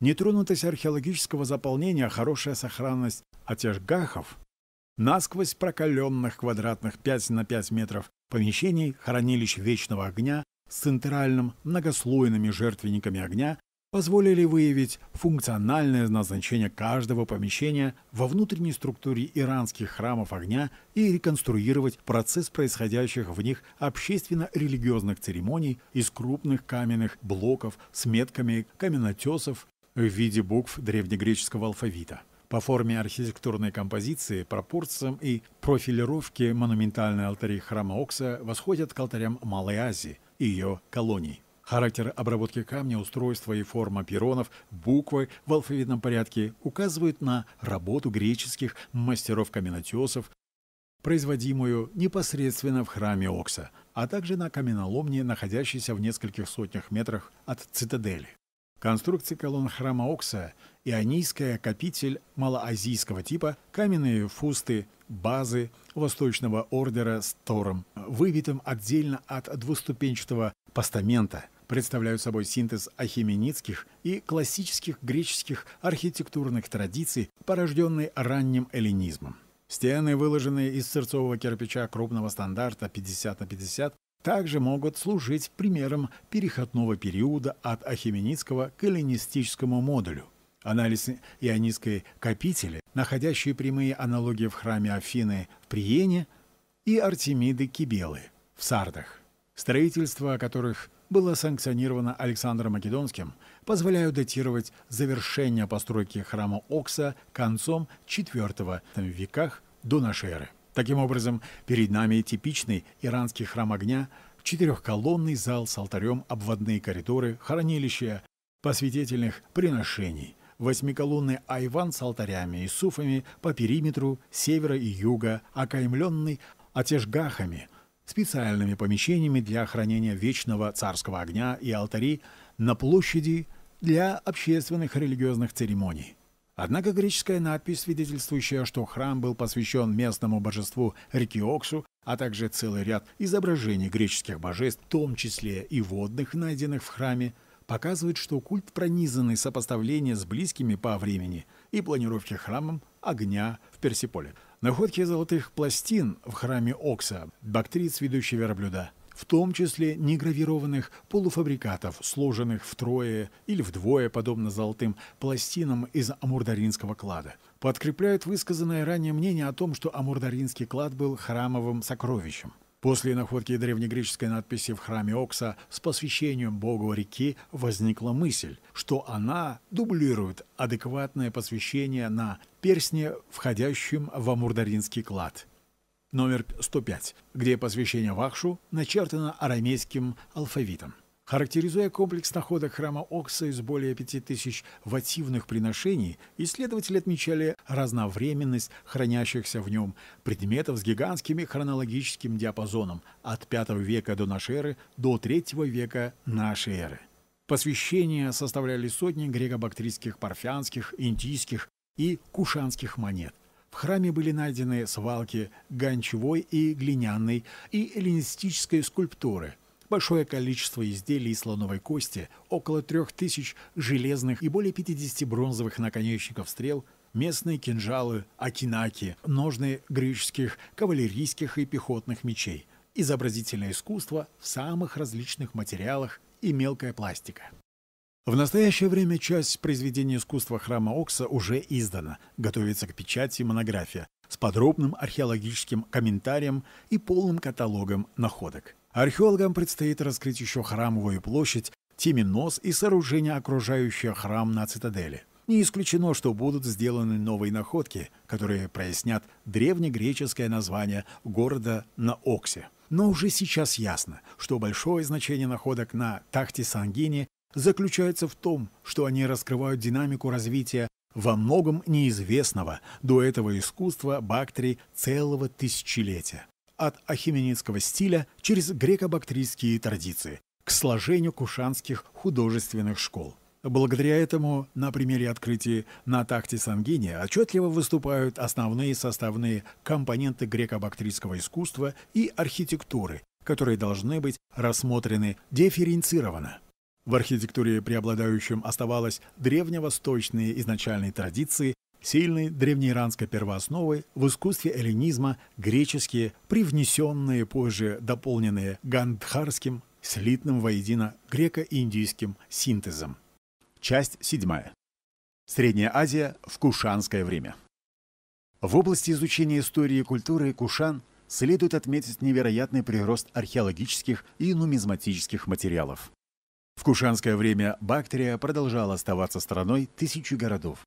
Нетронутость археологического заполнения, хорошая сохранность отяжгахов, насквозь прокаленных квадратных 5 на 5 метров помещений хранилищ вечного огня с центральным многослойными жертвенниками огня позволили выявить функциональное назначение каждого помещения во внутренней структуре иранских храмов огня и реконструировать процесс происходящих в них общественно-религиозных церемоний из крупных каменных блоков с метками каменотесов в виде букв древнегреческого алфавита. По форме архитектурной композиции, пропорциям и профилировке монументальные алтари храма Окса восходят к алтарям Малой Азии и ее колоний. Характер обработки камня, устройства и форма перонов, буквы в алфавитном порядке указывают на работу греческих мастеров-каменотесов, производимую непосредственно в храме Окса, а также на каменоломне, находящейся в нескольких сотнях метрах от цитадели. Конструкции колонн храма Окса, ионийская капитель малоазийского типа, каменные фусты, базы восточного ордера с тором, выбитым отдельно от двуступенчатого постамента – представляют собой синтез ахименидских и классических греческих архитектурных традиций, порожденный ранним эллинизмом. Стены, выложенные из сырцового кирпича крупного стандарта 50 на 50, также могут служить примером переходного периода от ахименидского к эллинистическому модулю. Анализ ионистской копители, находящие прямые аналогии в храме Афины в Приене и Артемиды Кибелы в Сардах, строительство которых было санкционировано Александром Македонским, позволяют датировать завершение постройки храма Окса концом IV веках до нашей эры. Таким образом, перед нами типичный иранский храм огня, четырехколонный зал с алтарем, обводные коридоры, хранилище посвятительных приношений, восьмиколонный айван с алтарями и суфами по периметру севера и юга, окаймленный отежгахами, специальными помещениями для хранения вечного царского огня и алтари на площади для общественных религиозных церемоний. Однако греческая надпись, свидетельствующая, что храм был посвящен местному божеству Рикиоксу, а также целый ряд изображений греческих божеств, в том числе и водных, найденных в храме, показывает, что культ, пронизанный сопоставление с близкими по времени и планировке храмом огня в Персиполе – Находки золотых пластин в храме Окса, бактериц ведущей верблюда, в том числе негравированных полуфабрикатов, сложенных втрое или вдвое, подобно золотым пластинам из амурдаринского клада, подкрепляют высказанное ранее мнение о том, что амурдаринский клад был храмовым сокровищем. После находки древнегреческой надписи в храме Окса с посвящением богу реки возникла мысль, что она дублирует адекватное посвящение на персне, входящем в амурдаринский клад. Номер 105, где посвящение Вахшу начертано арамейским алфавитом. Характеризуя комплекс находок храма Окса из более 5000 вативных приношений, исследователи отмечали разновременность хранящихся в нем предметов с гигантским хронологическим диапазоном от V века до нашей эры до III века нашей эры. Посвящения составляли сотни греко-бактрийских, парфянских, индийских и кушанских монет. В храме были найдены свалки гончевой и глиняной и эллинистической скульптуры – большое количество изделий из слоновой кости, около 3000 железных и более 50 бронзовых наконечников стрел, местные кинжалы, акинаки, ножны греческих, кавалерийских и пехотных мечей, изобразительное искусство в самых различных материалах и мелкая пластика. В настоящее время часть произведений искусства храма Окса уже издана, готовится к печати монография с подробным археологическим комментарием и полным каталогом находок. Археологам предстоит раскрыть еще храмовую площадь, Тиминос и сооружения, окружающие храм на цитадели. Не исключено, что будут сделаны новые находки, которые прояснят древнегреческое название города на Оксе. Но уже сейчас ясно, что большое значение находок на Тахте Сангине заключается в том, что они раскрывают динамику развития во многом неизвестного до этого искусства Бактрии целого тысячелетия от ахименитского стиля через греко-бактрийские традиции к сложению кушанских художественных школ. Благодаря этому на примере открытий на такте Сангиния отчетливо выступают основные составные компоненты греко-бактрийского искусства и архитектуры, которые должны быть рассмотрены дифференцированно. В архитектуре преобладающим оставалась древневосточные изначальные традиции сильной древнеиранской первоосновой в искусстве эллинизма греческие, привнесенные позже дополненные гандхарским, слитным воедино греко-индийским синтезом. Часть 7. Средняя Азия в Кушанское время. В области изучения истории и культуры Кушан следует отметить невероятный прирост археологических и нумизматических материалов. В кушанское время Бактрия продолжала оставаться страной тысячи городов,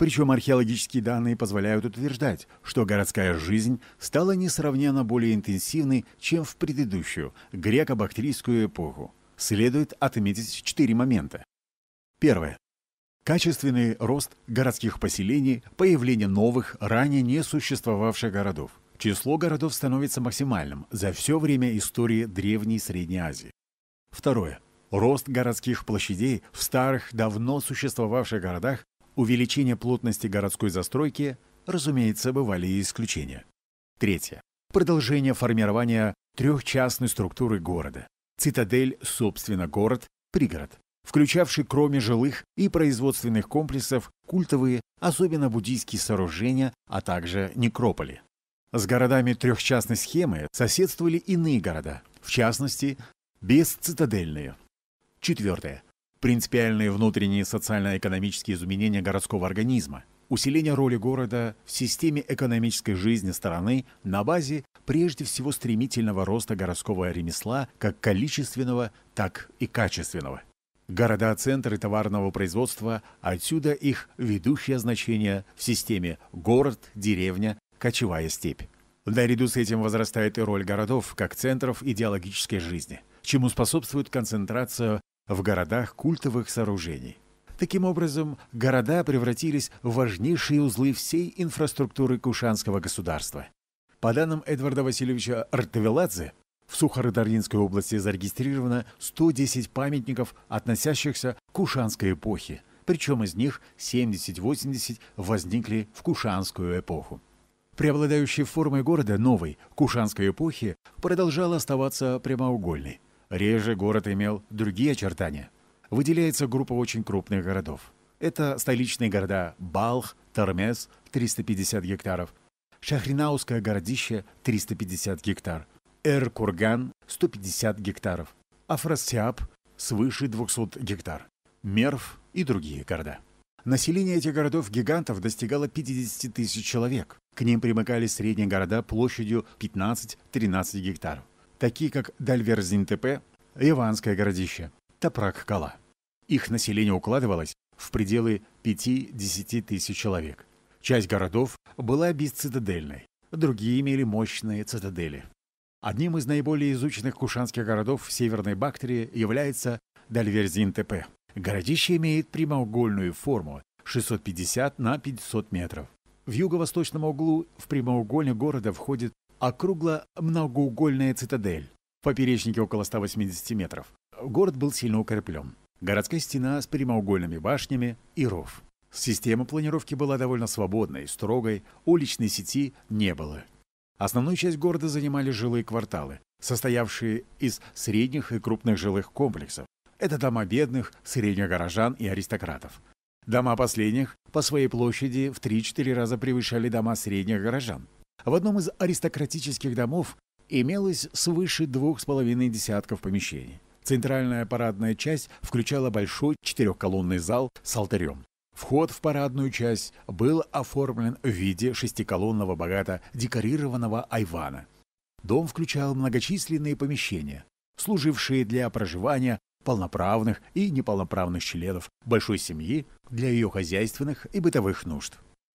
причем археологические данные позволяют утверждать, что городская жизнь стала несравненно более интенсивной, чем в предыдущую, греко-бактрийскую эпоху. Следует отметить четыре момента. Первое. Качественный рост городских поселений, появление новых, ранее не существовавших городов. Число городов становится максимальным за все время истории Древней Средней Азии. Второе. Рост городских площадей в старых, давно существовавших городах Увеличение плотности городской застройки, разумеется, бывали и исключения. Третье. Продолжение формирования трехчастной структуры города. Цитадель, собственно, город, пригород, включавший кроме жилых и производственных комплексов культовые, особенно буддийские сооружения, а также некрополи. С городами трехчастной схемы соседствовали иные города, в частности, бесцитадельные. Четвертое принципиальные внутренние социально-экономические изменения городского организма, усиление роли города в системе экономической жизни страны на базе прежде всего стремительного роста городского ремесла как количественного, так и качественного. Города – центры товарного производства, отсюда их ведущее значение в системе город, деревня, кочевая степь. Наряду с этим возрастает и роль городов как центров идеологической жизни, чему способствует концентрация в городах культовых сооружений. Таким образом, города превратились в важнейшие узлы всей инфраструктуры Кушанского государства. По данным Эдварда Васильевича Артавеладзе, в Сухародаринской области зарегистрировано 110 памятников, относящихся к Кушанской эпохе, причем из них 70-80 возникли в Кушанскую эпоху. Преобладающей формой города новой Кушанской эпохи продолжала оставаться прямоугольной – Реже город имел другие очертания. Выделяется группа очень крупных городов. Это столичные города Балх, Тормес 350 гектаров, Шахринауское городище 350 гектар, Эр-Курган 150 гектаров, Афрастиап свыше 200 гектар, Мерв и другие города. Население этих городов-гигантов достигало 50 тысяч человек. К ним примыкали средние города площадью 15-13 гектаров такие как дальверзин Иванское городище, Топрак-Кала. Их население укладывалось в пределы 5-10 тысяч человек. Часть городов была бесцитадельной, другие имели мощные цитадели. Одним из наиболее изученных кушанских городов в Северной Бактрии является дальверзин Городище имеет прямоугольную форму 650 на 500 метров. В юго-восточном углу в прямоугольник города входит округла многоугольная цитадель, в поперечнике около 180 метров. Город был сильно укреплен. Городская стена с прямоугольными башнями и ров. Система планировки была довольно свободной, строгой, уличной сети не было. Основную часть города занимали жилые кварталы, состоявшие из средних и крупных жилых комплексов. Это дома бедных, средних горожан и аристократов. Дома последних по своей площади в 3-4 раза превышали дома средних горожан. В одном из аристократических домов имелось свыше двух с половиной десятков помещений. Центральная парадная часть включала большой четырехколонный зал с алтарем. Вход в парадную часть был оформлен в виде шестиколонного богато декорированного айвана. Дом включал многочисленные помещения, служившие для проживания полноправных и неполноправных членов большой семьи для ее хозяйственных и бытовых нужд.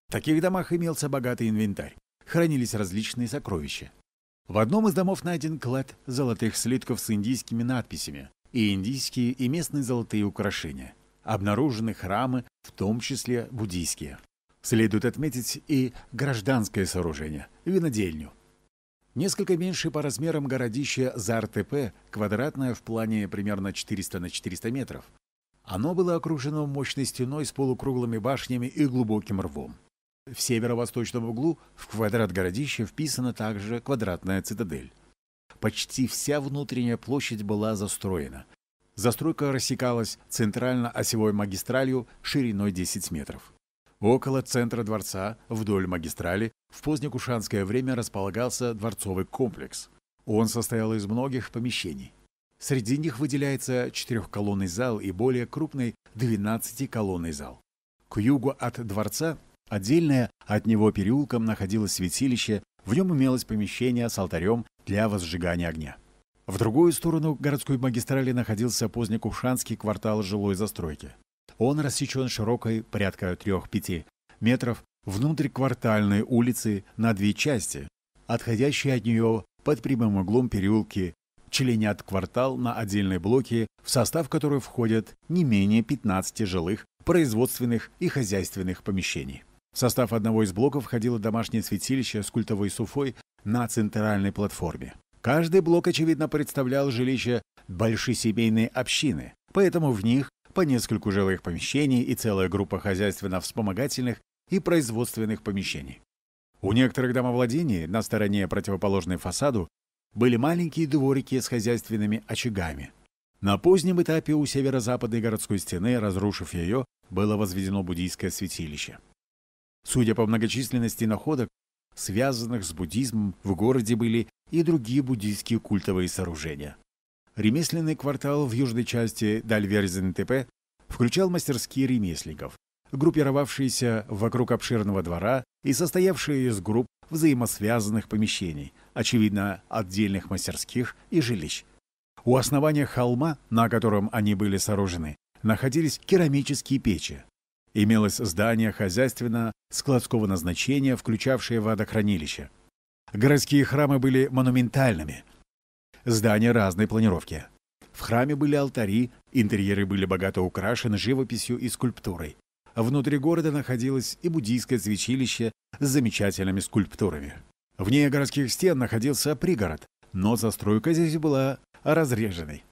В таких домах имелся богатый инвентарь хранились различные сокровища. В одном из домов найден клад золотых слитков с индийскими надписями и индийские и местные золотые украшения. Обнаружены храмы, в том числе буддийские. Следует отметить и гражданское сооружение – винодельню. Несколько меньше по размерам городище Зартепе, квадратное в плане примерно 400 на 400 метров. Оно было окружено мощной стеной с полукруглыми башнями и глубоким рвом. В северо-восточном углу в квадрат городища вписана также квадратная цитадель. Почти вся внутренняя площадь была застроена. Застройка рассекалась центрально-осевой магистралью шириной 10 метров. Около центра дворца, вдоль магистрали, в позднекушанское время располагался дворцовый комплекс. Он состоял из многих помещений. Среди них выделяется четырехколонный зал и более крупный двенадцатиколонный зал. К югу от дворца Отдельное от него переулком находилось святилище, в нем имелось помещение с алтарем для возжигания огня. В другую сторону городской магистрали находился позднекувшанский квартал жилой застройки. Он рассечен широкой, порядка 3-5 метров, внутрь улицы на две части, отходящие от нее под прямым углом переулки членят квартал на отдельные блоки, в состав которых входят не менее 15 жилых, производственных и хозяйственных помещений. В состав одного из блоков входило домашнее святилище с культовой суфой на центральной платформе. Каждый блок, очевидно, представлял жилище большой семейной общины, поэтому в них по нескольку жилых помещений и целая группа хозяйственно-вспомогательных и производственных помещений. У некоторых домовладений на стороне противоположной фасаду были маленькие дворики с хозяйственными очагами. На позднем этапе у северо-западной городской стены, разрушив ее, было возведено буддийское святилище. Судя по многочисленности находок, связанных с буддизмом, в городе были и другие буддийские культовые сооружения. Ремесленный квартал в южной части Дальверзен-ТП включал мастерские ремесленников, группировавшиеся вокруг обширного двора и состоявшие из групп взаимосвязанных помещений, очевидно, отдельных мастерских и жилищ. У основания холма, на котором они были сооружены, находились керамические печи, Имелось здание хозяйственно-складского назначения, включавшее водохранилище. Городские храмы были монументальными. Здания разной планировки. В храме были алтари, интерьеры были богато украшены живописью и скульптурой. Внутри города находилось и буддийское свечилище с замечательными скульптурами. Вне городских стен находился пригород, но застройка здесь была разреженной.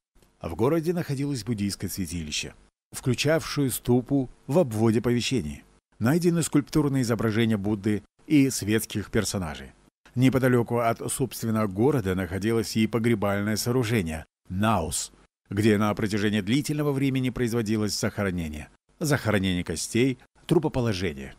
В городе находилось буддийское святилище включавшую ступу в обводе помещения. Найдены скульптурные изображения Будды и светских персонажей. Неподалеку от, собственного города находилось и погребальное сооружение – Наус, где на протяжении длительного времени производилось сохранение, захоронение костей, трупоположение.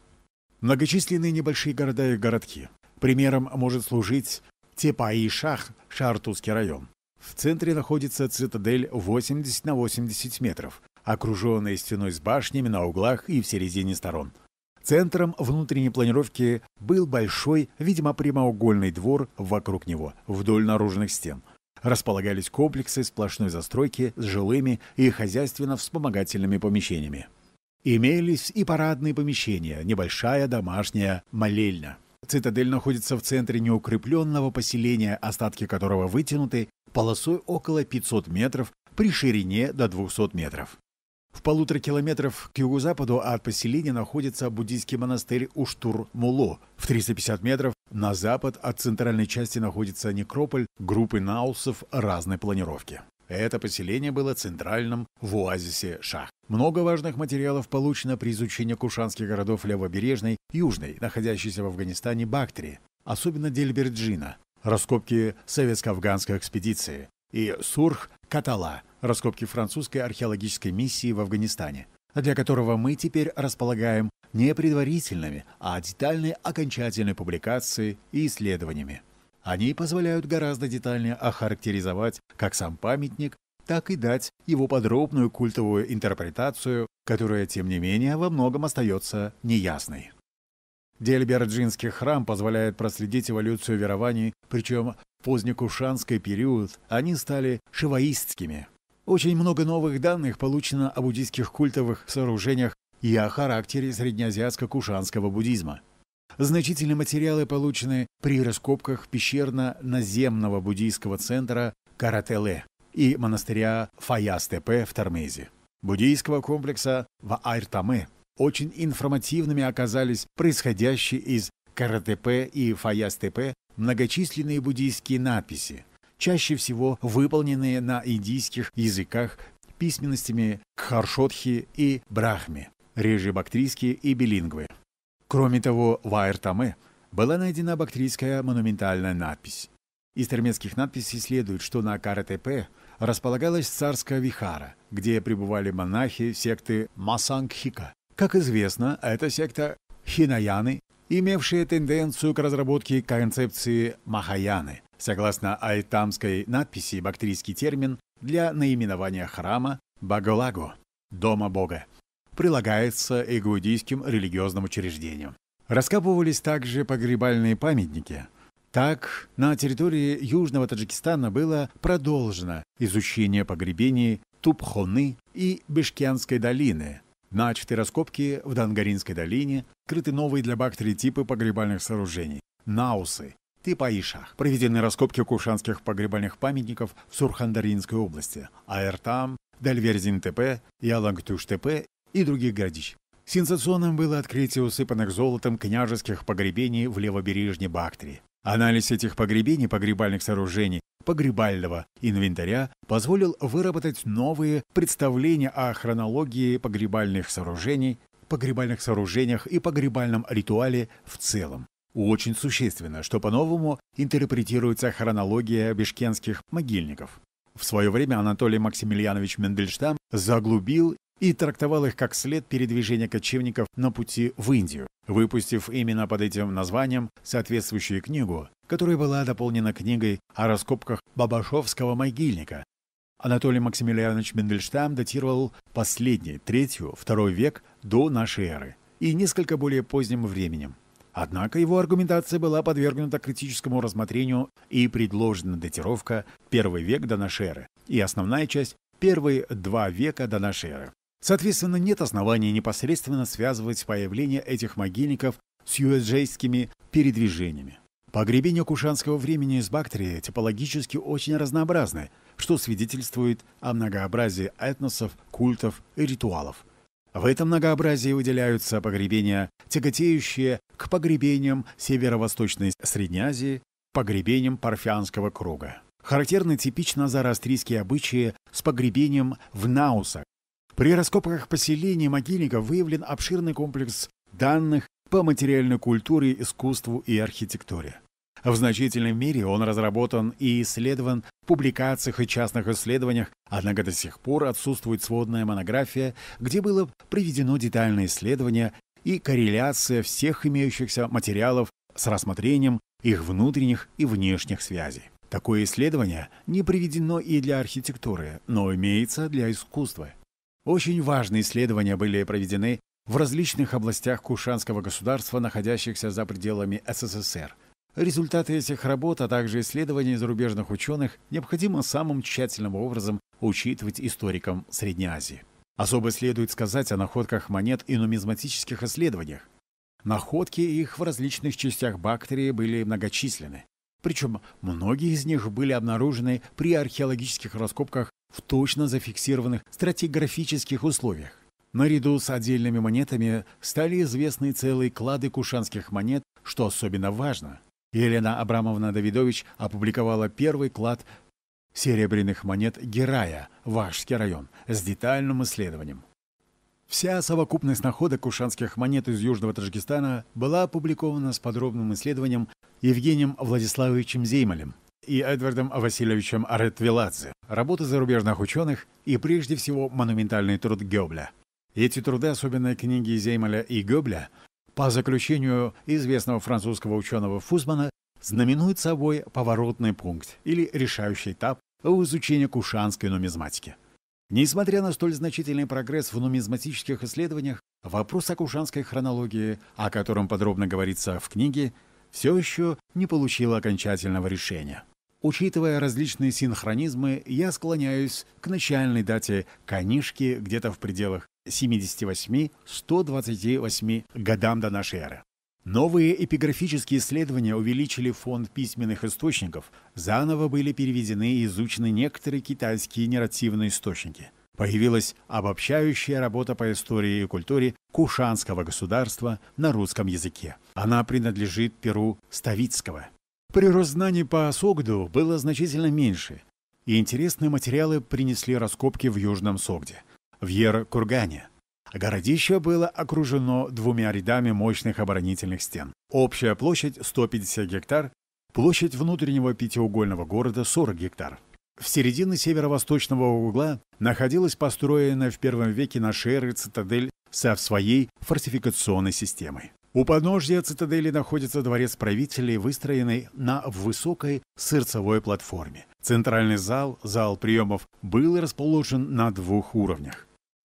Многочисленные небольшие города и городки. Примером может служить Тепаишах, шах Шартузский район. В центре находится цитадель 80 на 80 метров, Окруженная стеной с башнями на углах и в середине сторон. Центром внутренней планировки был большой, видимо, прямоугольный двор вокруг него, вдоль наружных стен. Располагались комплексы сплошной застройки с жилыми и хозяйственно-вспомогательными помещениями. Имелись и парадные помещения, небольшая домашняя молельня. Цитадель находится в центре неукрепленного поселения, остатки которого вытянуты полосой около 500 метров при ширине до 200 метров. В полутора километров к юго-западу от поселения находится буддийский монастырь Уштур-Муло. В 350 метров на запад от центральной части находится некрополь группы наусов разной планировки. Это поселение было центральным в оазисе Шах. Много важных материалов получено при изучении кушанских городов левобережной, южной, находящейся в Афганистане, Бактрии, особенно Дельберджина, раскопки советско-афганской экспедиции и Сурх-Катала – раскопки французской археологической миссии в Афганистане, для которого мы теперь располагаем не предварительными, а детальной окончательной публикацией и исследованиями. Они позволяют гораздо детальнее охарактеризовать как сам памятник, так и дать его подробную культовую интерпретацию, которая, тем не менее, во многом остается неясной. Дельберджинский храм позволяет проследить эволюцию верований, причем в позднекушанский период они стали шиваистскими – очень много новых данных получено о буддийских культовых сооружениях и о характере среднеазиатско-кушанского буддизма. Значительные материалы получены при раскопках пещерно-наземного буддийского центра Карателе и монастыря Фаястепе в Тормезе, буддийского комплекса в Айртаме. Очень информативными оказались происходящие из Каратепе и Фаястепе многочисленные буддийские надписи – чаще всего выполненные на индийских языках письменностями Кхаршотхи и брахме, реже бактрийские и билингвы. Кроме того, в Айртаме была найдена бактрийская монументальная надпись. Из термецких надписей следует, что на Каратепе располагалась царская вихара, где пребывали монахи секты Масангхика. Как известно, эта секта хинаяны, имевшая тенденцию к разработке концепции Махаяны, Согласно айтамской надписи, бактрийский термин для наименования храма Баголаго – Дома Бога – прилагается игудийским религиозным учреждениям. Раскапывались также погребальные памятники. Так, на территории Южного Таджикистана было продолжено изучение погребений Тупхоны и Бешкянской долины. Начаты раскопки в Дангаринской долине, крыты новые для бактерий типы погребальных сооружений – наусы, ты Тыпаиша. Проведены раскопки кушанских погребальных памятников в Сурхандаринской области, Аэртам, Дальверзин-ТП, Ялангтуш-ТП и других городищ. Сенсационным было открытие усыпанных золотом княжеских погребений в левобережье Бактрии. Анализ этих погребений, погребальных сооружений, погребального инвентаря позволил выработать новые представления о хронологии погребальных сооружений, погребальных сооружениях и погребальном ритуале в целом. Очень существенно, что по-новому интерпретируется хронология бишкенских могильников. В свое время Анатолий Максимилианович Мендельштам заглубил и трактовал их как след передвижения кочевников на пути в Индию, выпустив именно под этим названием соответствующую книгу, которая была дополнена книгой о раскопках Бабашовского могильника. Анатолий Максимилианович Мендельштам датировал последний, третью, второй век до нашей эры и несколько более поздним временем. Однако его аргументация была подвергнута критическому рассмотрению и предложена датировка первый век до нашей эры и основная часть первые два века до нашей эры. Соответственно, нет оснований непосредственно связывать появление этих могильников с юэджейскими передвижениями. Погребения кушанского времени из Бактрии типологически очень разнообразны, что свидетельствует о многообразии этносов, культов и ритуалов – в этом многообразии выделяются погребения, тяготеющие к погребениям Северо-Восточной Средней Азии, погребениям Парфянского круга. Характерны типично зороастрийские обычаи с погребением в наусах. При раскопках поселений могильников выявлен обширный комплекс данных по материальной культуре, искусству и архитектуре. В значительной мере он разработан и исследован в публикациях и частных исследованиях, однако до сих пор отсутствует сводная монография, где было проведено детальное исследование и корреляция всех имеющихся материалов с рассмотрением их внутренних и внешних связей. Такое исследование не приведено и для архитектуры, но имеется для искусства. Очень важные исследования были проведены в различных областях Кушанского государства, находящихся за пределами СССР – Результаты этих работ, а также исследований зарубежных ученых необходимо самым тщательным образом учитывать историкам Средней Азии. Особо следует сказать о находках монет и нумизматических исследованиях. Находки их в различных частях Бактрии были многочисленны. Причем многие из них были обнаружены при археологических раскопках в точно зафиксированных стратиграфических условиях. Наряду с отдельными монетами стали известны целые клады кушанских монет, что особенно важно – Елена Абрамовна Давидович опубликовала первый клад серебряных монет Герая, Вашский район, с детальным исследованием. Вся совокупность находок ушанских монет из Южного Таджикистана была опубликована с подробным исследованием Евгением Владиславовичем Зеймалем и Эдвардом Васильевичем Аретвеладзе, работы зарубежных ученых и прежде всего монументальный труд Гёбля. Эти труды, особенно книги Зеймаля и Гёбля, по заключению известного французского ученого Фузмана, знаменует собой поворотный пункт или решающий этап в изучении кушанской нумизматики. Несмотря на столь значительный прогресс в нумизматических исследованиях, вопрос о кушанской хронологии, о котором подробно говорится в книге, все еще не получил окончательного решения. Учитывая различные синхронизмы, я склоняюсь к начальной дате конишки где-то в пределах 78-128 годам до нашей эры. Новые эпиграфические исследования увеличили фонд письменных источников, заново были переведены и изучены некоторые китайские нарративные источники. Появилась обобщающая работа по истории и культуре Кушанского государства на русском языке. Она принадлежит Перу Ставицкого. Прирост знаний по Согду было значительно меньше, и интересные материалы принесли раскопки в Южном Согде – в Ер-Кургане. Городище было окружено двумя рядами мощных оборонительных стен. Общая площадь 150 гектар, площадь внутреннего пятиугольного города 40 гектар. В середине северо-восточного угла находилась построенная в первом веке нашей эры цитадель со своей фортификационной системой. У подножья цитадели находится дворец правителей, выстроенный на высокой сырцевой платформе. Центральный зал, зал приемов, был расположен на двух уровнях.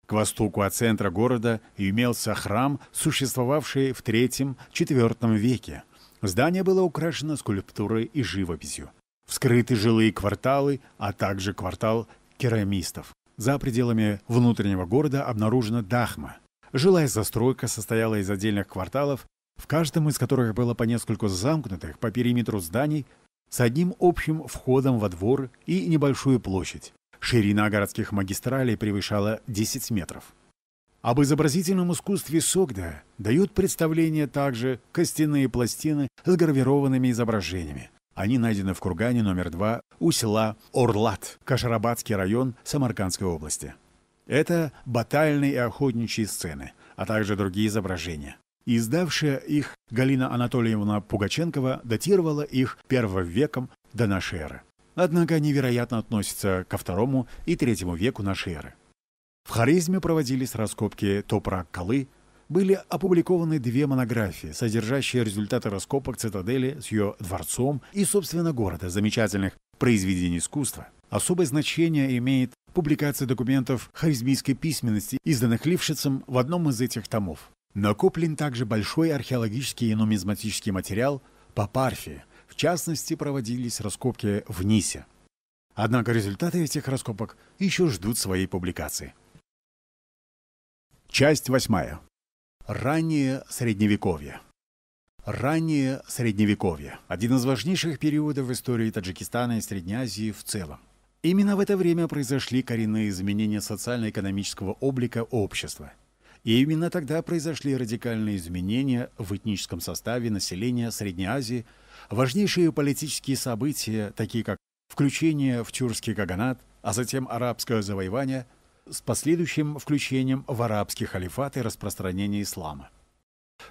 К востоку от центра города имелся храм, существовавший в III-IV веке. Здание было украшено скульптурой и живописью. Вскрыты жилые кварталы, а также квартал керамистов. За пределами внутреннего города обнаружена Дахма. Жилая застройка состояла из отдельных кварталов, в каждом из которых было по нескольку замкнутых по периметру зданий с одним общим входом во двор и небольшую площадь. Ширина городских магистралей превышала 10 метров. Об изобразительном искусстве Согда дают представление также костяные пластины с гравированными изображениями. Они найдены в кургане номер 2 у села Орлат, Кашарабадский район Самаркандской области. Это батальные и охотничьи сцены, а также другие изображения. Издавшая их Галина Анатольевна Пугаченкова датировала их первым веком до нашей эры однако они, вероятно, относятся ко второму и третьему веку нашей эры. В Хорезме проводились раскопки Топрак-Калы, были опубликованы две монографии, содержащие результаты раскопок цитадели с ее дворцом и, собственно, города замечательных произведений искусства. Особое значение имеет публикация документов харизмийской письменности, изданных Лившицем в одном из этих томов. Накоплен также большой археологический и нумизматический материал по Парфии – в частности, проводились раскопки в Нисе. Однако результаты этих раскопок еще ждут своей публикации. Часть восьмая. Раннее Средневековье. Раннее Средневековье – один из важнейших периодов в истории Таджикистана и Средней Азии в целом. Именно в это время произошли коренные изменения социально-экономического облика общества. И именно тогда произошли радикальные изменения в этническом составе населения Средней Азии – Важнейшие политические события, такие как включение в тюркский каганат, а затем арабское завоевание, с последующим включением в арабский халифат и распространение ислама.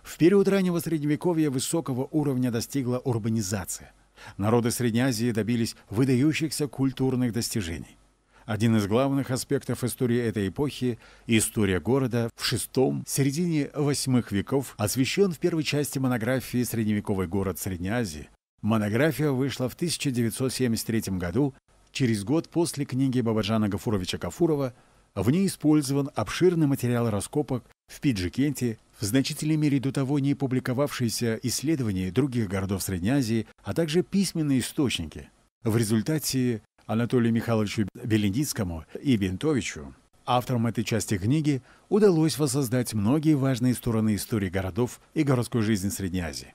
В период раннего Средневековья высокого уровня достигла урбанизация. Народы Средней Азии добились выдающихся культурных достижений. Один из главных аспектов истории этой эпохи – история города в шестом, середине восьмых веков, освещен в первой части монографии «Средневековый город Средней Азии». Монография вышла в 1973 году, через год после книги Бабаджана Гафуровича Гафурова. В ней использован обширный материал раскопок в Пиджикенте, в значительной мере до того не публиковавшиеся исследования других городов Средней Азии, а также письменные источники. В результате Анатолию Михайловичу Белендицкому и Бентовичу, авторам этой части книги, удалось воссоздать многие важные стороны истории городов и городской жизни Средней Азии.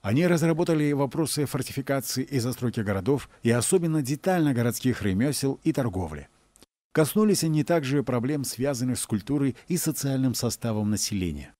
Они разработали вопросы фортификации и застройки городов и особенно детально городских ремесел и торговли. Коснулись они также проблем, связанных с культурой и социальным составом населения.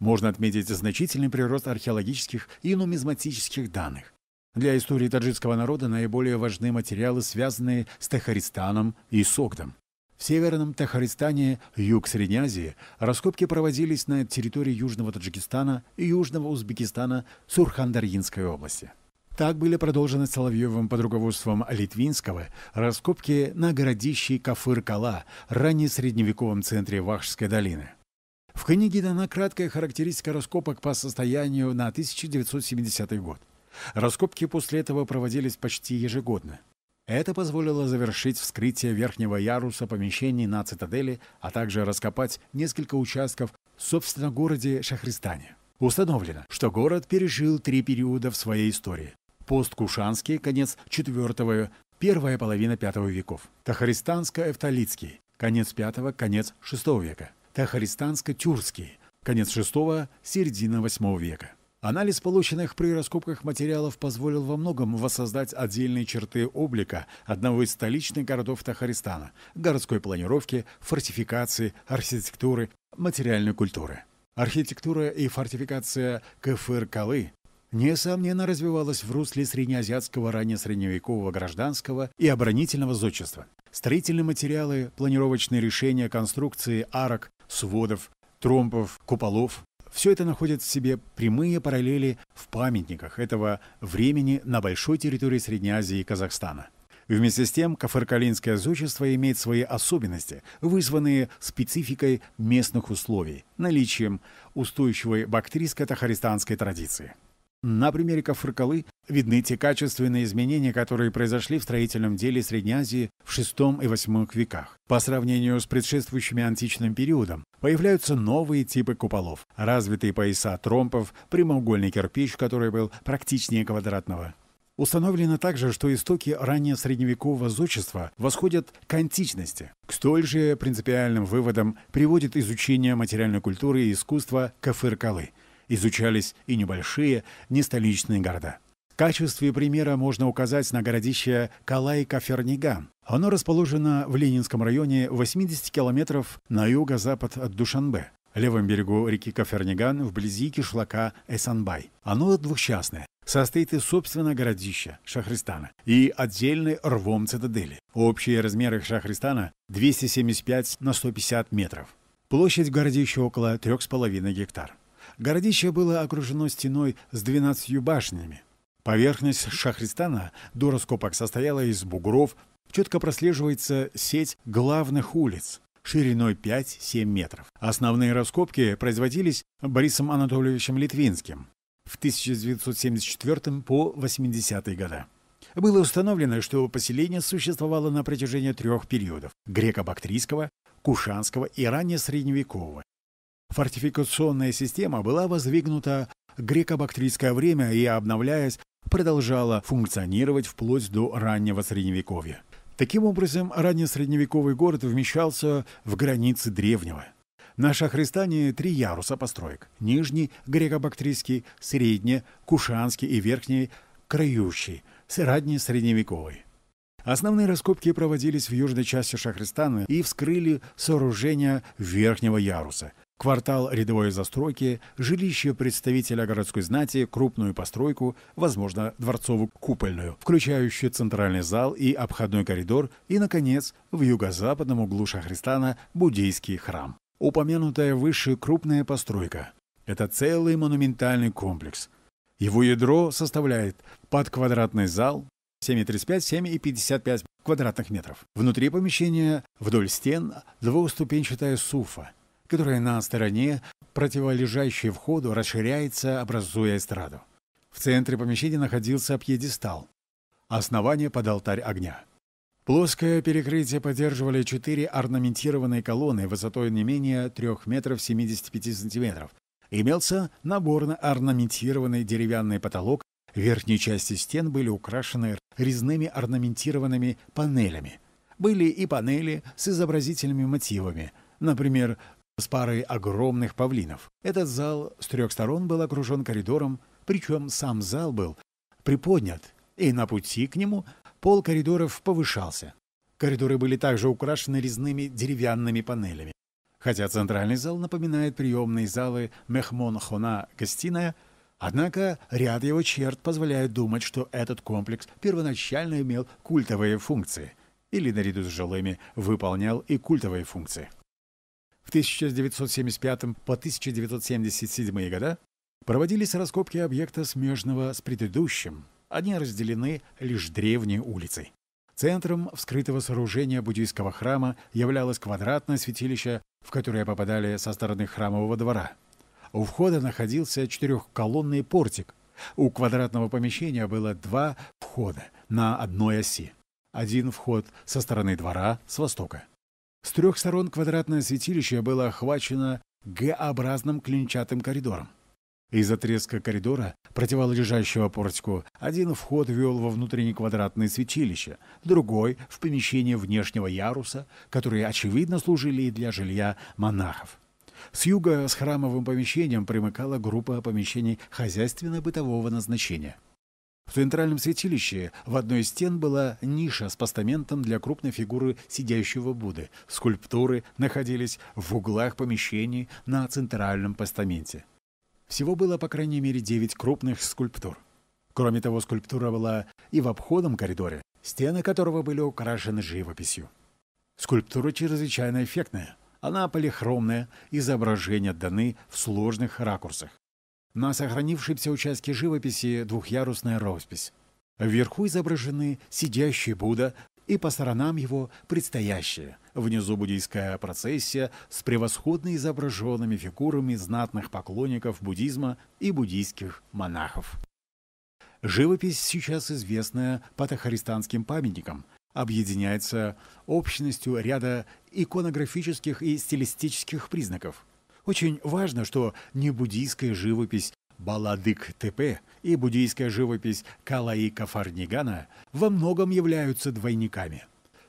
Можно отметить значительный прирост археологических и нумизматических данных. Для истории таджикского народа наиболее важны материалы, связанные с Тахаристаном и Согдом. В Северном Тахаристане, юг Средней Азии, раскопки проводились на территории Южного Таджикистана и Южного Узбекистана Сурхандаринской области. Так были продолжены Соловьевым под руководством Литвинского раскопки на городище Кафыр-Кала, средневековом центре Вахшской долины. В книге дана краткая характеристика раскопок по состоянию на 1970 год. Раскопки после этого проводились почти ежегодно. Это позволило завершить вскрытие верхнего яруса помещений на цитадели, а также раскопать несколько участков в собственном городе Шахристане. Установлено, что город пережил три периода в своей истории. Посткушанский – конец IV, первая половина V веков. Тахаристанско-Эфталитский – конец V, конец VI века. Тахаристанско-Тюркский – конец VI, середина VIII века. Анализ полученных при раскопках материалов позволил во многом воссоздать отдельные черты облика одного из столичных городов Тахаристана, городской планировки, фортификации, архитектуры, материальной культуры. Архитектура и фортификация Кефыр-Калы несомненно развивалась в русле среднеазиатского раннесредневекового гражданского и оборонительного зодчества. Строительные материалы, планировочные решения, конструкции арок, сводов, тромбов, куполов все это находит в себе прямые параллели в памятниках этого времени на большой территории Средней Азии и Казахстана. Вместе с тем, кафаркалинское зодчество имеет свои особенности, вызванные спецификой местных условий, наличием устойчивой бактрийско-тахаристанской традиции. На примере Кафракалы видны те качественные изменения, которые произошли в строительном деле Средней Азии в VI и VIII веках. По сравнению с предшествующими античным периодом, появляются новые типы куполов, развитые пояса тромпов, прямоугольный кирпич, который был практичнее квадратного. Установлено также, что истоки ранее средневекового зодчества восходят к античности. К столь же принципиальным выводам приводит изучение материальной культуры и искусства Кафыркалы. Изучались и небольшие, нестоличные города. В качестве примера можно указать на городище Калайка-Ферниган. Оно расположено в Ленинском районе 80 километров на юго-запад от Душанбе, левом берегу реки Каферниган, вблизи кишлака Эсанбай. Оно двухчастное, состоит из собственного городища Шахристана и отдельной рвом цитадели. Общие размеры Шахристана 275 на 150 метров. Площадь городища городе еще около 3,5 гектар. Городище было окружено стеной с двенадцатью башнями. Поверхность Шахристана до раскопок состояла из бугров, четко прослеживается сеть главных улиц шириной 5-7 метров. Основные раскопки производились Борисом Анатольевичем Литвинским в 1974 по 80 года. Было установлено, что поселение существовало на протяжении трех периодов – греко-бактрийского, кушанского и ранее средневекового, Фортификационная система была воздвигнута греко-бактрийское время и, обновляясь, продолжала функционировать вплоть до раннего Средневековья. Таким образом, раннесредневековый город вмещался в границы древнего. На Шахристане три яруса построек – нижний, греко-бактрийский, средний, кушанский и верхний, крающий, ранний средневековый. Основные раскопки проводились в южной части Шахристана и вскрыли сооружения верхнего яруса – Квартал рядовой застройки, жилище представителя городской знати, крупную постройку, возможно, дворцовую купольную, включающую центральный зал и обходной коридор, и, наконец, в юго-западном углу Шахристана буддийский храм. Упомянутая выше крупная постройка. Это целый монументальный комплекс. Его ядро составляет под квадратный зал 7,35-7,55 квадратных метров. Внутри помещения вдоль стен двухступенчатая суфа – которая на стороне, противолежащей входу, расширяется, образуя эстраду. В центре помещения находился пьедестал. Основание под алтарь огня. Плоское перекрытие поддерживали четыре орнаментированные колонны высотой не менее 3 метров 75 сантиметров. Имелся наборно-орнаментированный деревянный потолок, верхние части стен были украшены резными орнаментированными панелями. Были и панели с изобразительными мотивами, например, с парой огромных павлинов. Этот зал с трех сторон был окружен коридором, причем сам зал был приподнят, и на пути к нему пол коридоров повышался. Коридоры были также украшены резными деревянными панелями. Хотя центральный зал напоминает приемные залы Мехмон-Хона гостиная, однако ряд его черт позволяет думать, что этот комплекс первоначально имел культовые функции или наряду с жилыми выполнял и культовые функции. В 1975 по 1977 года проводились раскопки объекта смежного с предыдущим. Они разделены лишь древней улицей. Центром вскрытого сооружения буддийского храма являлось квадратное святилище, в которое попадали со стороны храмового двора. У входа находился четырехколонный портик. У квадратного помещения было два входа на одной оси. Один вход со стороны двора с востока – с трех сторон квадратное святилище было охвачено Г-образным клинчатым коридором. Из отрезка коридора, противолежащего портику, один вход вел во внутреннее квадратное святилище, другой — в помещение внешнего яруса, которые, очевидно, служили и для жилья монахов. С юга с храмовым помещением примыкала группа помещений хозяйственно-бытового назначения — в центральном святилище в одной из стен была ниша с постаментом для крупной фигуры сидящего Будды. Скульптуры находились в углах помещений на центральном постаменте. Всего было по крайней мере 9 крупных скульптур. Кроме того, скульптура была и в обходном коридоре, стены которого были украшены живописью. Скульптура чрезвычайно эффектная. Она полихромная, изображения даны в сложных ракурсах. На сохранившемся участке живописи двухъярусная роспись. Вверху изображены сидящий Будда и по сторонам его предстоящие. Внизу буддийская процессия с превосходно изображенными фигурами знатных поклонников буддизма и буддийских монахов. Живопись, сейчас известная патохаристанским памятникам, объединяется общностью ряда иконографических и стилистических признаков – очень важно, что не буддийская живопись Баладык-ТП и буддийская живопись Калаика Фарнигана во многом являются двойниками.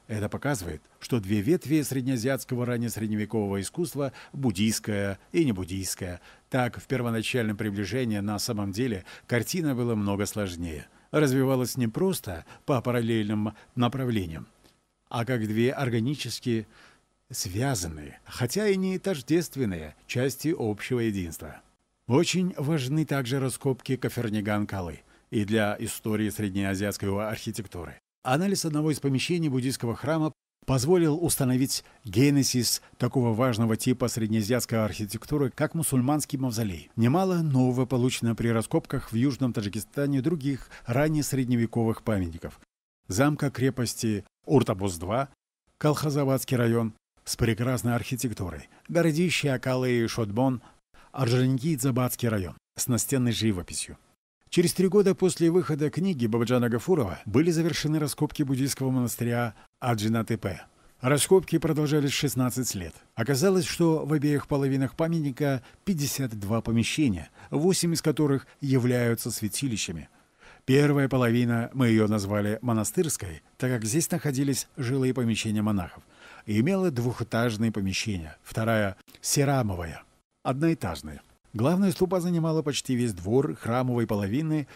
Это показывает, что две ветви среднеазиатского раннесредневекового искусства – буддийское и небуддийское. Так, в первоначальном приближении на самом деле картина была много сложнее. Развивалась не просто по параллельным направлениям, а как две органические связанные, хотя и не тождественные, части общего единства. Очень важны также раскопки Каферниган-Калы и для истории среднеазиатской архитектуры. Анализ одного из помещений буддийского храма позволил установить генезис такого важного типа среднеазиатской архитектуры, как мусульманский мавзолей. Немало нового получено при раскопках в Южном Таджикистане других ранее средневековых памятников. Замка крепости Уртабуз-2, Калхазаватский район, с прекрасной архитектурой. Городище Акалы и Шотбон, Орджоникидзе-Бадский район, с настенной живописью. Через три года после выхода книги Бабаджана Гафурова были завершены раскопки буддийского монастыря Аджинатепе. Раскопки продолжались 16 лет. Оказалось, что в обеих половинах памятника 52 помещения, 8 из которых являются святилищами. Первая половина мы ее назвали монастырской, так как здесь находились жилые помещения монахов – и имела двухэтажные помещения, вторая – серамовая, одноэтажная. Главная ступа занимала почти весь двор храмовой половины,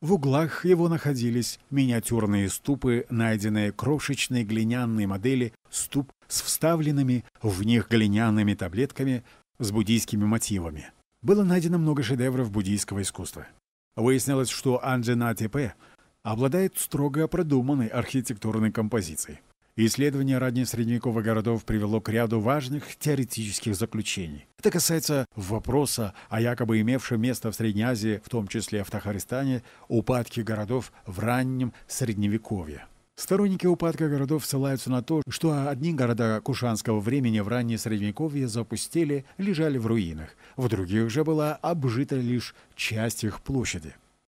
в углах его находились миниатюрные ступы, найденные крошечные глиняные модели ступ с вставленными в них глиняными таблетками с буддийскими мотивами. Было найдено много шедевров буддийского искусства. Выяснилось, что Анджина Тепе обладает строго продуманной архитектурной композицией. Исследование ранее средневековых городов привело к ряду важных теоретических заключений. Это касается вопроса о якобы имевшем место в Средней Азии, в том числе в Тахаристане, упадке городов в раннем Средневековье. Сторонники упадка городов ссылаются на то, что одни города Кушанского времени в раннее Средневековье запустили, лежали в руинах, в других же была обжита лишь часть их площади.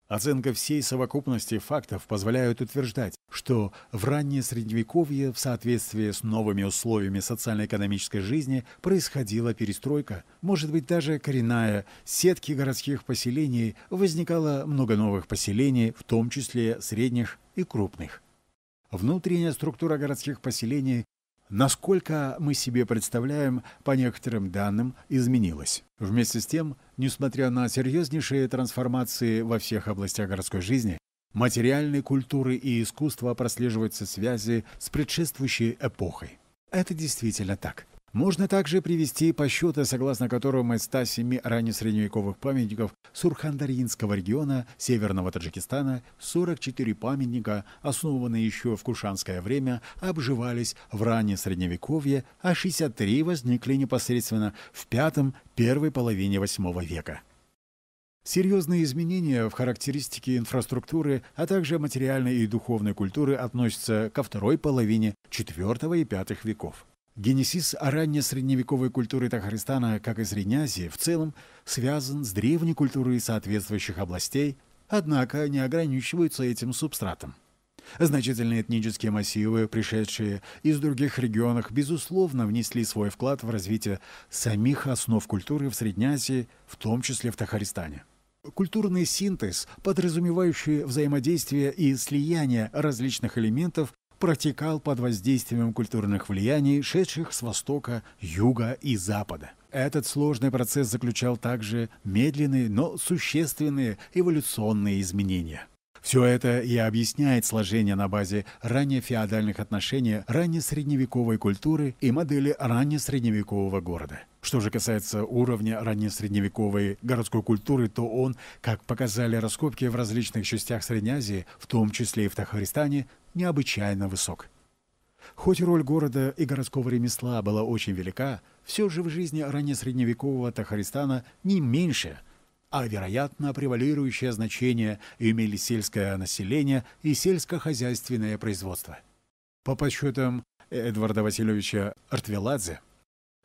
Оценка всей совокупности фактов позволяет утверждать, что в раннее Средневековье в соответствии с новыми условиями социально-экономической жизни происходила перестройка, может быть даже коренная, сетки городских поселений, возникало много новых поселений, в том числе средних и крупных. Внутренняя структура городских поселений насколько мы себе представляем, по некоторым данным, изменилось. Вместе с тем, несмотря на серьезнейшие трансформации во всех областях городской жизни, материальной культуры и искусства прослеживаются связи с предшествующей эпохой. Это действительно так. Можно также привести посчеты, согласно которым из 107 раннесредневековых памятников Сурхандаринского региона Северного Таджикистана 44 памятника, основанные еще в кушанское время, обживались в раннее Средневековье, а 63 возникли непосредственно в пятом первой половине VIII века. Серьезные изменения в характеристике инфраструктуры, а также материальной и духовной культуры относятся ко второй половине IV и V веков. Генесис средневековой культуры Тахаристана, как и Средней Азии, в целом связан с древней культурой соответствующих областей, однако не ограничиваются этим субстратом. Значительные этнические массивы, пришедшие из других регионов, безусловно, внесли свой вклад в развитие самих основ культуры в Средней Азии, в том числе в Тахаристане. Культурный синтез, подразумевающий взаимодействие и слияние различных элементов, протекал под воздействием культурных влияний, шедших с востока, юга и запада. Этот сложный процесс заключал также медленные, но существенные эволюционные изменения. Все это и объясняет сложение на базе раннефеодальных отношений, раннесредневековой культуры и модели раннесредневекового города. Что же касается уровня раннесредневековой городской культуры, то он, как показали раскопки в различных частях Средней Азии, в том числе и в Тахаристане, необычайно высок. Хоть роль города и городского ремесла была очень велика, все же в жизни раннесредневекового Тахаристана не меньше – а, вероятно, превалирующее значение имели сельское население и сельскохозяйственное производство. По подсчетам Эдварда Васильевича Артвеладзе,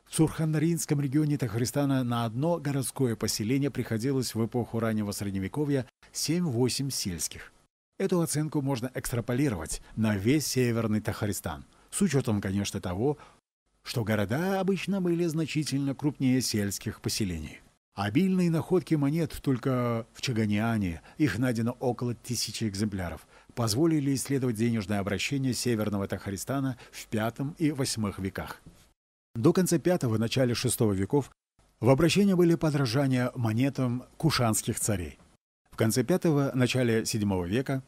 в Сурханаринском регионе Тахристана на одно городское поселение приходилось в эпоху раннего Средневековья 7-8 сельских. Эту оценку можно экстраполировать на весь Северный Тахаристан, с учетом, конечно, того, что города обычно были значительно крупнее сельских поселений. Обильные находки монет только в Чаганиане, их найдено около тысячи экземпляров, позволили исследовать денежное обращение северного Тахаристана в V и VIII веках. До конца V – начале VI веков в обращении были подражания монетам кушанских царей. В конце V – начале VII века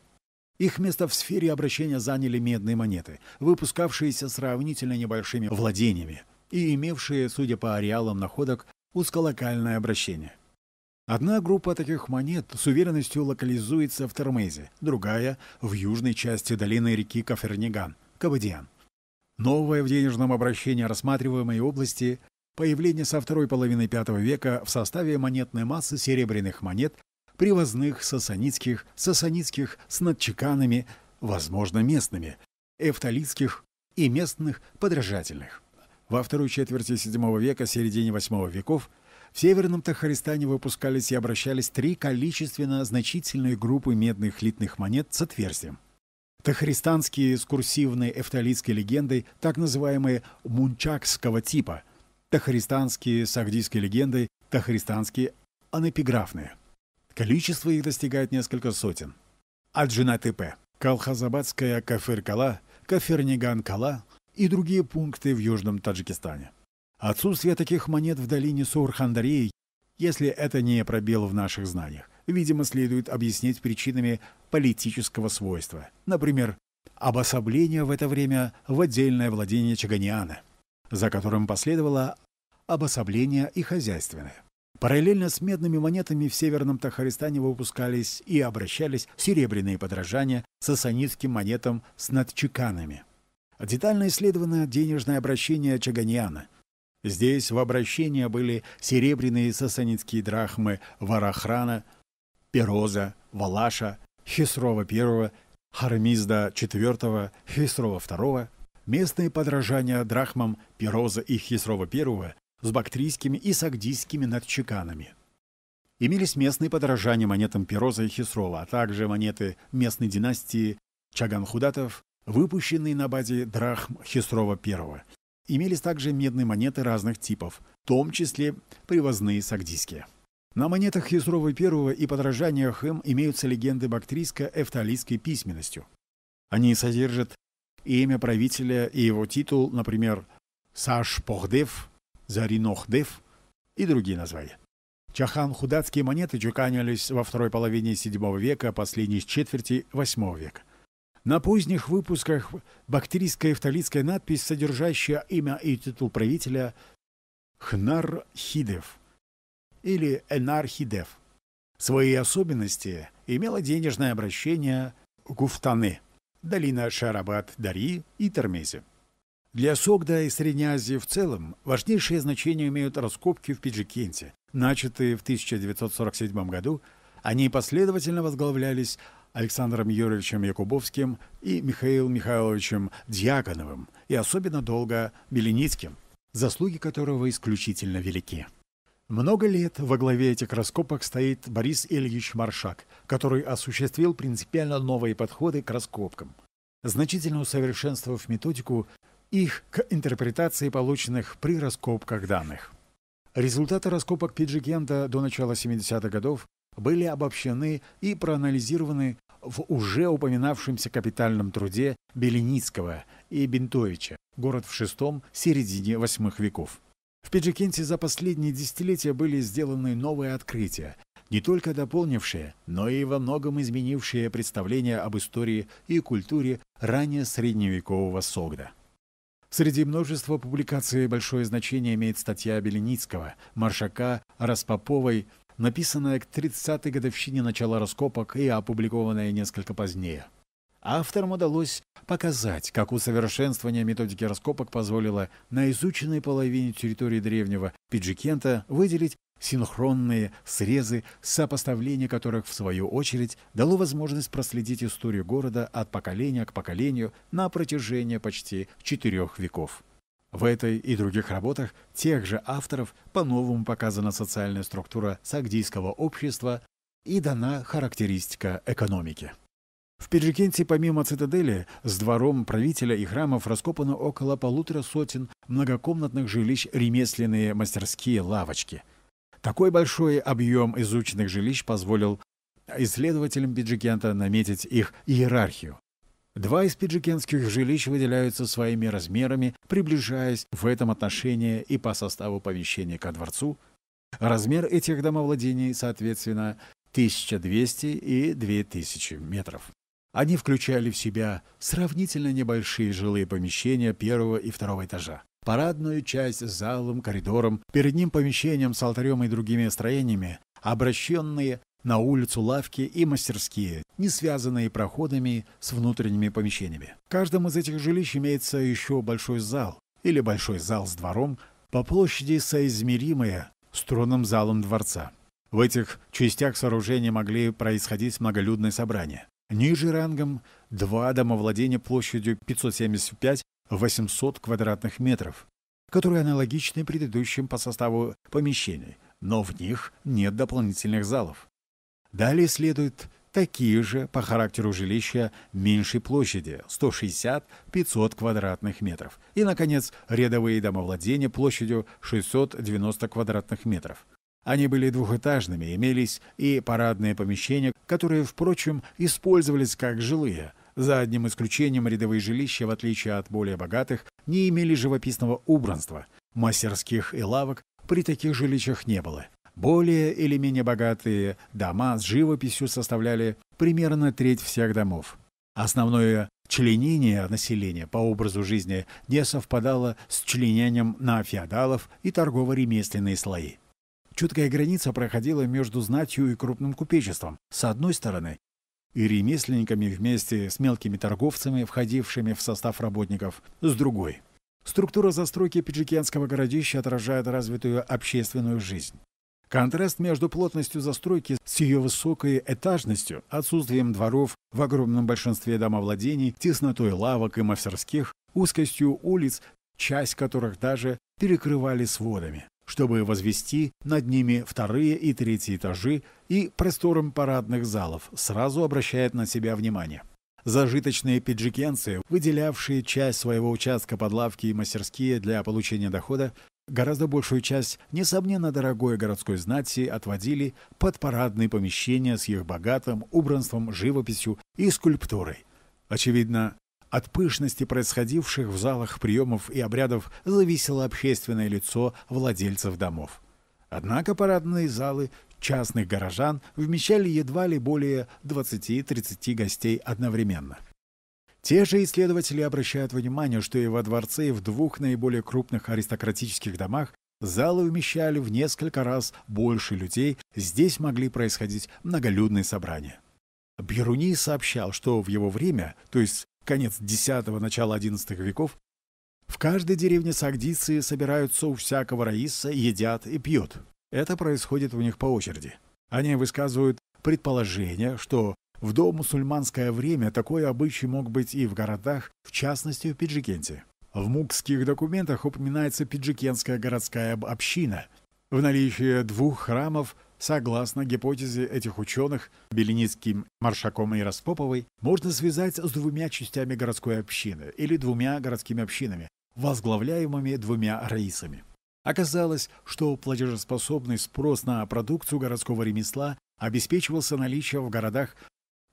их место в сфере обращения заняли медные монеты, выпускавшиеся сравнительно небольшими владениями и имевшие, судя по ареалам находок, узколокальное обращение. Одна группа таких монет с уверенностью локализуется в Термезе, другая – в южной части долины реки Каферниган, Кабадиан. Новое в денежном обращении рассматриваемой области – появление со второй половины V века в составе монетной массы серебряных монет, привозных, сасанитских, сасанитских с надчеканами, возможно, местными, эфталитских и местных подражательных. Во второй четверти VII века, середине VIII веков в Северном Тахаристане выпускались и обращались три количественно значительные группы медных литных монет с отверстием. Тахаристанские с курсивной эфталитской легендой, так называемые мунчакского типа, тахаристанские с агдийской легендой, тахаристанские анэпиграфные. Количество их достигает несколько сотен. Аджинатепе, Калхазабадская Кафиркала, кала Кафирниган-Кала – и другие пункты в Южном Таджикистане. Отсутствие таких монет в долине Сурхандарей, если это не пробел в наших знаниях, видимо, следует объяснить причинами политического свойства. Например, обособление в это время в отдельное владение Чаганиана, за которым последовало обособление и хозяйственное. Параллельно с медными монетами в Северном Тахаристане выпускались и обращались серебряные подражания сасанитским монетам с надчеканами детально исследовано денежное обращение Чаганьяна. Здесь в обращении были серебряные сасанитские драхмы Варахрана, Пероза, Валаша, Хисрова I, Хармизда IV, Хисрова II, местные подражания драхмам Пероза и Хисрова I с бактрийскими и сагдийскими надчеканами. Имелись местные подражания монетам Пероза и Хисрова, а также монеты местной династии Чаганхудатов, Выпущенные на базе драхм Хисрова I. Имелись также медные монеты разных типов, в том числе привозные сагдийские. На монетах Хисрова I и подражаниях им имеются легенды бактрийско-эфталийской письменностью. Они содержат имя правителя и его титул, например, Саш-Похдев, Заринохдев и другие названия. Чахан-худатские монеты чеканились во второй половине VII века, последней четверти VIII века. На поздних выпусках бактрийская и эфталитская надпись, содержащая имя и титул правителя Хнархидев или Энархидев. Свои особенности имело денежное обращение Гуфтаны, долина Шарабат-Дари и Термези. Для Согда и Средней Азии в целом важнейшее значение имеют раскопки в Пиджикенте, начатые в 1947 году. Они последовательно возглавлялись Александром Юрьевичем Якубовским и Михаилом Михайловичем Дьяконовым, и особенно долго Беленицким, заслуги которого исключительно велики. Много лет во главе этих раскопок стоит Борис Ильич Маршак, который осуществил принципиально новые подходы к раскопкам, значительно усовершенствовав методику их к интерпретации полученных при раскопках данных. Результаты раскопок Пиджигента до начала 70-х годов были обобщены и проанализированы в уже упоминавшемся капитальном труде Беленицкого и Бентовича «Город в шестом середине восьмых веков». В Пиджикенте за последние десятилетия были сделаны новые открытия, не только дополнившие, но и во многом изменившие представления об истории и культуре ранее средневекового Согда. Среди множества публикаций большое значение имеет статья Беленицкого, Маршака, Распоповой написанная к 30-й годовщине начала раскопок и опубликованная несколько позднее. Авторам удалось показать, как усовершенствование методики раскопок позволило на изученной половине территории древнего Пиджикента выделить синхронные срезы, сопоставление которых, в свою очередь, дало возможность проследить историю города от поколения к поколению на протяжении почти четырех веков. В этой и других работах тех же авторов по-новому показана социальная структура сагдийского общества и дана характеристика экономики. В Пиджикенте помимо цитадели с двором правителя и храмов раскопано около полутора сотен многокомнатных жилищ ремесленные мастерские лавочки. Такой большой объем изученных жилищ позволил исследователям Пиджикента наметить их иерархию. Два из пиджикенских жилищ выделяются своими размерами, приближаясь в этом отношении и по составу помещения ко дворцу. Размер этих домовладений, соответственно, 1200 и 2000 метров. Они включали в себя сравнительно небольшие жилые помещения первого и второго этажа, парадную часть с залом, коридором, перед ним помещением с алтарем и другими строениями, обращенные на улицу лавки и мастерские, не связанные проходами с внутренними помещениями. В каждом из этих жилищ имеется еще большой зал или большой зал с двором по площади соизмеримые с тронным залом дворца. В этих частях сооружения могли происходить многолюдные собрания. Ниже рангом два домовладения площадью 575-800 квадратных метров, которые аналогичны предыдущим по составу помещений, но в них нет дополнительных залов. Далее следуют такие же по характеру жилища меньшей площади 160-500 квадратных метров. И, наконец, рядовые домовладения площадью 690 квадратных метров. Они были двухэтажными, имелись и парадные помещения, которые, впрочем, использовались как жилые. За одним исключением рядовые жилища, в отличие от более богатых, не имели живописного убранства. Мастерских и лавок при таких жилищах не было. Более или менее богатые дома с живописью составляли примерно треть всех домов. Основное членение населения по образу жизни не совпадало с членением на феодалов и торгово-ремесленные слои. Чуткая граница проходила между знатью и крупным купечеством, с одной стороны, и ремесленниками вместе с мелкими торговцами, входившими в состав работников, с другой. Структура застройки пиджикенского городища отражает развитую общественную жизнь. Контраст между плотностью застройки с ее высокой этажностью, отсутствием дворов в огромном большинстве домовладений, теснотой лавок и мастерских, узкостью улиц, часть которых даже перекрывали сводами, чтобы возвести над ними вторые и третьи этажи и простором парадных залов, сразу обращает на себя внимание. Зажиточные пиджикенцы, выделявшие часть своего участка под лавки и мастерские для получения дохода, Гораздо большую часть, несомненно, дорогой городской знати отводили под парадные помещения с их богатым убранством, живописью и скульптурой. Очевидно, от пышности происходивших в залах приемов и обрядов зависело общественное лицо владельцев домов. Однако парадные залы частных горожан вмещали едва ли более 20-30 гостей одновременно. Те же исследователи обращают внимание, что и во дворце, и в двух наиболее крупных аристократических домах залы умещали в несколько раз больше людей, здесь могли происходить многолюдные собрания. Бьеруни сообщал, что в его время, то есть конец X – начало XI веков, в каждой деревне сагдицы собираются у всякого раиса, едят и пьют. Это происходит у них по очереди. Они высказывают предположение, что в домусульманское время такой обычай мог быть и в городах, в частности в Пиджикенте. В мукских документах упоминается Пиджикенская городская община. В наличии двух храмов, согласно гипотезе этих ученых, Беленицким, Маршаком и Распоповой, можно связать с двумя частями городской общины или двумя городскими общинами, возглавляемыми двумя раисами. Оказалось, что платежеспособный спрос на продукцию городского ремесла обеспечивался наличием в городах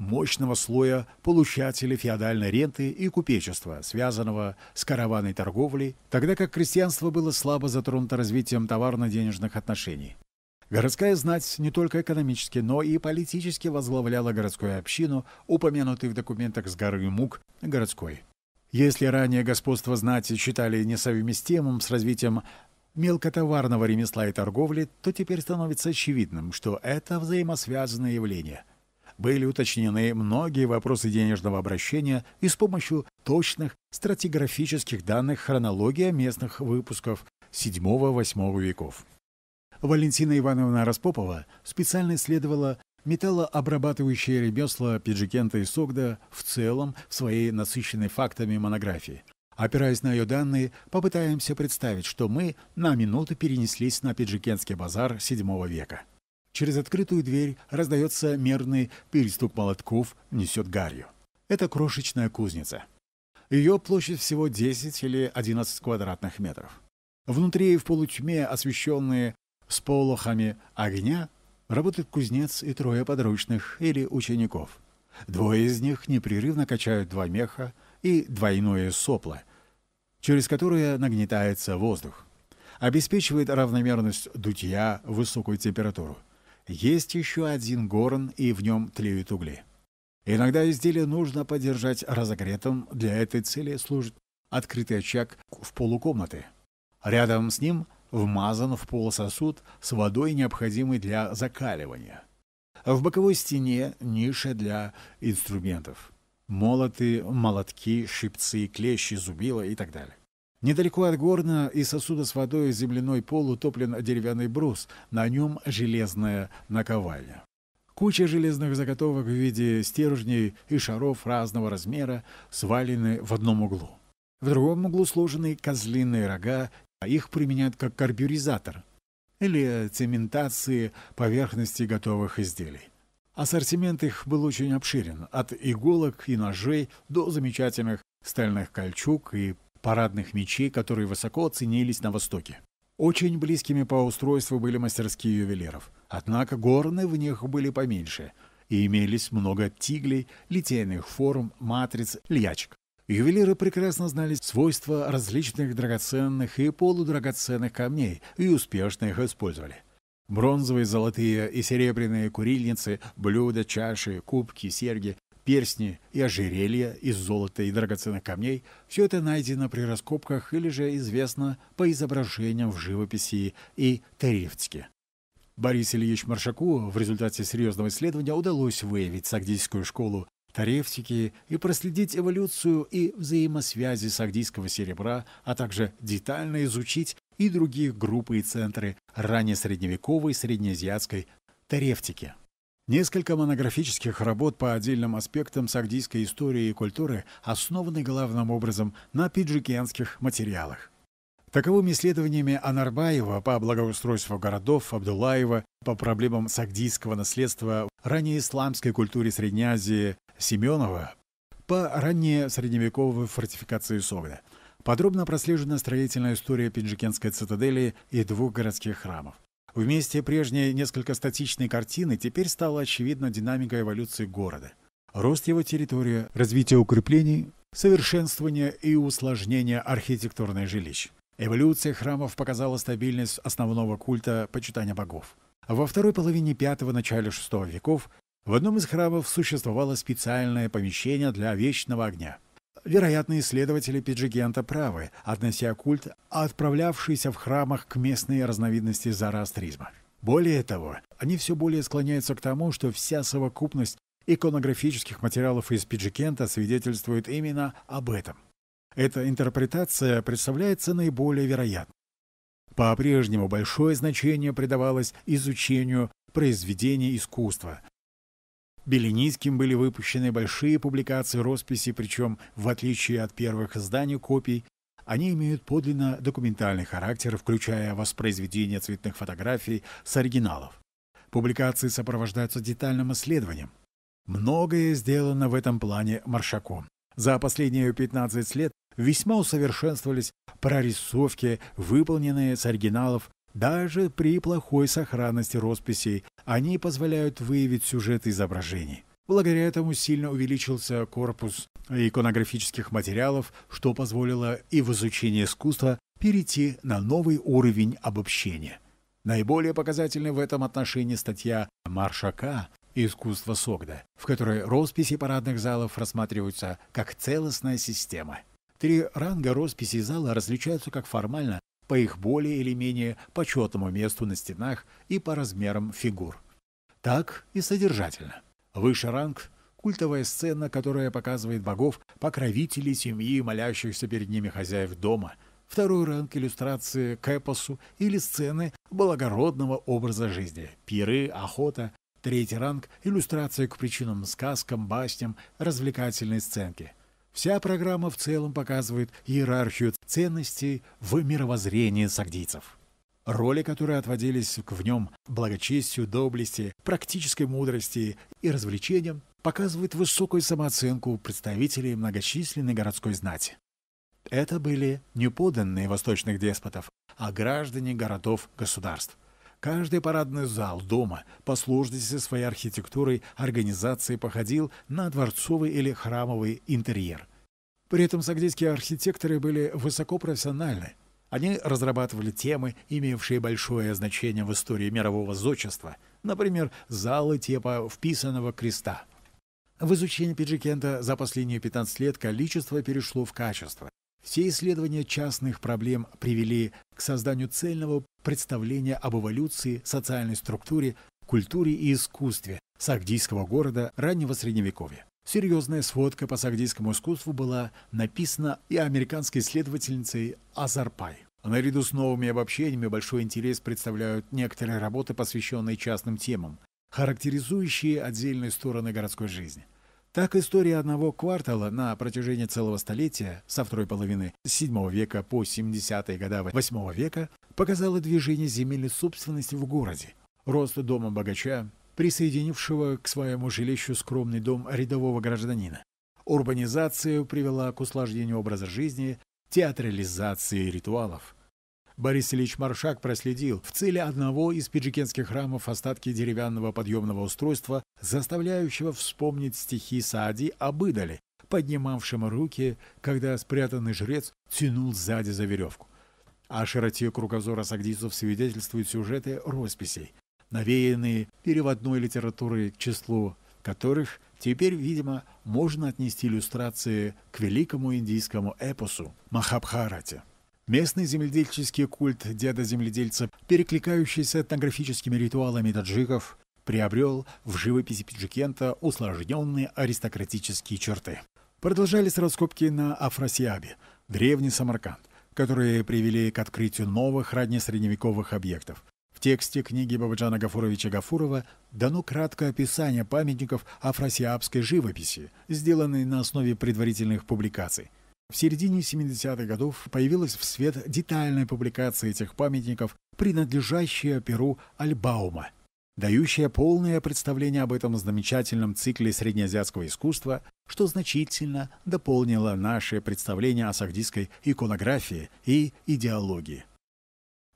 мощного слоя получателей феодальной ренты и купечества, связанного с караванной торговлей, тогда как крестьянство было слабо затронуто развитием товарно-денежных отношений. Городская знать не только экономически, но и политически возглавляла городскую общину, упомянутый в документах с горы Мук городской. Если ранее господство знати считали несовместимым с развитием мелкотоварного ремесла и торговли, то теперь становится очевидным, что это взаимосвязанное явление – были уточнены многие вопросы денежного обращения и с помощью точных стратиграфических данных хронология местных выпусков VII-VIII веков. Валентина Ивановна Распопова специально исследовала металлообрабатывающие ремесла Пиджикента и Согда в целом в своей насыщенной фактами монографии. Опираясь на ее данные, попытаемся представить, что мы на минуту перенеслись на Пиджикентский базар VII века. Через открытую дверь раздается мерный перестук молотков, несет гарью. Это крошечная кузница. Ее площадь всего 10 или 11 квадратных метров. Внутри, в полутьме, освещенные с полохами огня, работает кузнец и трое подручных или учеников. Двое из них непрерывно качают два меха и двойное сопло, через которое нагнетается воздух. Обеспечивает равномерность дутья, высокую температуру. Есть еще один горн, и в нем тлеют угли. Иногда изделие нужно подержать разогретым, для этой цели служит открытый очаг в полукомнаты. Рядом с ним вмазан в пол сосуд с водой, необходимой для закаливания. В боковой стене ниша для инструментов. Молоты, молотки, щипцы, клещи, зубила и так далее. Недалеко от горна и сосуда с водой земляной пол утоплен деревянный брус, на нем железная наковальня. Куча железных заготовок в виде стержней и шаров разного размера свалены в одном углу. В другом углу сложены козлиные рога, а их применяют как карбюризатор или цементации поверхности готовых изделий. Ассортимент их был очень обширен, от иголок и ножей до замечательных стальных кольчуг и парадных мечей, которые высоко ценились на Востоке. Очень близкими по устройству были мастерские ювелиров. Однако горны в них были поменьше, и имелись много тиглей, литейных форм, матриц, льячек. Ювелиры прекрасно знали свойства различных драгоценных и полудрагоценных камней и успешно их использовали. Бронзовые, золотые и серебряные курильницы, блюда, чаши, кубки, серьги перстни и ожерелья из золота и драгоценных камней – все это найдено при раскопках или же известно по изображениям в живописи и Теревтике. Борису Ильич Маршаку в результате серьезного исследования удалось выявить сагдийскую школу тарефтики и проследить эволюцию и взаимосвязи сагдийского серебра, а также детально изучить и другие группы и центры ранее средневековой среднеазиатской тарефтики. Несколько монографических работ по отдельным аспектам сагдийской истории и культуры основаны главным образом на пиджикенских материалах. Таковыми исследованиями Анарбаева по благоустройству городов, Абдулаева по проблемам сагдийского наследства ранее исламской культуре Средней Азии Семенова по ранее средневековой фортификации Согда. Подробно прослежена строительная история Пинджикенской цитадели и двух городских храмов. Вместе прежней несколько статичной картины теперь стала очевидна динамика эволюции города. Рост его территории, развитие укреплений, совершенствование и усложнение архитектурной жилищ. Эволюция храмов показала стабильность основного культа почитания богов. Во второй половине V – начале VI веков в одном из храмов существовало специальное помещение для вечного огня. Вероятно, исследователи Пиджигента правы, относя культ, отправлявшийся в храмах к местной разновидности зороастризма. Более того, они все более склоняются к тому, что вся совокупность иконографических материалов из Пиджикента свидетельствует именно об этом. Эта интерпретация представляется наиболее вероятной. По-прежнему большое значение придавалось изучению произведений искусства, Беленицким были выпущены большие публикации росписи, причем, в отличие от первых изданий копий, они имеют подлинно документальный характер, включая воспроизведение цветных фотографий с оригиналов. Публикации сопровождаются детальным исследованием. Многое сделано в этом плане Маршаком. За последние 15 лет весьма усовершенствовались прорисовки, выполненные с оригиналов даже при плохой сохранности росписей они позволяют выявить сюжет изображений. Благодаря этому сильно увеличился корпус иконографических материалов, что позволило и в изучении искусства перейти на новый уровень обобщения. Наиболее показательной в этом отношении статья Маршака «Искусство Согда», в которой росписи парадных залов рассматриваются как целостная система. Три ранга росписей зала различаются как формально, по их более или менее почетному месту на стенах и по размерам фигур. Так и содержательно. Выше ранг – культовая сцена, которая показывает богов, покровителей семьи, молящихся перед ними хозяев дома. Второй ранг – иллюстрации к эпосу или сцены благородного образа жизни – пиры, охота. Третий ранг – иллюстрация к причинам, сказкам, басням, развлекательной сценки – Вся программа в целом показывает иерархию ценностей в мировоззрении сагдийцев. Роли, которые отводились в нем благочестию, доблести, практической мудрости и развлечениям, показывают высокую самооценку представителей многочисленной городской знати. Это были не подданные восточных деспотов, а граждане городов-государств. Каждый парадный зал дома по сложности своей архитектурой, организации походил на дворцовый или храмовый интерьер. При этом сагдийские архитекторы были высокопрофессиональны. Они разрабатывали темы, имевшие большое значение в истории мирового зодчества, например, залы типа «Вписанного креста». В изучении Пиджикента за последние 15 лет количество перешло в качество. Все исследования частных проблем привели к созданию цельного представления об эволюции, социальной структуре, культуре и искусстве сагдийского города раннего Средневековья. Серьезная сводка по сагдийскому искусству была написана и американской исследовательницей Азарпай. Наряду с новыми обобщениями большой интерес представляют некоторые работы, посвященные частным темам, характеризующие отдельные стороны городской жизни. Так история одного квартала на протяжении целого столетия, со второй половины VII века по 70-е годы VIII века, показала движение земельной собственности в городе, рост дома богача, присоединившего к своему жилищу скромный дом рядового гражданина. Урбанизация привела к усложнению образа жизни, театрализации ритуалов – Борис Ильич Маршак проследил в цели одного из пиджикенских храмов остатки деревянного подъемного устройства, заставляющего вспомнить стихи Саади об идоле, поднимавшем руки, когда спрятанный жрец тянул сзади за веревку. О широте кругозора сагдийцев свидетельствуют сюжеты росписей, навеянные переводной литературой к числу которых теперь, видимо, можно отнести иллюстрации к великому индийскому эпосу Махабхарате. Местный земледельческий культ деда-земледельца, перекликающийся этнографическими ритуалами таджиков, приобрел в живописи Пиджикента усложненные аристократические черты. Продолжались раскопки на Афросиабе, древний Самарканд, которые привели к открытию новых раннесредневековых объектов. В тексте книги Бабаджана Гафуровича Гафурова дано краткое описание памятников афросиабской живописи, сделанной на основе предварительных публикаций – в середине 70-х годов появилась в свет детальная публикация этих памятников, принадлежащая перу Альбаума, дающая полное представление об этом замечательном цикле среднеазиатского искусства, что значительно дополнило наше представление о сахдийской иконографии и идеологии.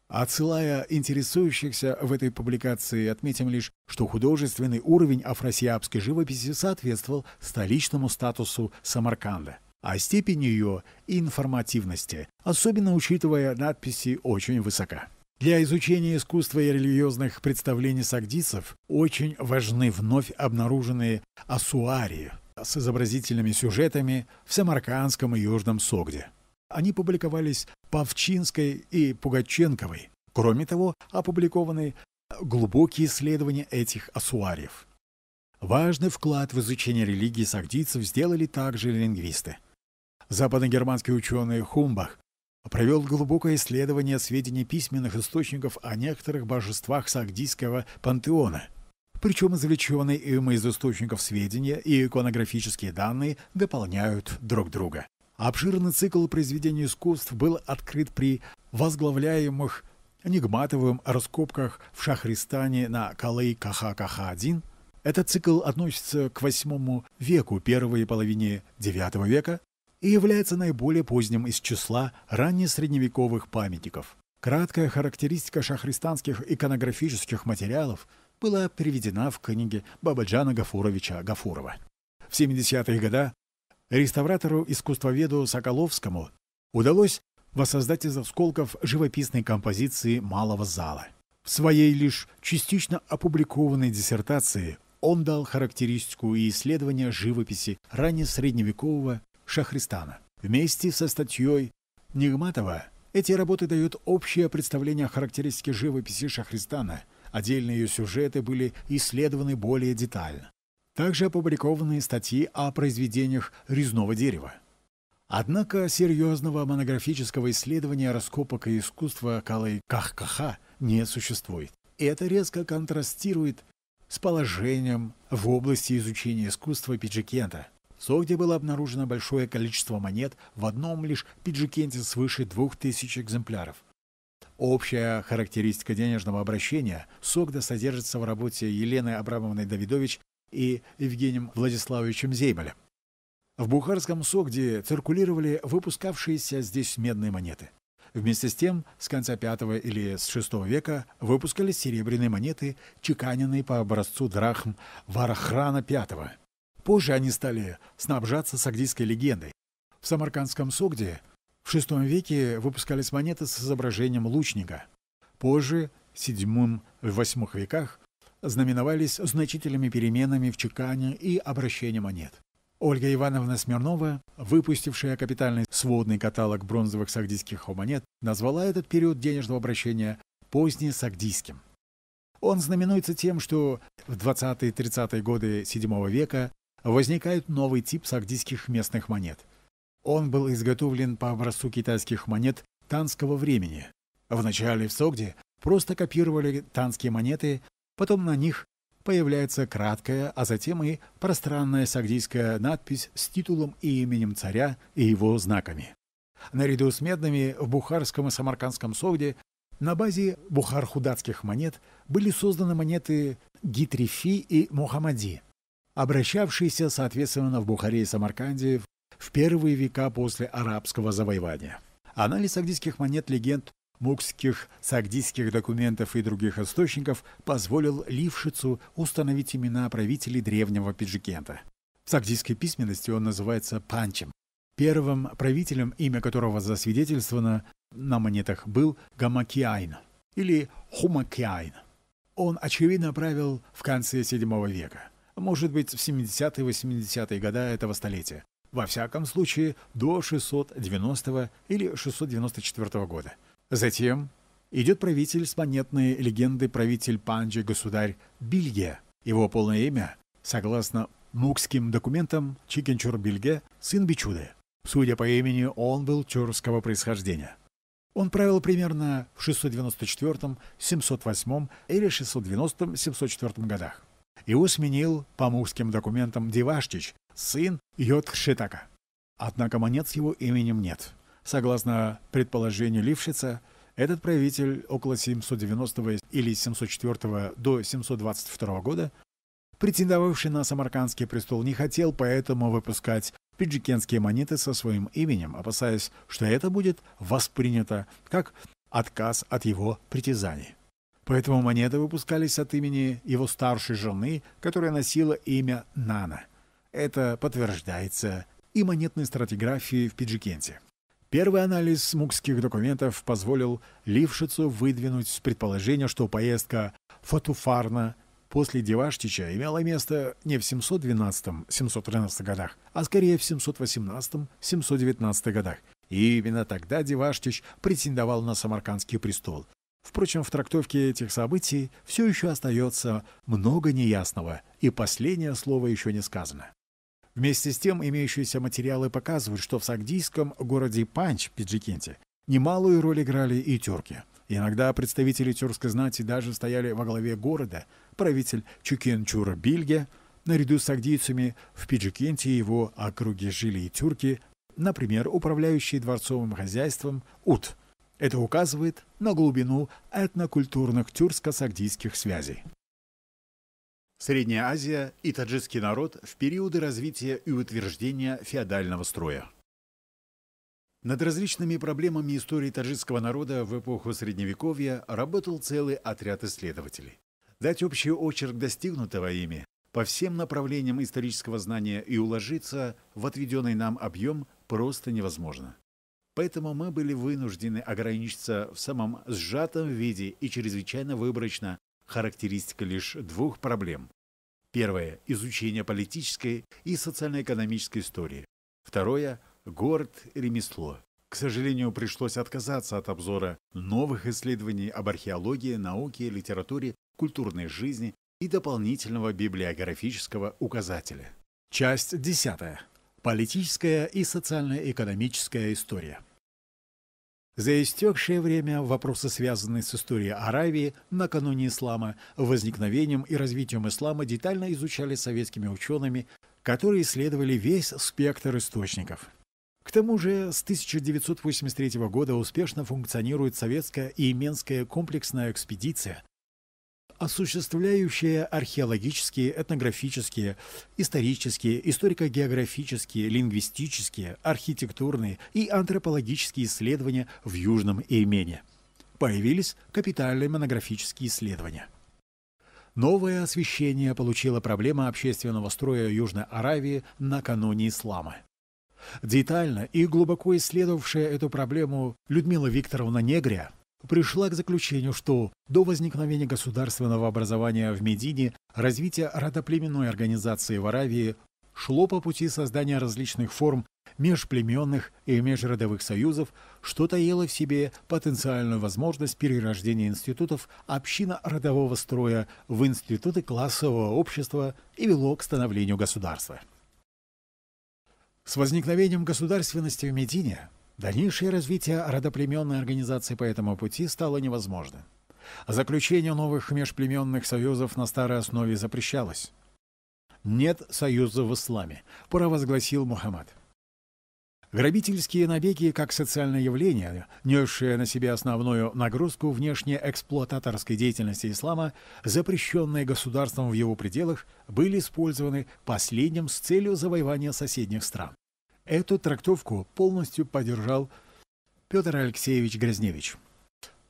Отсылая интересующихся в этой публикации, отметим лишь, что художественный уровень афросиабской живописи соответствовал столичному статусу Самарканда – а степень ее информативности, особенно учитывая надписи, очень высока. Для изучения искусства и религиозных представлений сагдийцев очень важны вновь обнаруженные асуарии с изобразительными сюжетами в Самаркандском и Южном Согде. Они публиковались Павчинской и Пугаченковой. Кроме того, опубликованы глубокие исследования этих асуариев. Важный вклад в изучение религии сагдийцев сделали также лингвисты – Западногерманский ученый Хумбах провел глубокое исследование сведений письменных источников о некоторых божествах сагдийского пантеона, причем извлеченные им из источников сведения и иконографические данные дополняют друг друга. Обширный цикл произведений искусств был открыт при возглавляемых Нигматовым раскопках в Шахристане на Калый-Каха-Каха-1 этот цикл относится к VIII веку, первой половине IX века, и является наиболее поздним из числа раннесредневековых памятников. Краткая характеристика шахристанских иконографических материалов была приведена в книге Бабаджана Гафуровича Гафурова. В 70-е годы реставратору-искусствоведу Соколовскому удалось воссоздать из осколков живописной композиции малого зала. В своей лишь частично опубликованной диссертации он дал характеристику и исследования живописи раннесредневекового Шахристана. Вместе со статьей Нигматова эти работы дают общее представление о характеристике живописи Шахристана. Отдельные ее сюжеты были исследованы более детально. Также опубликованы статьи о произведениях резного дерева. Однако серьезного монографического исследования раскопок и искусства Калай-Кахкаха не существует. И это резко контрастирует с положением в области изучения искусства Пиджикента – Согде было обнаружено большое количество монет в одном лишь Пиджикенте свыше 2000 экземпляров. Общая характеристика денежного обращения Согда содержится в работе Елены Абрамовны Давидович и Евгением Владиславовичем Зейбелем. В Бухарском Согде циркулировали выпускавшиеся здесь медные монеты. Вместе с тем, с конца V или с VI века выпускались серебряные монеты, чеканенные по образцу драхм Варахрана V. Позже они стали снабжаться сагдийской легендой. В самаркандском Согде в VI веке выпускались монеты с изображением лучника. Позже, в VII-VIII веках, знаменовались значительными переменами в чекане и обращении монет. Ольга Ивановна Смирнова, выпустившая капитальный сводный каталог бронзовых сагдийских монет, назвала этот период денежного обращения позднесагдийским. Он знаменуется тем, что в 20-30-е годы VII века возникает новый тип сагдийских местных монет. Он был изготовлен по образцу китайских монет танского времени. Вначале в Согде просто копировали танские монеты, потом на них появляется краткая, а затем и пространная сагдийская надпись с титулом и именем царя и его знаками. Наряду с медными в Бухарском и Самаркандском Согде на базе бухархудатских монет были созданы монеты Гитрифи и Мухаммади – обращавшийся, соответственно, в Бухаре и Самарканде в первые века после арабского завоевания. Анализ сагдийских монет, легенд, мукских, сагдийских документов и других источников позволил Лившицу установить имена правителей древнего Пиджикента. В сагдийской письменности он называется Панчем, первым правителем, имя которого засвидетельствовано на монетах, был Гамакиайн или Хумакиайн. Он, очевидно, правил в конце VII века может быть, в 70-80-е е годы этого столетия. Во всяком случае, до 690 или 694 года. Затем идет правитель с монетной легенды правитель Панджи государь Бильге. Его полное имя, согласно мукским документам, Чикенчур Бильге, сын Бичуды. Судя по имени, он был чурского происхождения. Он правил примерно в 694, 708 или 690-704 годах. Его сменил по мужским документам Диваштич, сын Йотхшитака. Однако монет с его именем нет. Согласно предположению Лившица, этот правитель около 790 или 704 до 722 года, претендовавший на самаркандский престол, не хотел поэтому выпускать пиджикенские монеты со своим именем, опасаясь, что это будет воспринято как отказ от его притязаний. Поэтому монеты выпускались от имени его старшей жены, которая носила имя Нана. Это подтверждается и монетной стратиграфией в Пиджикенте. Первый анализ мукских документов позволил Лившицу выдвинуть предположение, что поездка Фатуфарна после Деваштича имела место не в 712-713 годах, а скорее в 718-719 годах. И именно тогда Деваштич претендовал на Самаркандский престол, Впрочем, в трактовке этих событий все еще остается много неясного, и последнее слово еще не сказано. Вместе с тем, имеющиеся материалы показывают, что в сагдийском городе Панч, Пиджикенте, немалую роль играли и тюрки. Иногда представители тюркской знати даже стояли во главе города, правитель Чукенчура Бильге, наряду с сагдийцами в Пиджикенте и его округе жили и тюрки, например, управляющие дворцовым хозяйством Ут – это указывает на глубину этнокультурных тюркско-сагдийских связей. Средняя Азия и таджикский народ в периоды развития и утверждения феодального строя. Над различными проблемами истории таджикского народа в эпоху Средневековья работал целый отряд исследователей. Дать общий очерк достигнутого ими по всем направлениям исторического знания и уложиться в отведенный нам объем просто невозможно. Поэтому мы были вынуждены ограничиться в самом сжатом виде и чрезвычайно выборочно, характеристика лишь двух проблем. Первое – изучение политической и социально-экономической истории. Второе – город ремесло. К сожалению, пришлось отказаться от обзора новых исследований об археологии, науке, литературе, культурной жизни и дополнительного библиографического указателя. Часть десятая. Политическая и социально-экономическая история. За истекшее время вопросы, связанные с историей Аравии накануне ислама, возникновением и развитием ислама детально изучали советскими учеными, которые исследовали весь спектр источников. К тому же с 1983 года успешно функционирует советская и именская комплексная экспедиция, осуществляющая археологические, этнографические, исторические, историко-географические, лингвистические, архитектурные и антропологические исследования в Южном Иемене. Появились капитальные монографические исследования. Новое освещение получила проблема общественного строя Южной Аравии накануне ислама. Детально и глубоко исследовавшая эту проблему Людмила Викторовна Негрия пришла к заключению, что до возникновения государственного образования в Медине развитие родоплеменной организации в Аравии шло по пути создания различных форм межплеменных и межродовых союзов, что таило в себе потенциальную возможность перерождения институтов община родового строя в институты классового общества и вело к становлению государства. С возникновением государственности в Медине Дальнейшее развитие родоплеменной организации по этому пути стало невозможно. Заключение новых межплеменных союзов на старой основе запрещалось. «Нет союза в исламе», – провозгласил Мухаммад. Грабительские набеги как социальное явление, несшее на себе основную нагрузку внешне эксплуататорской деятельности ислама, запрещенные государством в его пределах, были использованы последним с целью завоевания соседних стран. Эту трактовку полностью поддержал Петр Алексеевич Грозневич.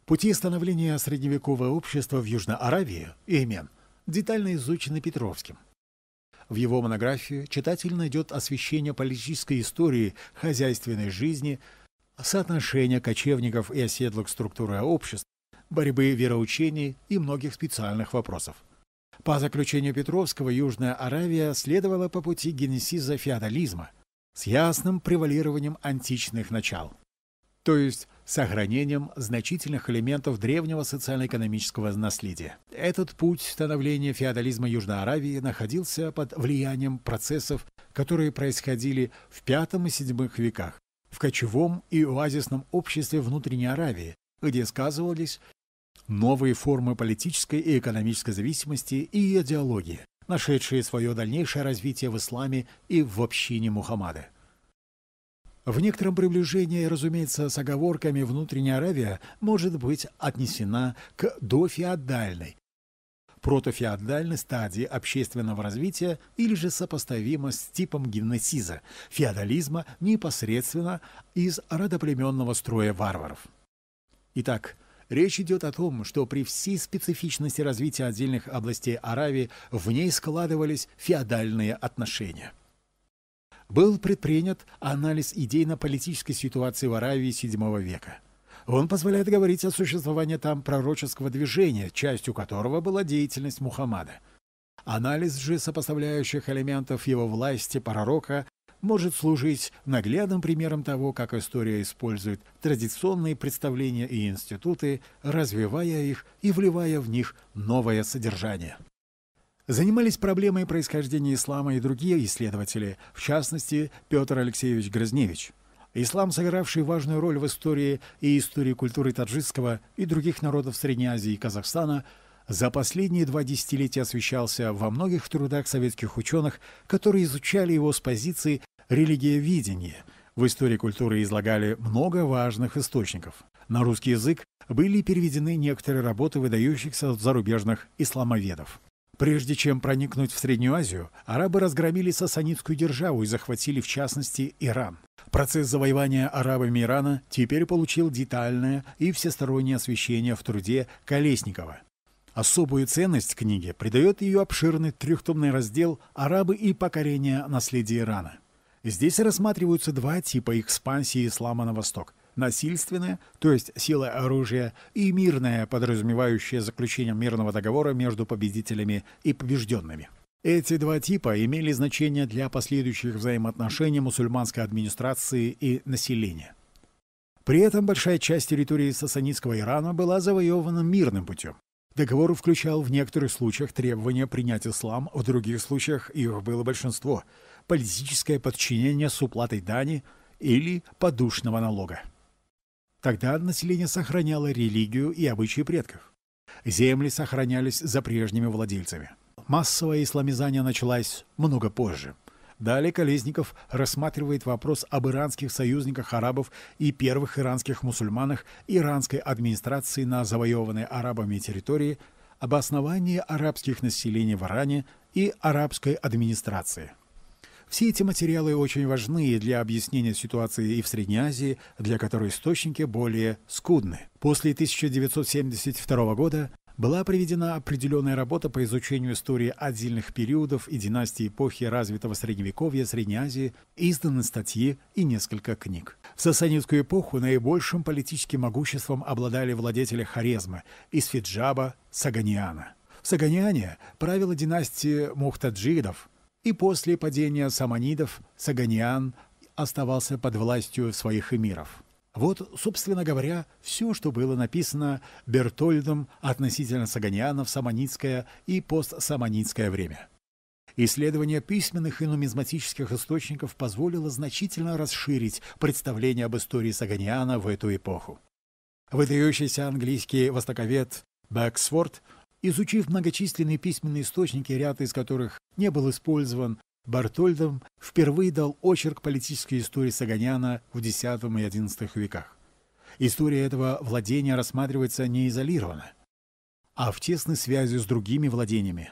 Пути становления средневекового общества в Южной Аравии, Имен, детально изучены Петровским. В его монографии читатель найдет освещение политической истории, хозяйственной жизни, соотношения кочевников и оседлых структуры общества, борьбы вероучений и многих специальных вопросов. По заключению Петровского, Южная Аравия следовала по пути генесиза феодализма – с ясным превалированием античных начал, то есть сохранением значительных элементов древнего социально-экономического наследия. Этот путь становления феодализма Южной Аравии находился под влиянием процессов, которые происходили в V и VII веках в кочевом и оазисном обществе внутренней Аравии, где сказывались новые формы политической и экономической зависимости и идеологии, нашедшие свое дальнейшее развитие в исламе и в общине Мухаммада. В некотором приближении, разумеется, с оговорками, внутренняя Аравия может быть отнесена к дофеодальной, протофеодальной стадии общественного развития или же сопоставима с типом генесиза, феодализма непосредственно из родоплеменного строя варваров. Итак, Речь идет о том, что при всей специфичности развития отдельных областей Аравии в ней складывались феодальные отношения. Был предпринят анализ идейно-политической ситуации в Аравии VII века. Он позволяет говорить о существовании там пророческого движения, частью которого была деятельность Мухаммада. Анализ же сопоставляющих элементов его власти пророка может служить наглядным примером того, как история использует традиционные представления и институты, развивая их и вливая в них новое содержание. Занимались проблемой происхождения ислама и другие исследователи, в частности, Петр Алексеевич Грозневич. Ислам, сыгравший важную роль в истории и истории культуры таджикского и других народов Средней Азии и Казахстана – за последние два десятилетия освещался во многих трудах советских ученых, которые изучали его с позиции религиевидения. В истории культуры излагали много важных источников. На русский язык были переведены некоторые работы выдающихся зарубежных исламоведов. Прежде чем проникнуть в Среднюю Азию, арабы разгромили сасанидскую державу и захватили, в частности, Иран. Процесс завоевания арабами Ирана теперь получил детальное и всестороннее освещение в труде Колесникова – Особую ценность книге придает ее обширный трехтомный раздел «Арабы и покорение наследия Ирана». Здесь рассматриваются два типа экспансии ислама на восток – насильственная, то есть сила оружия, и мирная, подразумевающая заключение мирного договора между победителями и побежденными. Эти два типа имели значение для последующих взаимоотношений мусульманской администрации и населения. При этом большая часть территории сасанитского Ирана была завоевана мирным путем. Договор включал в некоторых случаях требования принять ислам, в других случаях их было большинство – политическое подчинение с уплатой дани или подушного налога. Тогда население сохраняло религию и обычаи предков. Земли сохранялись за прежними владельцами. Массовое исламизация началась много позже – Далее Колесников рассматривает вопрос об иранских союзниках арабов и первых иранских мусульманах иранской администрации на завоеванной арабами территории, об основании арабских населений в Иране и арабской администрации. Все эти материалы очень важны для объяснения ситуации и в Средней Азии, для которой источники более скудны. После 1972 года была проведена определенная работа по изучению истории отдельных периодов и династий эпохи развитого Средневековья, Средней Азии, изданы статьи и несколько книг. В сасанидскую эпоху наибольшим политическим могуществом обладали владетели Хорезма из Фиджаба Саганиана. В Саганиане правила династия Мухтаджидов, и после падения саманидов Саганиан оставался под властью своих эмиров. Вот, собственно говоря, все, что было написано Бертольдом относительно Саганиана в самоницкое и постсамоницкое время. Исследование письменных и нумизматических источников позволило значительно расширить представление об истории Саганиана в эту эпоху. Выдающийся английский востоковед Бэксфорд, изучив многочисленные письменные источники, ряд из которых не был использован Бартольдом впервые дал очерк политической истории Саганяна в X и XI веках. История этого владения рассматривается не изолированно, а в тесной связи с другими владениями.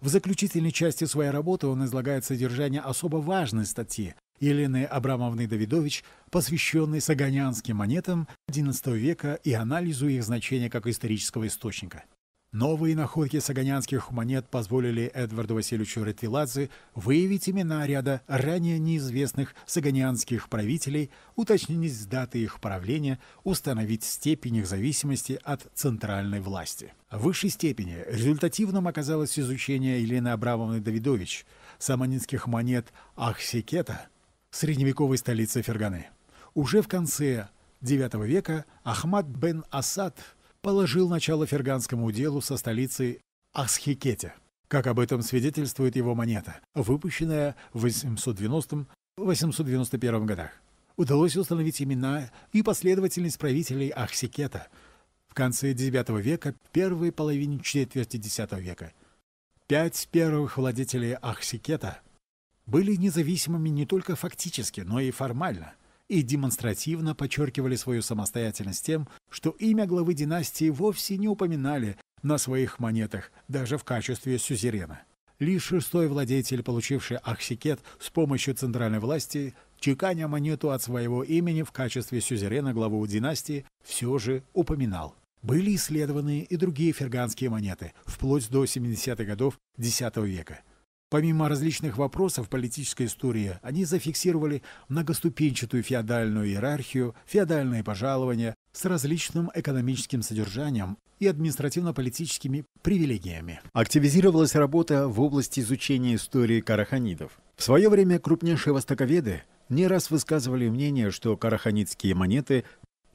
В заключительной части своей работы он излагает содержание особо важной статьи Елены Абрамовны Давидович, посвященной саганянским монетам XI века и анализу их значения как исторического источника. Новые находки саганянских монет позволили Эдварду Васильевичу Ретвиладзе выявить имена ряда ранее неизвестных саганянских правителей, уточнить даты их правления, установить степень их зависимости от центральной власти. В высшей степени результативным оказалось изучение Елены Абрамовны Давидович, саманинских монет Ахсикета, средневековой столицы Ферганы. Уже в конце IX века Ахмад бен Асад – положил начало ферганскому делу со столицы Асхикете, как об этом свидетельствует его монета, выпущенная в 890-891 годах. Удалось установить имена и последовательность правителей Ахсикета в конце IX века, первой половине четверти X века. Пять первых владетелей Ахсикета были независимыми не только фактически, но и формально и демонстративно подчеркивали свою самостоятельность тем, что имя главы династии вовсе не упоминали на своих монетах, даже в качестве сюзерена. Лишь шестой владетель, получивший ахсикет с помощью центральной власти, чеканя монету от своего имени в качестве сюзерена главу династии, все же упоминал. Были исследованы и другие ферганские монеты, вплоть до 70-х годов X века. Помимо различных вопросов политической истории, они зафиксировали многоступенчатую феодальную иерархию, феодальные пожалования с различным экономическим содержанием и административно-политическими привилегиями. Активизировалась работа в области изучения истории караханидов. В свое время крупнейшие востоковеды не раз высказывали мнение, что караханидские монеты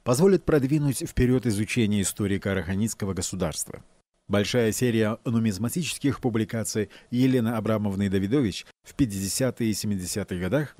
позволят продвинуть вперед изучение истории караханидского государства. Большая серия нумизматических публикаций Елены Абрамовны Давидович в 50-е и 70-е годах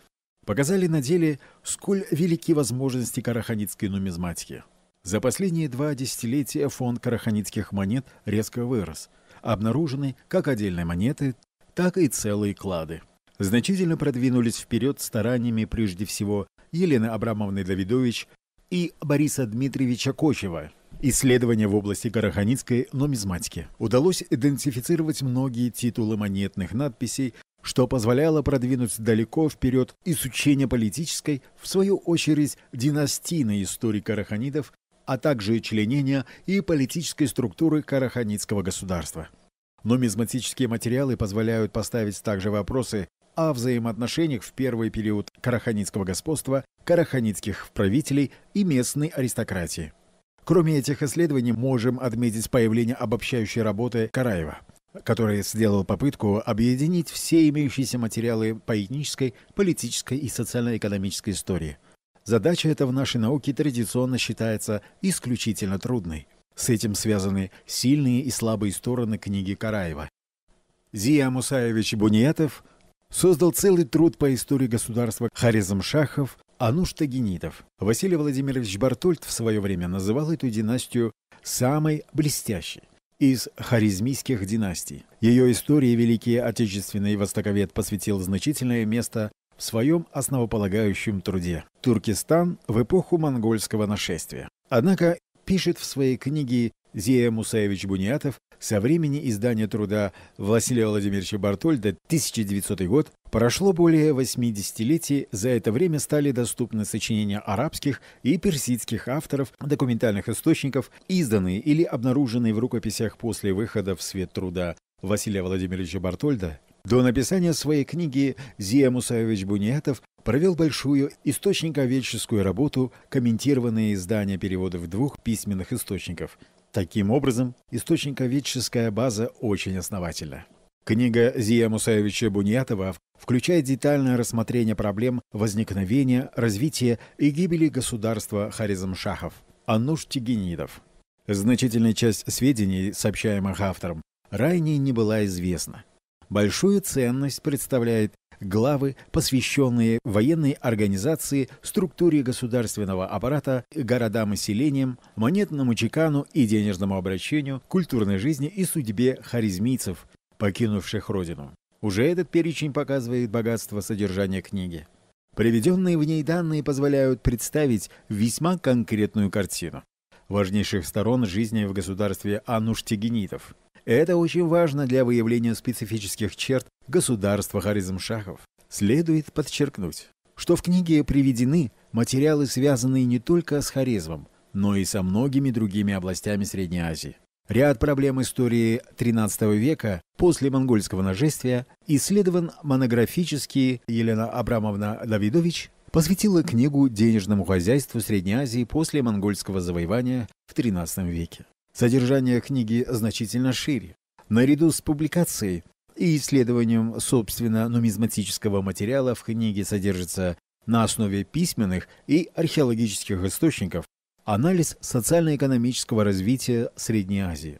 показали на деле, сколь велики возможности караханитской нумизматики. За последние два десятилетия фонд караханитских монет резко вырос. Обнаружены как отдельные монеты, так и целые клады. Значительно продвинулись вперед стараниями прежде всего Елены Абрамовны Давидович и Бориса Дмитриевича Кочева – Исследования в области караханицкой нумизматики удалось идентифицировать многие титулы монетных надписей, что позволяло продвинуть далеко вперед изучение политической, в свою очередь, династийной истории караханидов, а также членения и политической структуры караханидского государства. Нумизматические материалы позволяют поставить также вопросы о взаимоотношениях в первый период караханитского господства, караханитских правителей и местной аристократии. Кроме этих исследований можем отметить появление обобщающей работы Караева который сделал попытку объединить все имеющиеся материалы по этнической, политической и социально-экономической истории. Задача эта в нашей науке традиционно считается исключительно трудной. С этим связаны сильные и слабые стороны книги Караева. Зия Мусаевич Буниятов создал целый труд по истории государства Харизмшахов, Ануштагенитов. Василий Владимирович Бартольд в свое время называл эту династию самой блестящей из харизмийских династий. Ее истории великий отечественный востоковед посвятил значительное место в своем основополагающем труде «Туркестан в эпоху монгольского нашествия». Однако, пишет в своей книге Зия Мусаевич Буниатов, со времени издания труда Василия Владимировича Бартольда 1900 год прошло более 80-летий, за это время стали доступны сочинения арабских и персидских авторов, документальных источников, изданные или обнаруженные в рукописях после выхода в свет труда Василия Владимировича Бартольда. До написания своей книги Зия Мусаевич Буниятов провел большую источниковедческую работу, комментированные издания переводов двух письменных источников – Таким образом, источниковедческая база очень основательна. Книга Зия Мусаевича Буниатова включает детальное рассмотрение проблем возникновения, развития и гибели государства Харизмшахов, Ануш Тигенидов. Значительная часть сведений, сообщаемых автором, ранее не была известна. Большую ценность представляет главы, посвященные военной организации, структуре государственного аппарата, городам и селениям, монетному чекану и денежному обращению, культурной жизни и судьбе харизмийцев, покинувших родину. Уже этот перечень показывает богатство содержания книги. Приведенные в ней данные позволяют представить весьма конкретную картину важнейших сторон жизни в государстве ануштегенитов – это очень важно для выявления специфических черт государства Харизмшахов. Следует подчеркнуть, что в книге приведены материалы, связанные не только с харизмом, но и со многими другими областями Средней Азии. Ряд проблем истории XIII века после монгольского нашествия исследован монографически Елена Абрамовна Давидович посвятила книгу денежному хозяйству Средней Азии после монгольского завоевания в XIII веке. Содержание книги значительно шире. Наряду с публикацией и исследованием, собственно, нумизматического материала в книге содержится на основе письменных и археологических источников анализ социально-экономического развития Средней Азии.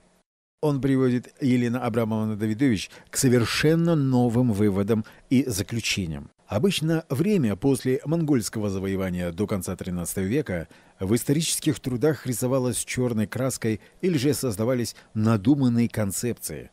Он приводит Елена Абрамовна Давидович к совершенно новым выводам и заключениям. Обычно время после монгольского завоевания до конца XIII века в исторических трудах рисовалось черной краской или же создавались надуманные концепции.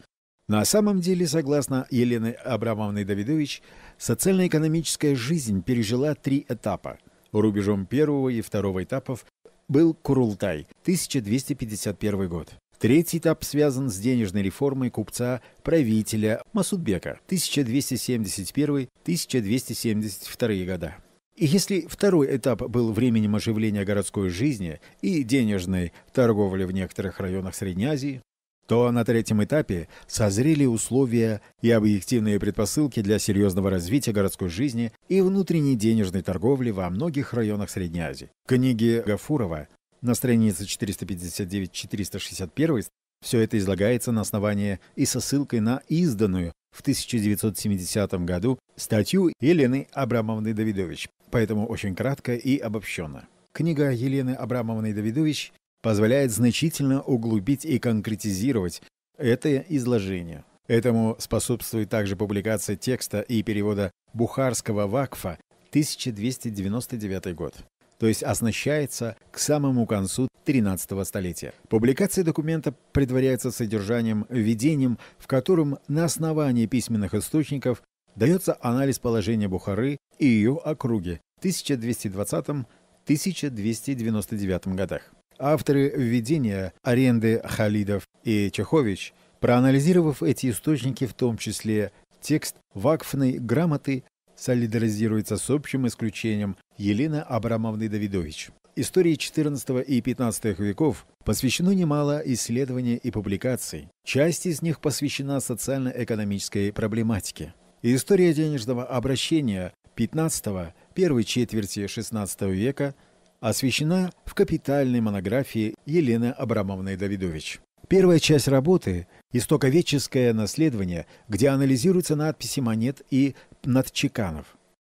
На самом деле, согласно Елене Абрамовне Давидович, социально-экономическая жизнь пережила три этапа. Рубежом первого и второго этапов был Курултай, 1251 год. Третий этап связан с денежной реформой купца-правителя Масудбека 1271-1272 года. И если второй этап был временем оживления городской жизни и денежной торговли в некоторых районах Средней Азии, то на третьем этапе созрели условия и объективные предпосылки для серьезного развития городской жизни и внутренней денежной торговли во многих районах Средней Азии. В книге Гафурова на странице 459-461 все это излагается на основании и со ссылкой на изданную в 1970 году статью Елены Абрамовны Давидович, поэтому очень кратко и обобщенно. Книга Елены Абрамовны Давидович позволяет значительно углубить и конкретизировать это изложение. Этому способствует также публикация текста и перевода Бухарского вакфа 1299 год то есть оснащается к самому концу 13 столетия. Публикация документа предваряется содержанием, введением, в котором на основании письменных источников дается анализ положения Бухары и ее округи в 1220-1299 годах. Авторы введения аренды Халидов и Чехович, проанализировав эти источники, в том числе текст вакфной грамоты, солидаризируется с общим исключением Елены Абрамовны Давидович. Истории XIV и XV веков посвящено немало исследований и публикаций. Часть из них посвящена социально-экономической проблематике. История денежного обращения XV, первой четверти XVI века освещена в капитальной монографии Елены Абрамовны Давидович. Первая часть работы Истоковедческое наследование, где анализируются надписи монет и надчеканов.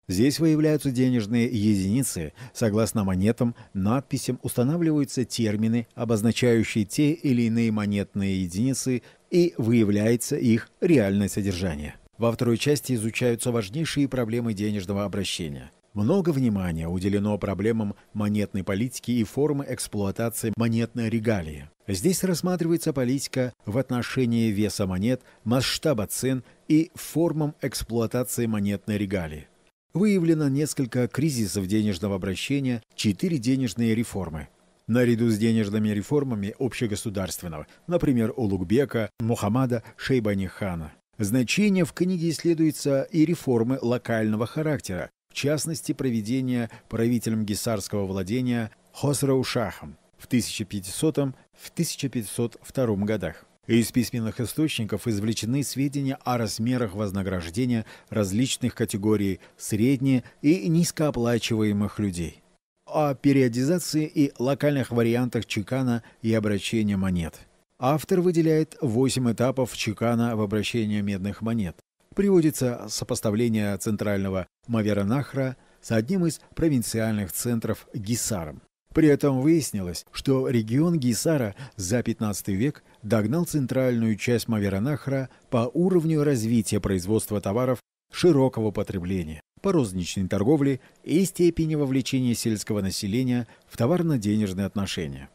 Здесь выявляются денежные единицы. Согласно монетам, надписям устанавливаются термины, обозначающие те или иные монетные единицы, и выявляется их реальное содержание. Во второй части изучаются важнейшие проблемы денежного обращения – много внимания уделено проблемам монетной политики и формы эксплуатации монетной регалии. Здесь рассматривается политика в отношении веса монет, масштаба цен и формам эксплуатации монетной регалии. Выявлено несколько кризисов денежного обращения, четыре денежные реформы. Наряду с денежными реформами общегосударственного, например, Улугбека, Мухаммада, Шейбанихана, Значение в книге исследуется и реформы локального характера, в частности, проведение правителем гисарского владения Хосраушахом в 1500-1502 годах. Из письменных источников извлечены сведения о размерах вознаграждения различных категорий средне- и низкооплачиваемых людей, о периодизации и локальных вариантах чекана и обращения монет. Автор выделяет 8 этапов чекана в обращении медных монет приводится сопоставление центрального Маверанахра с одним из провинциальных центров Гисаром. При этом выяснилось, что регион Гисара за 15 век догнал центральную часть Маверанахра по уровню развития производства товаров широкого потребления, по розничной торговле и степени вовлечения сельского населения в товарно-денежные отношения.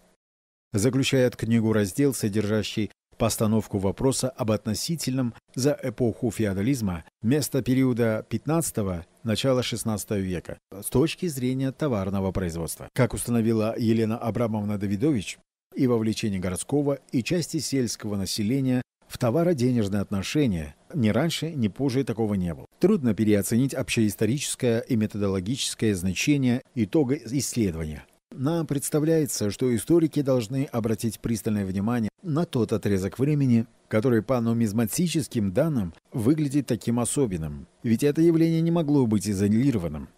Заключает книгу раздел, содержащий постановку вопроса об относительном за эпоху феодализма вместо периода 15 начала XVI века с точки зрения товарного производства. Как установила Елена Абрамовна Давидович, и вовлечение городского и части сельского населения в товаро-денежные отношения ни раньше, ни позже такого не было. Трудно переоценить общеисторическое и методологическое значение итога исследования – нам представляется, что историки должны обратить пристальное внимание на тот отрезок времени, который по нумизматическим данным выглядит таким особенным, ведь это явление не могло быть изолированным.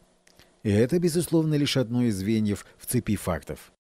И это, безусловно, лишь одно из звеньев в цепи фактов.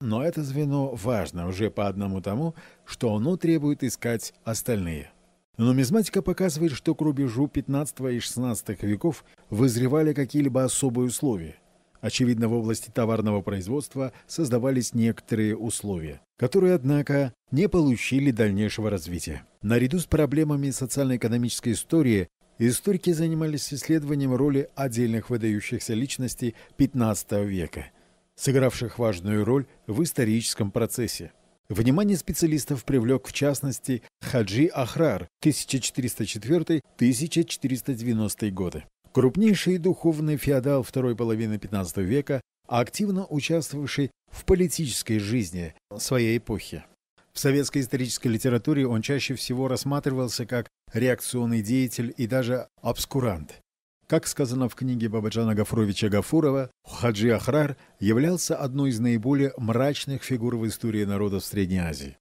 Но это звено важно уже по одному тому, что оно требует искать остальные. Нумизматика показывает, что к рубежу 15 и 16 веков вызревали какие-либо особые условия – Очевидно, в области товарного производства создавались некоторые условия, которые, однако, не получили дальнейшего развития. Наряду с проблемами социально-экономической истории историки занимались исследованием роли отдельных выдающихся личностей XV века, сыгравших важную роль в историческом процессе. Внимание специалистов привлек в частности Хаджи Ахрар 1404-1490 годы крупнейший духовный феодал второй половины XV века, активно участвовавший в политической жизни своей эпохи. В советской исторической литературе он чаще всего рассматривался как реакционный деятель и даже обскурант. Как сказано в книге Бабаджана Гафуровича Гафурова, Хаджи Ахрар являлся одной из наиболее мрачных фигур в истории народов Средней Азии.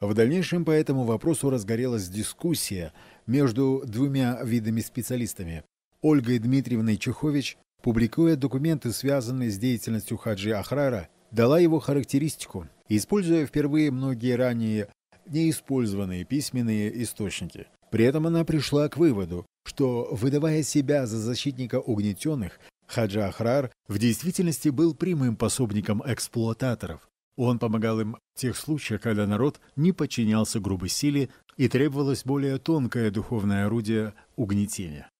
В дальнейшем по этому вопросу разгорелась дискуссия между двумя видами специалистами Ольгой Дмитриевной Чехович, публикуя документы, связанные с деятельностью Хаджи Ахрара, дала его характеристику, используя впервые многие ранее неиспользованные письменные источники. При этом она пришла к выводу, что, выдавая себя за защитника угнетенных, Хаджа Ахрар в действительности был прямым пособником эксплуататоров. Он помогал им в тех случаях, когда народ не подчинялся грубой силе и требовалось более тонкое духовное орудие угнетения.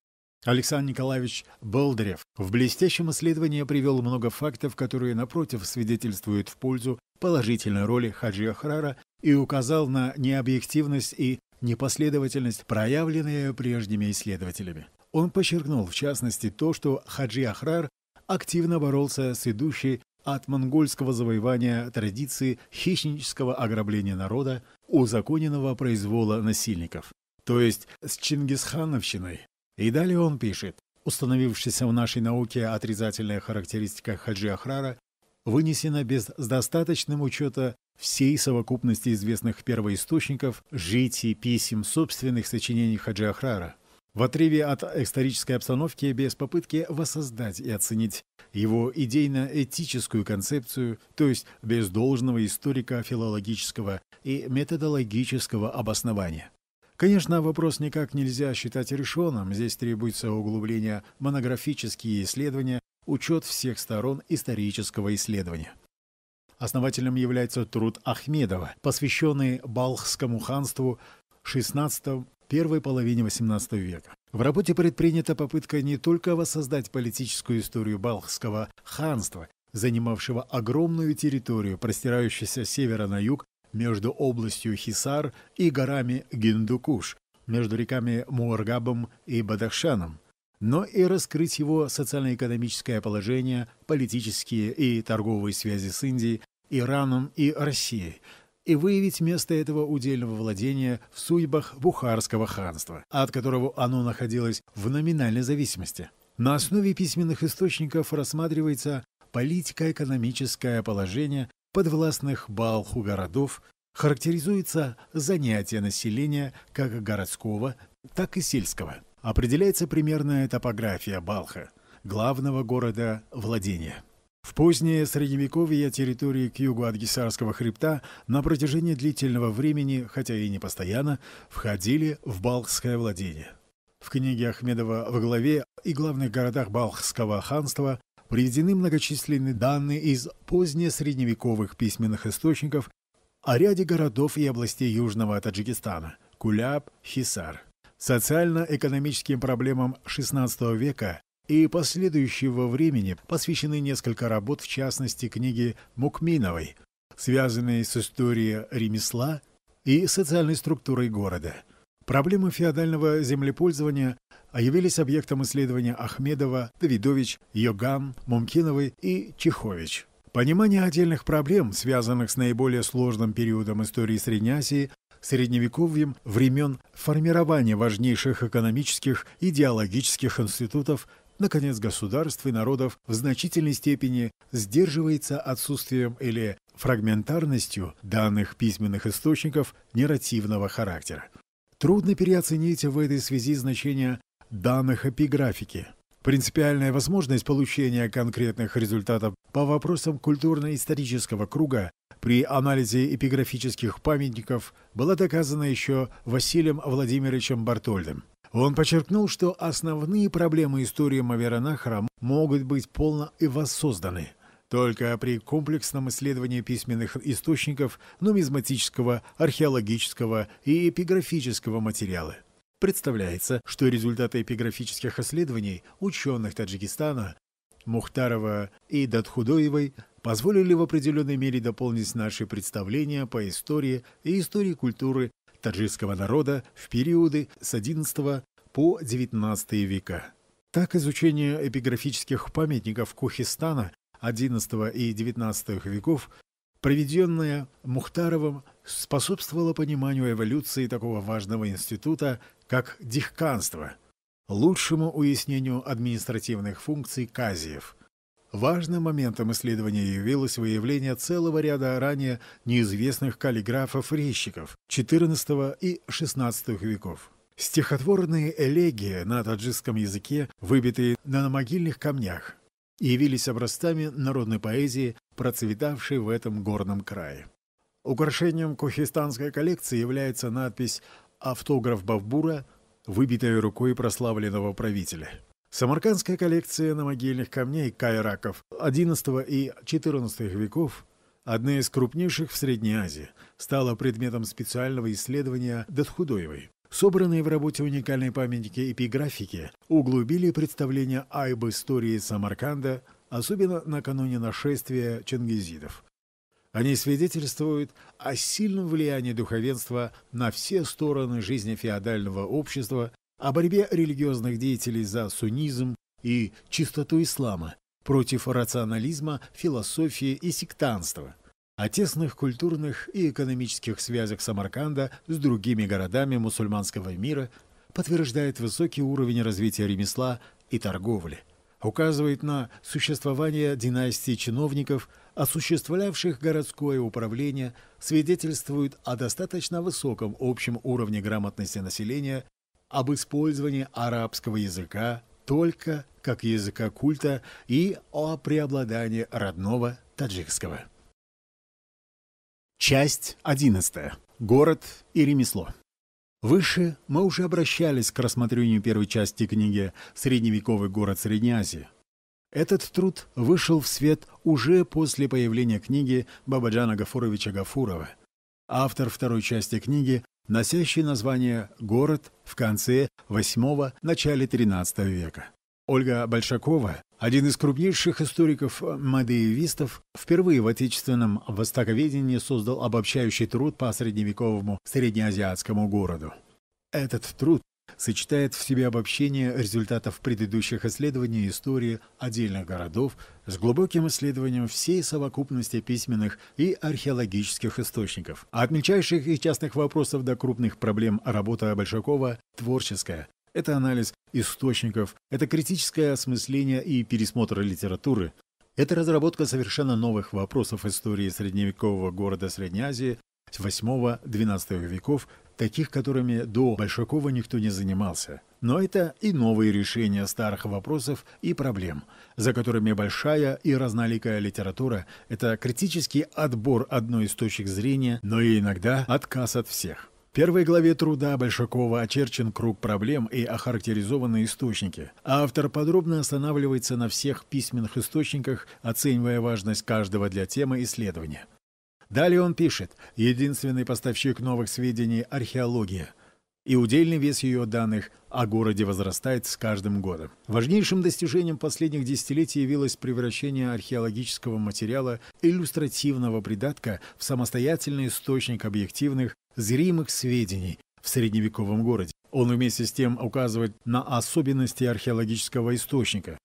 Александр Николаевич Болдырев в блестящем исследовании привел много фактов, которые, напротив, свидетельствуют в пользу положительной роли Хаджи Ахрара и указал на необъективность и непоследовательность, проявленные прежними исследователями. Он подчеркнул, в частности, то, что Хаджи Ахрар активно боролся с идущей от монгольского завоевания традиции хищнического ограбления народа, узаконенного произвола насильников, то есть с Чингисхановщиной, и далее он пишет. Установившаяся в нашей науке отрицательная характеристика Хаджи Ахрара вынесена без с достаточным учета всей совокупности известных первоисточников, житий, писем, собственных сочинений Хаджи Ахрара. В отрыве от исторической обстановки без попытки воссоздать и оценить его идейно-этическую концепцию, то есть без должного историка-филологического и методологического обоснования. Конечно, вопрос никак нельзя считать решенным, здесь требуется углубление, монографические исследования, учет всех сторон исторического исследования. Основателем является труд Ахмедова, посвященный Балхскому ханству XVI первой половине XVIII века. В работе предпринята попытка не только воссоздать политическую историю Балхского ханства, занимавшего огромную территорию, простирающуюся с севера на юг между областью Хисар и горами Гиндукуш, между реками Муаргабом и Бадахшаном, но и раскрыть его социально-экономическое положение, политические и торговые связи с Индией, Ираном и Россией, и выявить место этого удельного владения в судьбах Бухарского ханства, от которого оно находилось в номинальной зависимости. На основе письменных источников рассматривается политико-экономическое положение подвластных балху городов характеризуется занятие населения как городского, так и сельского. Определяется примерная топография Балха, главного города владения. В позднее Средневековье территории к югу от Гисарского хребта на протяжении длительного времени, хотя и не постоянно, входили в Балхское владение. В книге Ахмедова в главе и главных городах Балхского ханства приведены многочисленные данные из позднесредневековых письменных источников о ряде городов и областей Южного Таджикистана – Куляб, Хисар. Социально-экономическим проблемам XVI века и последующего времени посвящены несколько работ, в частности, книги Мукминовой, связанные с историей ремесла и социальной структурой города. Проблемы феодального землепользования а явились объектом исследования Ахмедова, Давидович, Йоган, Мумкиновой и Чехович. Понимание отдельных проблем, связанных с наиболее сложным периодом истории Средней Азии, средневековьем времен формирования важнейших экономических и идеологических институтов, наконец, государств и народов в значительной степени сдерживается отсутствием или фрагментарностью данных письменных источников неративного характера. Трудно переоценить в этой связи значение данных эпиграфики. Принципиальная возможность получения конкретных результатов по вопросам культурно-исторического круга при анализе эпиграфических памятников была доказана еще Василием Владимировичем Бартольдом. Он подчеркнул, что основные проблемы истории Маверонахара могут быть полно и воссозданы только при комплексном исследовании письменных источников нумизматического, археологического и эпиграфического материала – Представляется, что результаты эпиграфических исследований ученых Таджикистана Мухтарова и Датхудоевой позволили в определенной мере дополнить наши представления по истории и истории культуры таджикского народа в периоды с XI по XIX века. Так, изучение эпиграфических памятников Кухистана XI и XIX веков, проведенное Мухтаровым, способствовало пониманию эволюции такого важного института, как дихканство, лучшему уяснению административных функций казиев. Важным моментом исследования явилось выявление целого ряда ранее неизвестных каллиграфов-резчиков XIV и XVI веков. Стихотворные элегии на таджикском языке, выбитые на могильных камнях, явились образцами народной поэзии, процветавшей в этом горном крае. Украшением кухистанской коллекции является надпись автограф Бавбура, выбитой рукой прославленного правителя. Самаркандская коллекция намогильных камней кайраков XI и XIV веков, одна из крупнейших в Средней Азии, стала предметом специального исследования Датхудоевой. Собранные в работе уникальные памятники эпиграфики углубили представление об истории Самарканда, особенно накануне нашествия чингизидов – они свидетельствуют о сильном влиянии духовенства на все стороны жизни феодального общества, о борьбе религиозных деятелей за суннизм и чистоту ислама, против рационализма, философии и сектанства, о тесных культурных и экономических связях Самарканда с другими городами мусульманского мира, подтверждает высокий уровень развития ремесла и торговли, указывает на существование династии чиновников – осуществлявших городское управление, свидетельствуют о достаточно высоком общем уровне грамотности населения, об использовании арабского языка только как языка культа и о преобладании родного таджикского. Часть 11. Город и ремесло. Выше мы уже обращались к рассмотрению первой части книги «Средневековый город Средней Азии», этот труд вышел в свет уже после появления книги Бабаджана Гафуровича Гафурова. Автор второй части книги, носящий название «Город» в конце VIII – начале XIII века. Ольга Большакова, один из крупнейших историков-мадеевистов, э, впервые в отечественном востоковедении создал обобщающий труд по средневековому среднеазиатскому городу. Этот труд сочетает в себе обобщение результатов предыдущих исследований истории отдельных городов с глубоким исследованием всей совокупности письменных и археологических источников. От мельчайших и частных вопросов до крупных проблем работа Большакова творческая. Это анализ источников, это критическое осмысление и пересмотр литературы, это разработка совершенно новых вопросов истории средневекового города Средней Азии с 8-12 веков таких которыми до Большакова никто не занимался. Но это и новые решения старых вопросов и проблем, за которыми большая и разноликая литература – это критический отбор одной из точек зрения, но и иногда отказ от всех. В первой главе труда Большакова очерчен круг проблем и охарактеризованы источники. Автор подробно останавливается на всех письменных источниках, оценивая важность каждого для темы исследования – Далее он пишет «Единственный поставщик новых сведений – археология». И удельный вес ее данных о городе возрастает с каждым годом. Важнейшим достижением последних десятилетий явилось превращение археологического материала иллюстративного придатка в самостоятельный источник объективных, зримых сведений в средневековом городе. Он вместе с тем указывает на особенности археологического источника.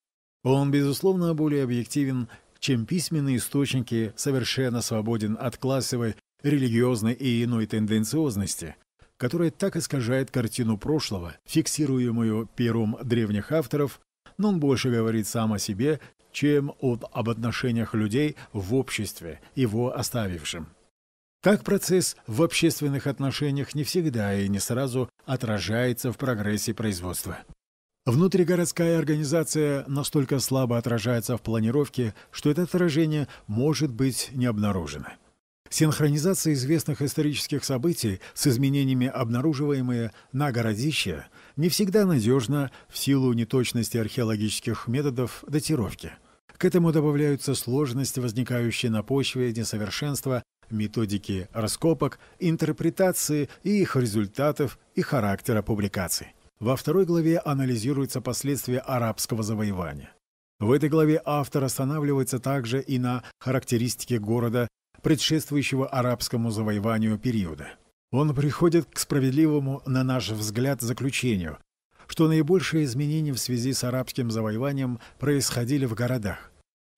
Он, безусловно, более объективен чем письменные источники, совершенно свободен от классовой, религиозной и иной тенденциозности, которая так искажает картину прошлого, фиксируемую первым древних авторов, но он больше говорит сам о себе, чем от, об отношениях людей в обществе, его оставившим. Так процесс в общественных отношениях не всегда и не сразу отражается в прогрессе производства. Внутригородская организация настолько слабо отражается в планировке, что это отражение может быть не обнаружено. Синхронизация известных исторических событий с изменениями, обнаруживаемые на городище, не всегда надежна в силу неточности археологических методов датировки. К этому добавляются сложности, возникающие на почве несовершенства, методики раскопок, интерпретации и их результатов и характера публикаций. Во второй главе анализируются последствия арабского завоевания. В этой главе автор останавливается также и на характеристике города, предшествующего арабскому завоеванию периода. Он приходит к справедливому, на наш взгляд, заключению, что наибольшие изменения в связи с арабским завоеванием происходили в городах.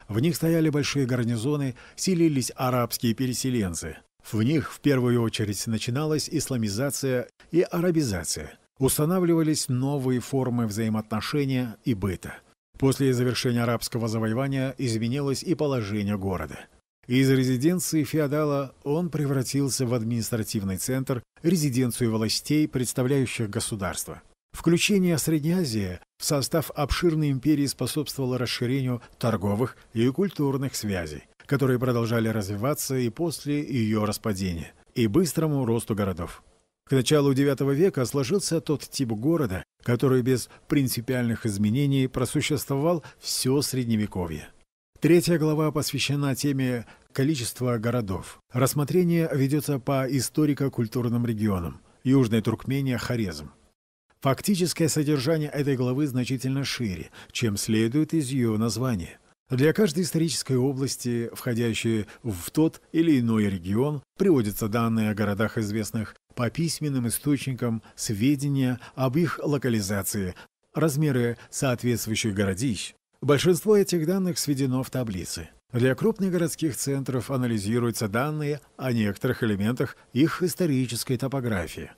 В них стояли большие гарнизоны, селились арабские переселенцы. В них в первую очередь начиналась исламизация и арабизация – Устанавливались новые формы взаимоотношения и быта. После завершения арабского завоевания изменилось и положение города. Из резиденции феодала он превратился в административный центр, резиденцию властей, представляющих государство. Включение Средней Азии в состав обширной империи способствовало расширению торговых и культурных связей, которые продолжали развиваться и после ее распадения, и быстрому росту городов. К началу IX века сложился тот тип города, который без принципиальных изменений просуществовал все Средневековье. Третья глава посвящена теме количества городов». Рассмотрение ведется по историко-культурным регионам – Южной Туркмения, Хорезм. Фактическое содержание этой главы значительно шире, чем следует из ее названия. Для каждой исторической области, входящей в тот или иной регион, приводятся данные о городах, известных по письменным источникам сведения об их локализации, размеры соответствующих городищ. Большинство этих данных сведено в таблицы. Для крупных городских центров анализируются данные о некоторых элементах их исторической топографии.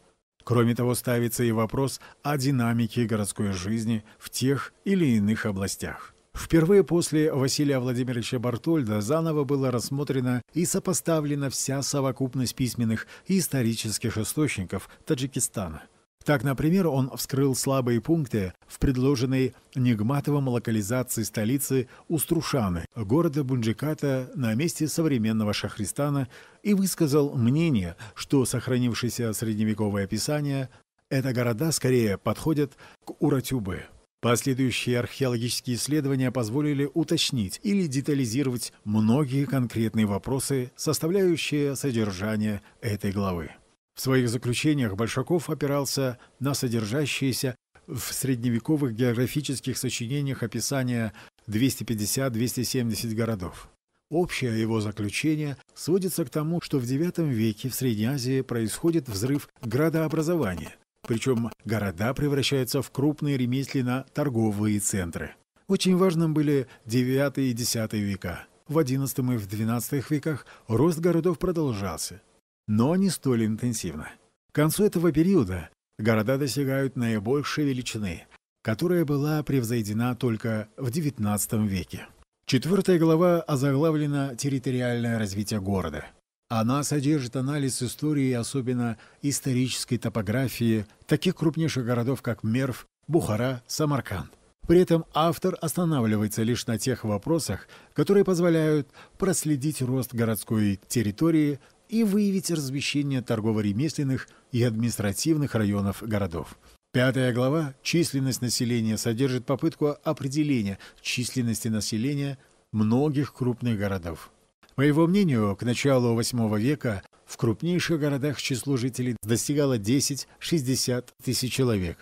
Кроме того, ставится и вопрос о динамике городской жизни в тех или иных областях. Впервые после Василия Владимировича Бартольда заново была рассмотрена и сопоставлена вся совокупность письменных и исторических источников Таджикистана. Так, например, он вскрыл слабые пункты в предложенной Нигматовым локализации столицы Уструшаны, города Бунджиката на месте современного Шахристана, и высказал мнение, что сохранившееся средневековое описание – это города скорее подходят к Уратюбе. Последующие археологические исследования позволили уточнить или детализировать многие конкретные вопросы, составляющие содержание этой главы. В своих заключениях Большаков опирался на содержащиеся в средневековых географических сочинениях описания 250-270 городов. Общее его заключение сводится к тому, что в IX веке в Средней Азии происходит взрыв градообразования, причем города превращаются в крупные ремесленно-торговые центры. Очень важным были 9 и 10 века. В XI и в XII веках рост городов продолжался, но не столь интенсивно. К концу этого периода города достигают наибольшей величины, которая была превзойдена только в XIX веке. Четвертая глава озаглавлена «Территориальное развитие города». Она содержит анализ истории особенно исторической топографии таких крупнейших городов, как Мерв, Бухара, Самарканд. При этом автор останавливается лишь на тех вопросах, которые позволяют проследить рост городской территории и выявить размещение торгово-ремесленных и административных районов городов. Пятая глава «Численность населения» содержит попытку определения численности населения многих крупных городов. По его мнению, к началу VIII века в крупнейших городах число жителей достигало 10-60 тысяч человек.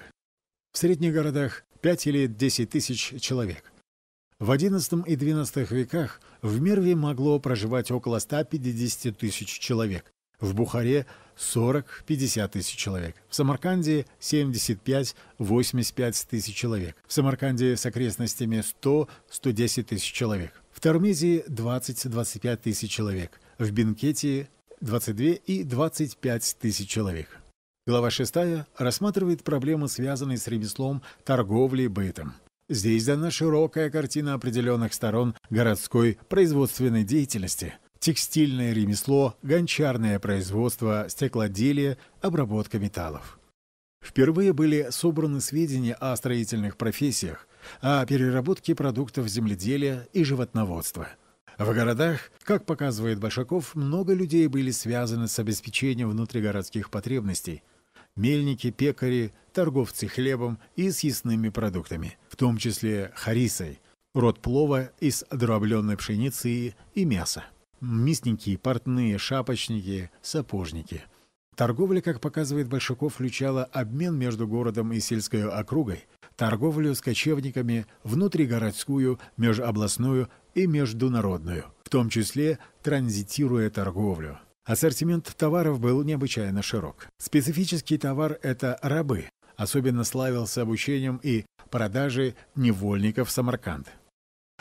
В средних городах 5 или 10 тысяч человек. В XI и XII веках в Мерве могло проживать около 150 тысяч человек, в Бухаре 40-50 тысяч человек, в Самарканде 75-85 тысяч человек, в Самарканде с окрестностями 100-110 тысяч человек. Тормезе 20-25 тысяч человек, в Бенкете 22 и 25 тысяч человек. Глава 6 рассматривает проблемы, связанные с ремеслом, торговлей, бытом. Здесь дана широкая картина определенных сторон городской производственной деятельности. Текстильное ремесло, гончарное производство, стеклоделие, обработка металлов. Впервые были собраны сведения о строительных профессиях – а переработке продуктов земледелия и животноводства. В городах, как показывает Большаков, много людей были связаны с обеспечением внутригородских потребностей. Мельники, пекари, торговцы хлебом и съестными продуктами, в том числе харисой, род плова из дробленной пшеницы и мяса. Мясники, портные, шапочники, сапожники. Торговля, как показывает Большаков, включала обмен между городом и сельской округой, торговлю с кочевниками, внутригородскую, межобластную и международную, в том числе транзитируя торговлю. Ассортимент товаров был необычайно широк. Специфический товар – это рабы. Особенно славился обучением и продажей невольников Самарканд.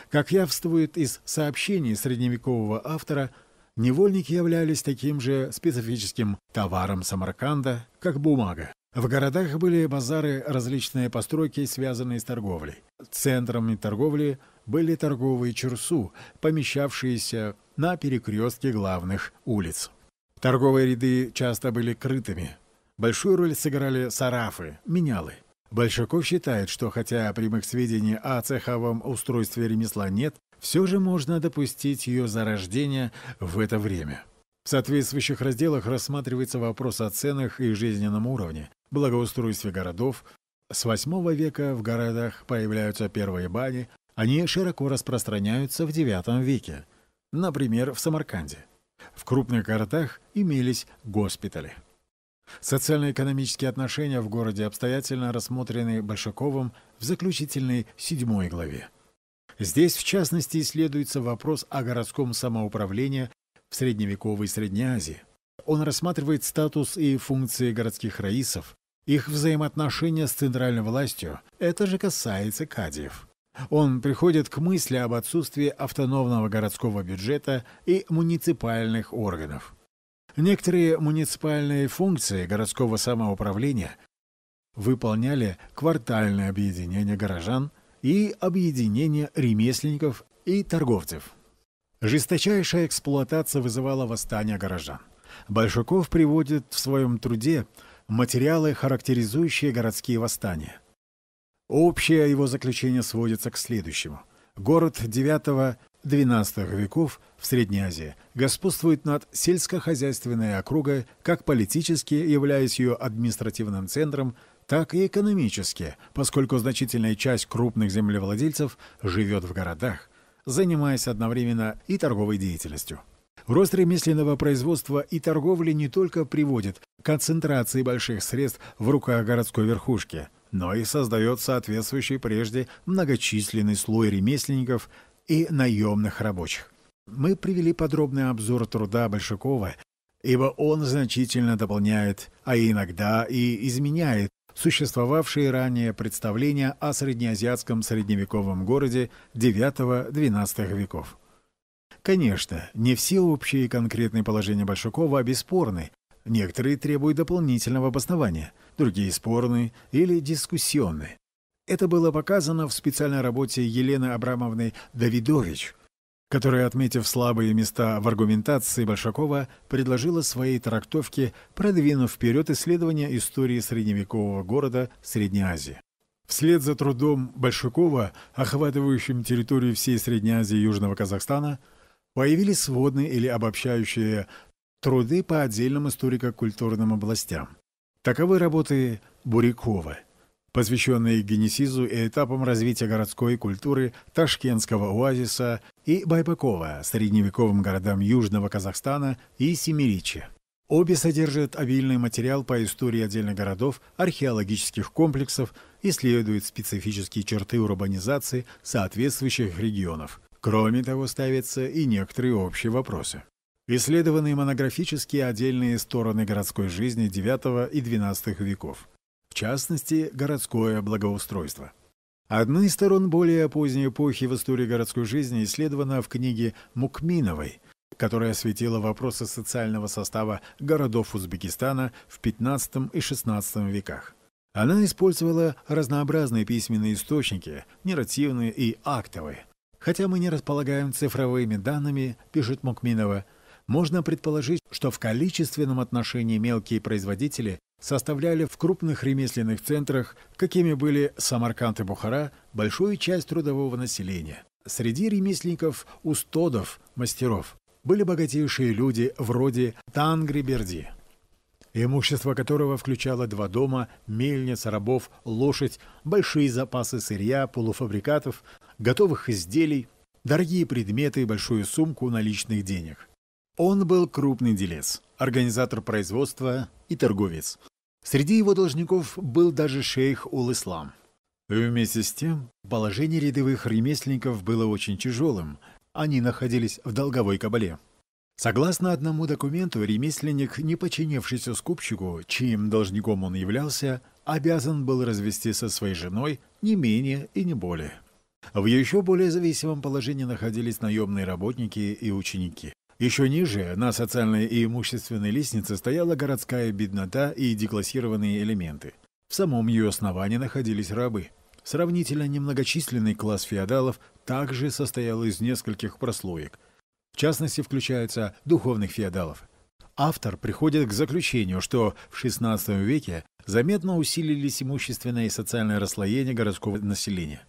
Как явствует из сообщений средневекового автора, невольники являлись таким же специфическим товаром Самарканда, как бумага. В городах были базары, различные постройки, связанные с торговлей. Центрами торговли были торговые чурсу, помещавшиеся на перекрестке главных улиц. Торговые ряды часто были крытыми. Большую роль сыграли сарафы, менялы. Большаков считает, что хотя прямых сведений о цеховом устройстве ремесла нет, все же можно допустить ее зарождение в это время. В соответствующих разделах рассматривается вопрос о ценах и жизненном уровне, благоустройстве городов. С VIII века в городах появляются первые бани, они широко распространяются в IX веке, например, в Самарканде. В крупных городах имелись госпитали. Социально-экономические отношения в городе обстоятельно рассмотрены Большаковым в заключительной седьмой главе. Здесь, в частности, исследуется вопрос о городском самоуправлении в средневековой Средней Азии – он рассматривает статус и функции городских раисов, их взаимоотношения с центральной властью. Это же касается кадиев. Он приходит к мысли об отсутствии автономного городского бюджета и муниципальных органов. Некоторые муниципальные функции городского самоуправления выполняли квартальное объединение горожан и объединение ремесленников и торговцев. Жесточайшая эксплуатация вызывала восстание горожан. Большаков приводит в своем труде материалы, характеризующие городские восстания. Общее его заключение сводится к следующему. Город IX-XII веков в Средней Азии господствует над сельскохозяйственной округой, как политически являясь ее административным центром, так и экономически, поскольку значительная часть крупных землевладельцев живет в городах, занимаясь одновременно и торговой деятельностью. Рост ремесленного производства и торговли не только приводит к концентрации больших средств в руках городской верхушки, но и создает соответствующий прежде многочисленный слой ремесленников и наемных рабочих. Мы привели подробный обзор труда Большакова, ибо он значительно дополняет, а иногда и изменяет существовавшие ранее представления о среднеазиатском средневековом городе IX-XII веков. Конечно, не все общие и конкретные положения Большакова а бесспорны, некоторые требуют дополнительного обоснования, другие спорны или дискуссионны. Это было показано в специальной работе Елены Абрамовны Давидович, которая, отметив слабые места в аргументации Большакова, предложила своей трактовке, продвинув вперед исследования истории средневекового города Средней Азии. Вслед за трудом Большакова, охватывающим территорию всей Средней Азии и Южного Казахстана, Появились сводные или обобщающие труды по отдельным историко-культурным областям. Таковы работы Бурякова, посвященные генесизу и этапам развития городской культуры Ташкентского оазиса и Байбакова, средневековым городам Южного Казахстана и Семиричи. Обе содержат обильный материал по истории отдельных городов, археологических комплексов, исследуют специфические черты урбанизации соответствующих регионов – Кроме того, ставятся и некоторые общие вопросы. Исследованы монографические отдельные стороны городской жизни IX и XII веков, в частности, городское благоустройство. Одна из сторон более поздней эпохи в истории городской жизни исследована в книге Мукминовой, которая осветила вопросы социального состава городов Узбекистана в XV и XVI веках. Она использовала разнообразные письменные источники, нарративные и актовые, Хотя мы не располагаем цифровыми данными, пишет Мукминова, можно предположить, что в количественном отношении мелкие производители составляли в крупных ремесленных центрах, какими были Самарканд и Бухара, большую часть трудового населения. Среди ремесленников, устодов, мастеров были богатейшие люди вроде Тангри-Берди имущество которого включало два дома, мельниц, рабов, лошадь, большие запасы сырья, полуфабрикатов, готовых изделий, дорогие предметы и большую сумку наличных денег. Он был крупный делец, организатор производства и торговец. Среди его должников был даже шейх Ул-Ислам. И Вместе с тем, положение рядовых ремесленников было очень тяжелым. Они находились в долговой кабале. Согласно одному документу, ремесленник, не подчинившийся скупщику, чьим должником он являлся, обязан был развести со своей женой не менее и не более. В еще более зависимом положении находились наемные работники и ученики. Еще ниже, на социальной и имущественной лестнице, стояла городская беднота и деклассированные элементы. В самом ее основании находились рабы. Сравнительно немногочисленный класс феодалов также состоял из нескольких прослоек – в частности, включаются духовных феодалов. Автор приходит к заключению, что в XVI веке заметно усилились имущественное и социальное расслоение городского населения.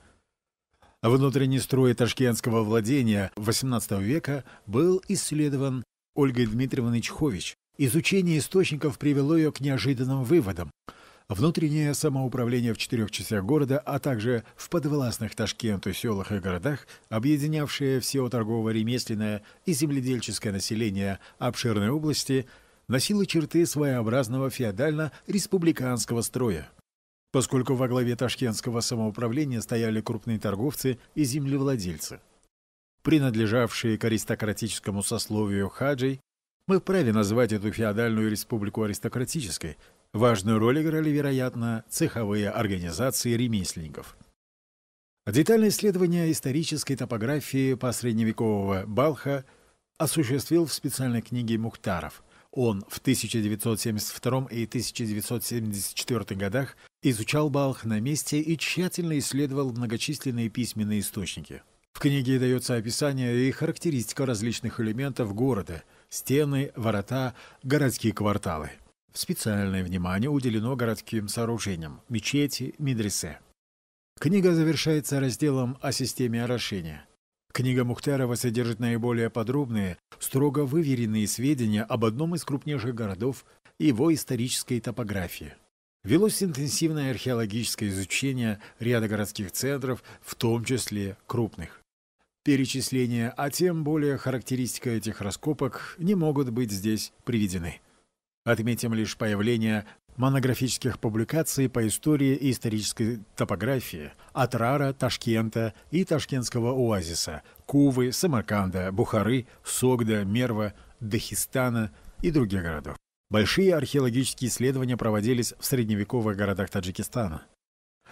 Внутренний строй ташкентского владения XVIII века был исследован Ольгой Дмитриевной Чхович. Изучение источников привело ее к неожиданным выводам – Внутреннее самоуправление в четырех частях города, а также в подвластных Ташкенту селах и городах, объединявшее все торгово-ремесленное и земледельческое население обширной области, носило черты своеобразного феодально-республиканского строя. Поскольку во главе ташкентского самоуправления стояли крупные торговцы и землевладельцы, принадлежавшие к аристократическому сословию хаджей, мы вправе назвать эту феодальную республику аристократической – Важную роль играли, вероятно, цеховые организации ремесленников. Детальное исследование исторической топографии посредневекового Балха осуществил в специальной книге Мухтаров. Он в 1972 и 1974 годах изучал Балх на месте и тщательно исследовал многочисленные письменные источники. В книге дается описание и характеристика различных элементов города – стены, ворота, городские кварталы – Специальное внимание уделено городским сооружениям – мечети, медресе. Книга завершается разделом о системе орошения. Книга Мухтарова содержит наиболее подробные, строго выверенные сведения об одном из крупнейших городов и его исторической топографии. Велось интенсивное археологическое изучение ряда городских центров, в том числе крупных. Перечисления, а тем более характеристика этих раскопок не могут быть здесь приведены. Отметим лишь появление монографических публикаций по истории и исторической топографии Атрара, Ташкента и Ташкентского оазиса, Кувы, Самарканда, Бухары, Согда, Мерва, Дахистана и других городов. Большие археологические исследования проводились в средневековых городах Таджикистана.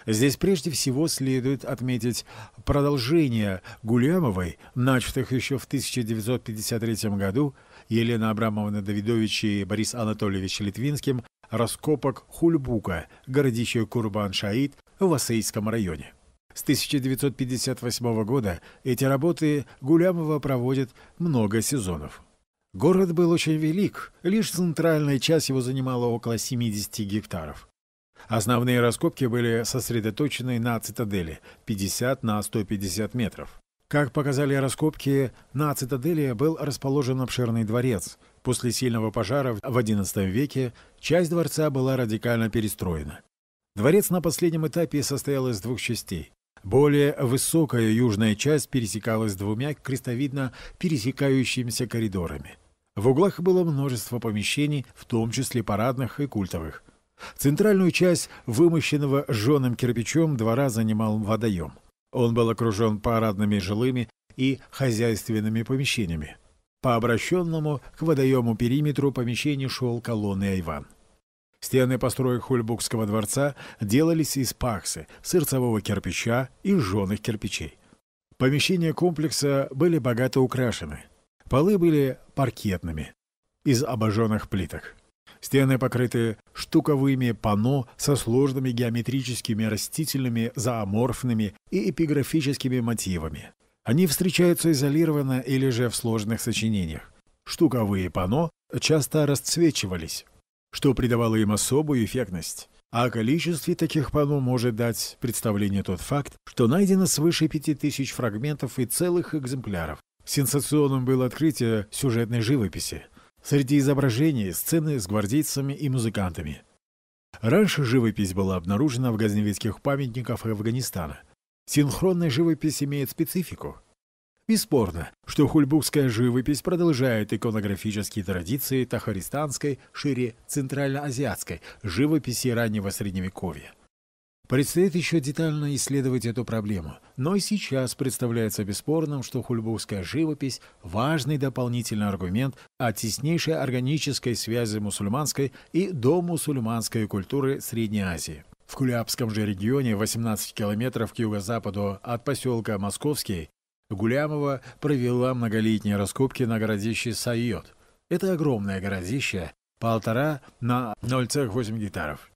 Здесь прежде всего следует отметить продолжение Гулямовой, начатых еще в 1953 году Елена Абрамовна Давидович и Борис Анатольевич Литвинским раскопок Хульбука, городище Курбан-Шаид в Асейском районе. С 1958 года эти работы Гулямова проводит много сезонов. Город был очень велик, лишь центральная часть его занимала около 70 гектаров. Основные раскопки были сосредоточены на цитадели 50 на 150 метров. Как показали раскопки, на цитадели был расположен обширный дворец. После сильного пожара в XI веке часть дворца была радикально перестроена. Дворец на последнем этапе состоял из двух частей. Более высокая южная часть пересекалась двумя крестовидно пересекающимися коридорами. В углах было множество помещений, в том числе парадных и культовых. Центральную часть вымощенного жженым кирпичом двора занимал водоем – он был окружен парадными жилыми и хозяйственными помещениями. По обращенному к водоему периметру помещений шел колонный Айван. Стены построек Хульбукского дворца делались из пахсы, сырцевого кирпича и жженых кирпичей. Помещения комплекса были богато украшены. Полы были паркетными, из обожженных плиток. Стены покрыты штуковыми пано со сложными геометрическими растительными, зооморфными и эпиграфическими мотивами. Они встречаются изолированно или же в сложных сочинениях. Штуковые пано часто расцвечивались, что придавало им особую эффектность. А о количестве таких пано может дать представление тот факт, что найдено свыше 5000 фрагментов и целых экземпляров. Сенсационным было открытие сюжетной живописи. Среди изображений сцены с гвардейцами и музыкантами. Раньше живопись была обнаружена в газневецких памятниках Афганистана. Синхронная живопись имеет специфику. Бесспорно, что хульбукская живопись продолжает иконографические традиции тахаристанской, шире центральноазиатской живописи раннего средневековья. Предстоит еще детально исследовать эту проблему, но и сейчас представляется бесспорным, что хульбовская живопись – важный дополнительный аргумент о теснейшей органической связи мусульманской и домусульманской культуры Средней Азии. В Кулябском же регионе, 18 километров к юго-западу от поселка Московский, Гулямова провела многолетние раскопки на городище Сайот. Это огромное городище, полтора на 0,8 гектаров.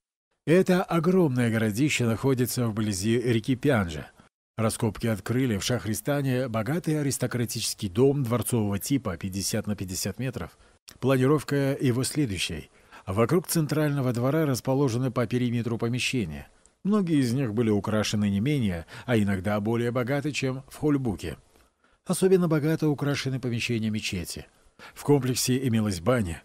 Это огромное городище находится вблизи реки Пянжа. Раскопки открыли в Шахристане богатый аристократический дом дворцового типа 50 на 50 метров. Планировка его следующей. Вокруг центрального двора расположены по периметру помещения. Многие из них были украшены не менее, а иногда более богаты, чем в Хольбуке. Особенно богато украшены помещения мечети. В комплексе имелась баня,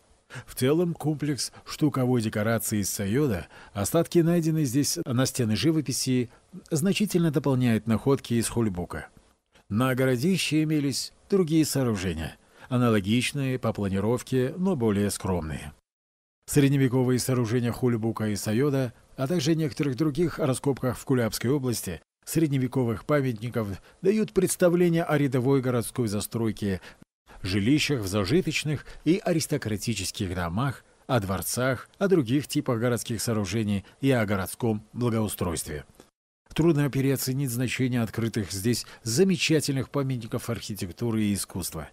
в целом, комплекс штуковой декорации из Сайода, остатки найденные здесь на стены живописи, значительно дополняет находки из Хульбука. На городище имелись другие сооружения, аналогичные по планировке, но более скромные. Средневековые сооружения Хульбука и Сайода, а также некоторых других раскопках в Кулябской области средневековых памятников дают представление о рядовой городской застройке жилищах в зажиточных и аристократических домах, о дворцах, о других типах городских сооружений и о городском благоустройстве. Трудно переоценить значение открытых здесь замечательных памятников архитектуры и искусства.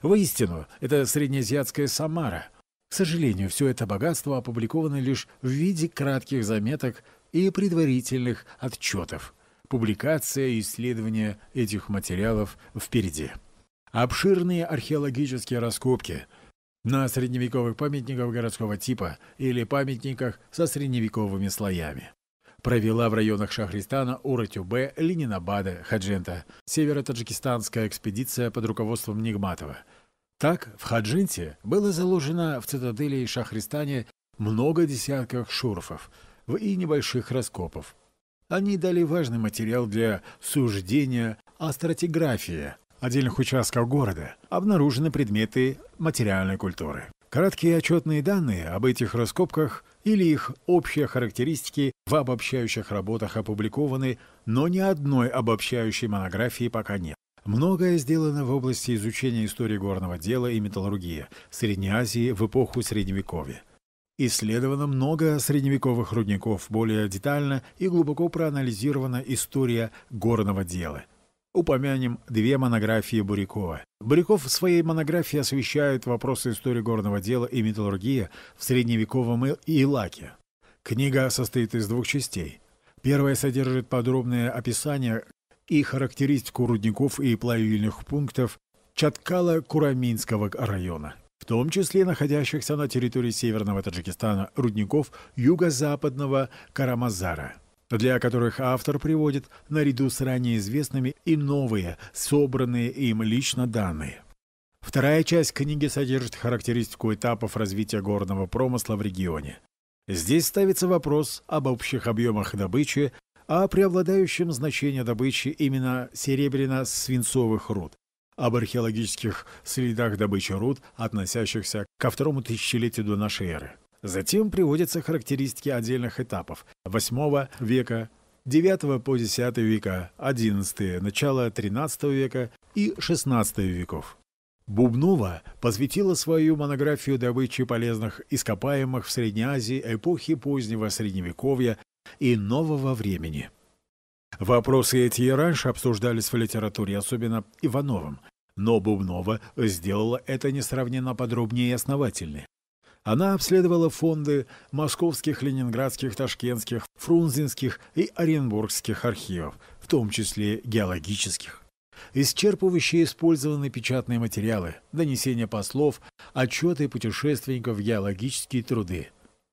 Воистину, это среднеазиатская Самара. К сожалению, все это богатство опубликовано лишь в виде кратких заметок и предварительных отчетов. Публикация и исследование этих материалов впереди. Обширные археологические раскопки на средневековых памятниках городского типа или памятниках со средневековыми слоями. Провела в районах Шахристана, Уратюбе, Ленинабада, Хаджента, северо-таджикистанская экспедиция под руководством Нигматова. Так, в Хаджинте было заложено в цитадели и Шахристане много десятков шурфов и небольших раскопов. Они дали важный материал для суждения о стратиграфии – отдельных участков города обнаружены предметы материальной культуры. Краткие отчетные данные об этих раскопках или их общие характеристики в обобщающих работах опубликованы, но ни одной обобщающей монографии пока нет. Многое сделано в области изучения истории горного дела и металлургии Средней Азии в эпоху Средневековья. Исследовано много средневековых рудников, более детально и глубоко проанализирована история горного дела – Упомянем две монографии Бурякова. Буряков в своей монографии освещает вопросы истории горного дела и металлургии в средневековом Илаке. Книга состоит из двух частей. Первая содержит подробное описание и характеристику рудников и плавильных пунктов Чаткала-Кураминского района, в том числе находящихся на территории Северного Таджикистана рудников юго-западного Карамазара – для которых автор приводит наряду с ранее известными и новые, собранные им лично данные. Вторая часть книги содержит характеристику этапов развития горного промысла в регионе. Здесь ставится вопрос об общих объемах добычи, а о преобладающем значении добычи именно серебряно-свинцовых руд, об археологических следах добычи руд, относящихся ко второму тысячелетию до нашей эры. Затем приводятся характеристики отдельных этапов VIII века, IX по X века, XI, начало XIII века и XVI веков. Бубнова посвятила свою монографию добыче полезных ископаемых в Средней Азии эпохи позднего Средневековья и нового времени. Вопросы эти и раньше обсуждались в литературе, особенно Ивановым, но Бубнова сделала это несравненно подробнее и основательнее. Она обследовала фонды московских, ленинградских, ташкентских, фрунзенских и оренбургских архивов, в том числе геологических. Исчерпывающе использованы печатные материалы, донесения послов, отчеты путешественников, геологические труды.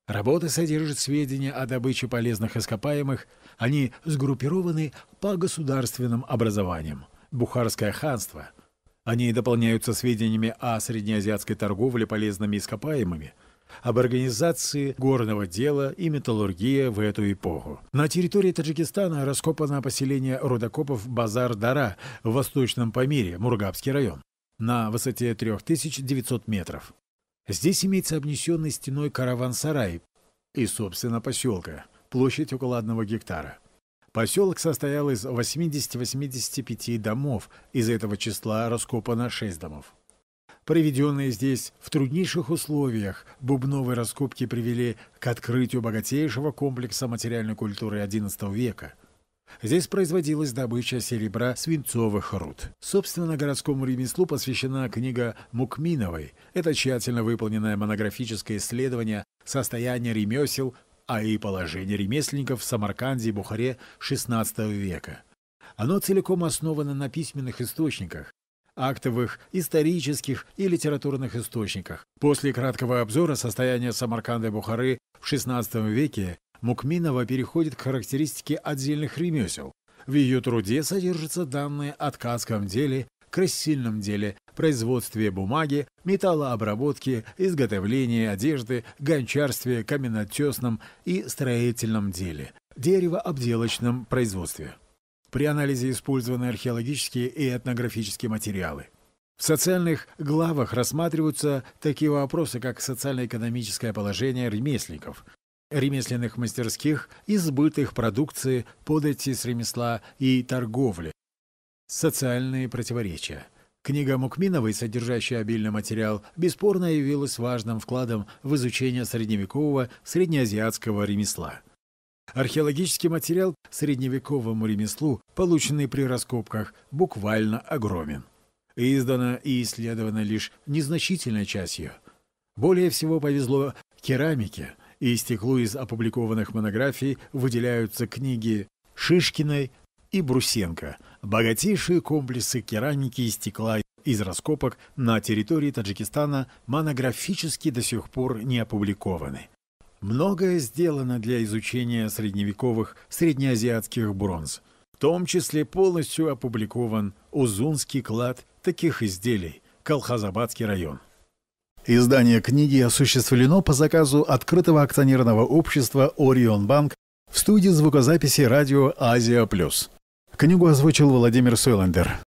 Работа содержит сведения о добыче полезных ископаемых, они сгруппированы по государственным образованиям. Бухарское ханство – они дополняются сведениями о среднеазиатской торговле полезными ископаемыми, об организации горного дела и металлургии в эту эпоху. На территории Таджикистана раскопано поселение рудокопов Базар-Дара в Восточном Памире, Мургабский район, на высоте 3900 метров. Здесь имеется обнесенный стеной караван-сарай и, собственно, поселка, площадь около одного гектара. Поселок состоял из 80-85 домов, из этого числа раскопано 6 домов. Проведенные здесь в труднейших условиях бубновые раскопки привели к открытию богатейшего комплекса материальной культуры XI века. Здесь производилась добыча серебра свинцовых руд. Собственно, городскому ремеслу посвящена книга Мукминовой. Это тщательно выполненное монографическое исследование состояния ремесел а и положение ремесленников в Самарканде и Бухаре XVI века. Оно целиком основано на письменных источниках, актовых, исторических и литературных источниках. После краткого обзора состояния Самарканда и Бухары в XVI веке Мукминова переходит к характеристике отдельных ремесел. В ее труде содержатся данные о ткацком деле, красильном деле, производстве бумаги, металлообработке, изготовлении одежды, гончарстве, каменотесном и строительном деле, деревообделочном производстве. При анализе использованы археологические и этнографические материалы. В социальных главах рассматриваются такие вопросы, как социально-экономическое положение ремесленников, ремесленных мастерских, избыт их продукции, подати с ремесла и торговли, социальные противоречия – Книга Мукминовой, содержащая обильный материал, бесспорно явилась важным вкладом в изучение средневекового среднеазиатского ремесла. Археологический материал средневековому ремеслу, полученный при раскопках, буквально огромен. Издана и исследована лишь незначительная часть ее. Более всего повезло керамике, и стеклу из опубликованных монографий выделяются книги Шишкиной и Брусенко – богатейшие комплексы керамики и стекла из раскопок на территории Таджикистана монографически до сих пор не опубликованы. Многое сделано для изучения средневековых среднеазиатских бронз. В том числе полностью опубликован Узунский клад таких изделий, Колхозабадский район. Издание книги осуществлено по заказу открытого акционерного общества «Орион Банк» в студии звукозаписи радио «Азия Плюс». Книгу озвучил Владимир Сойлендер.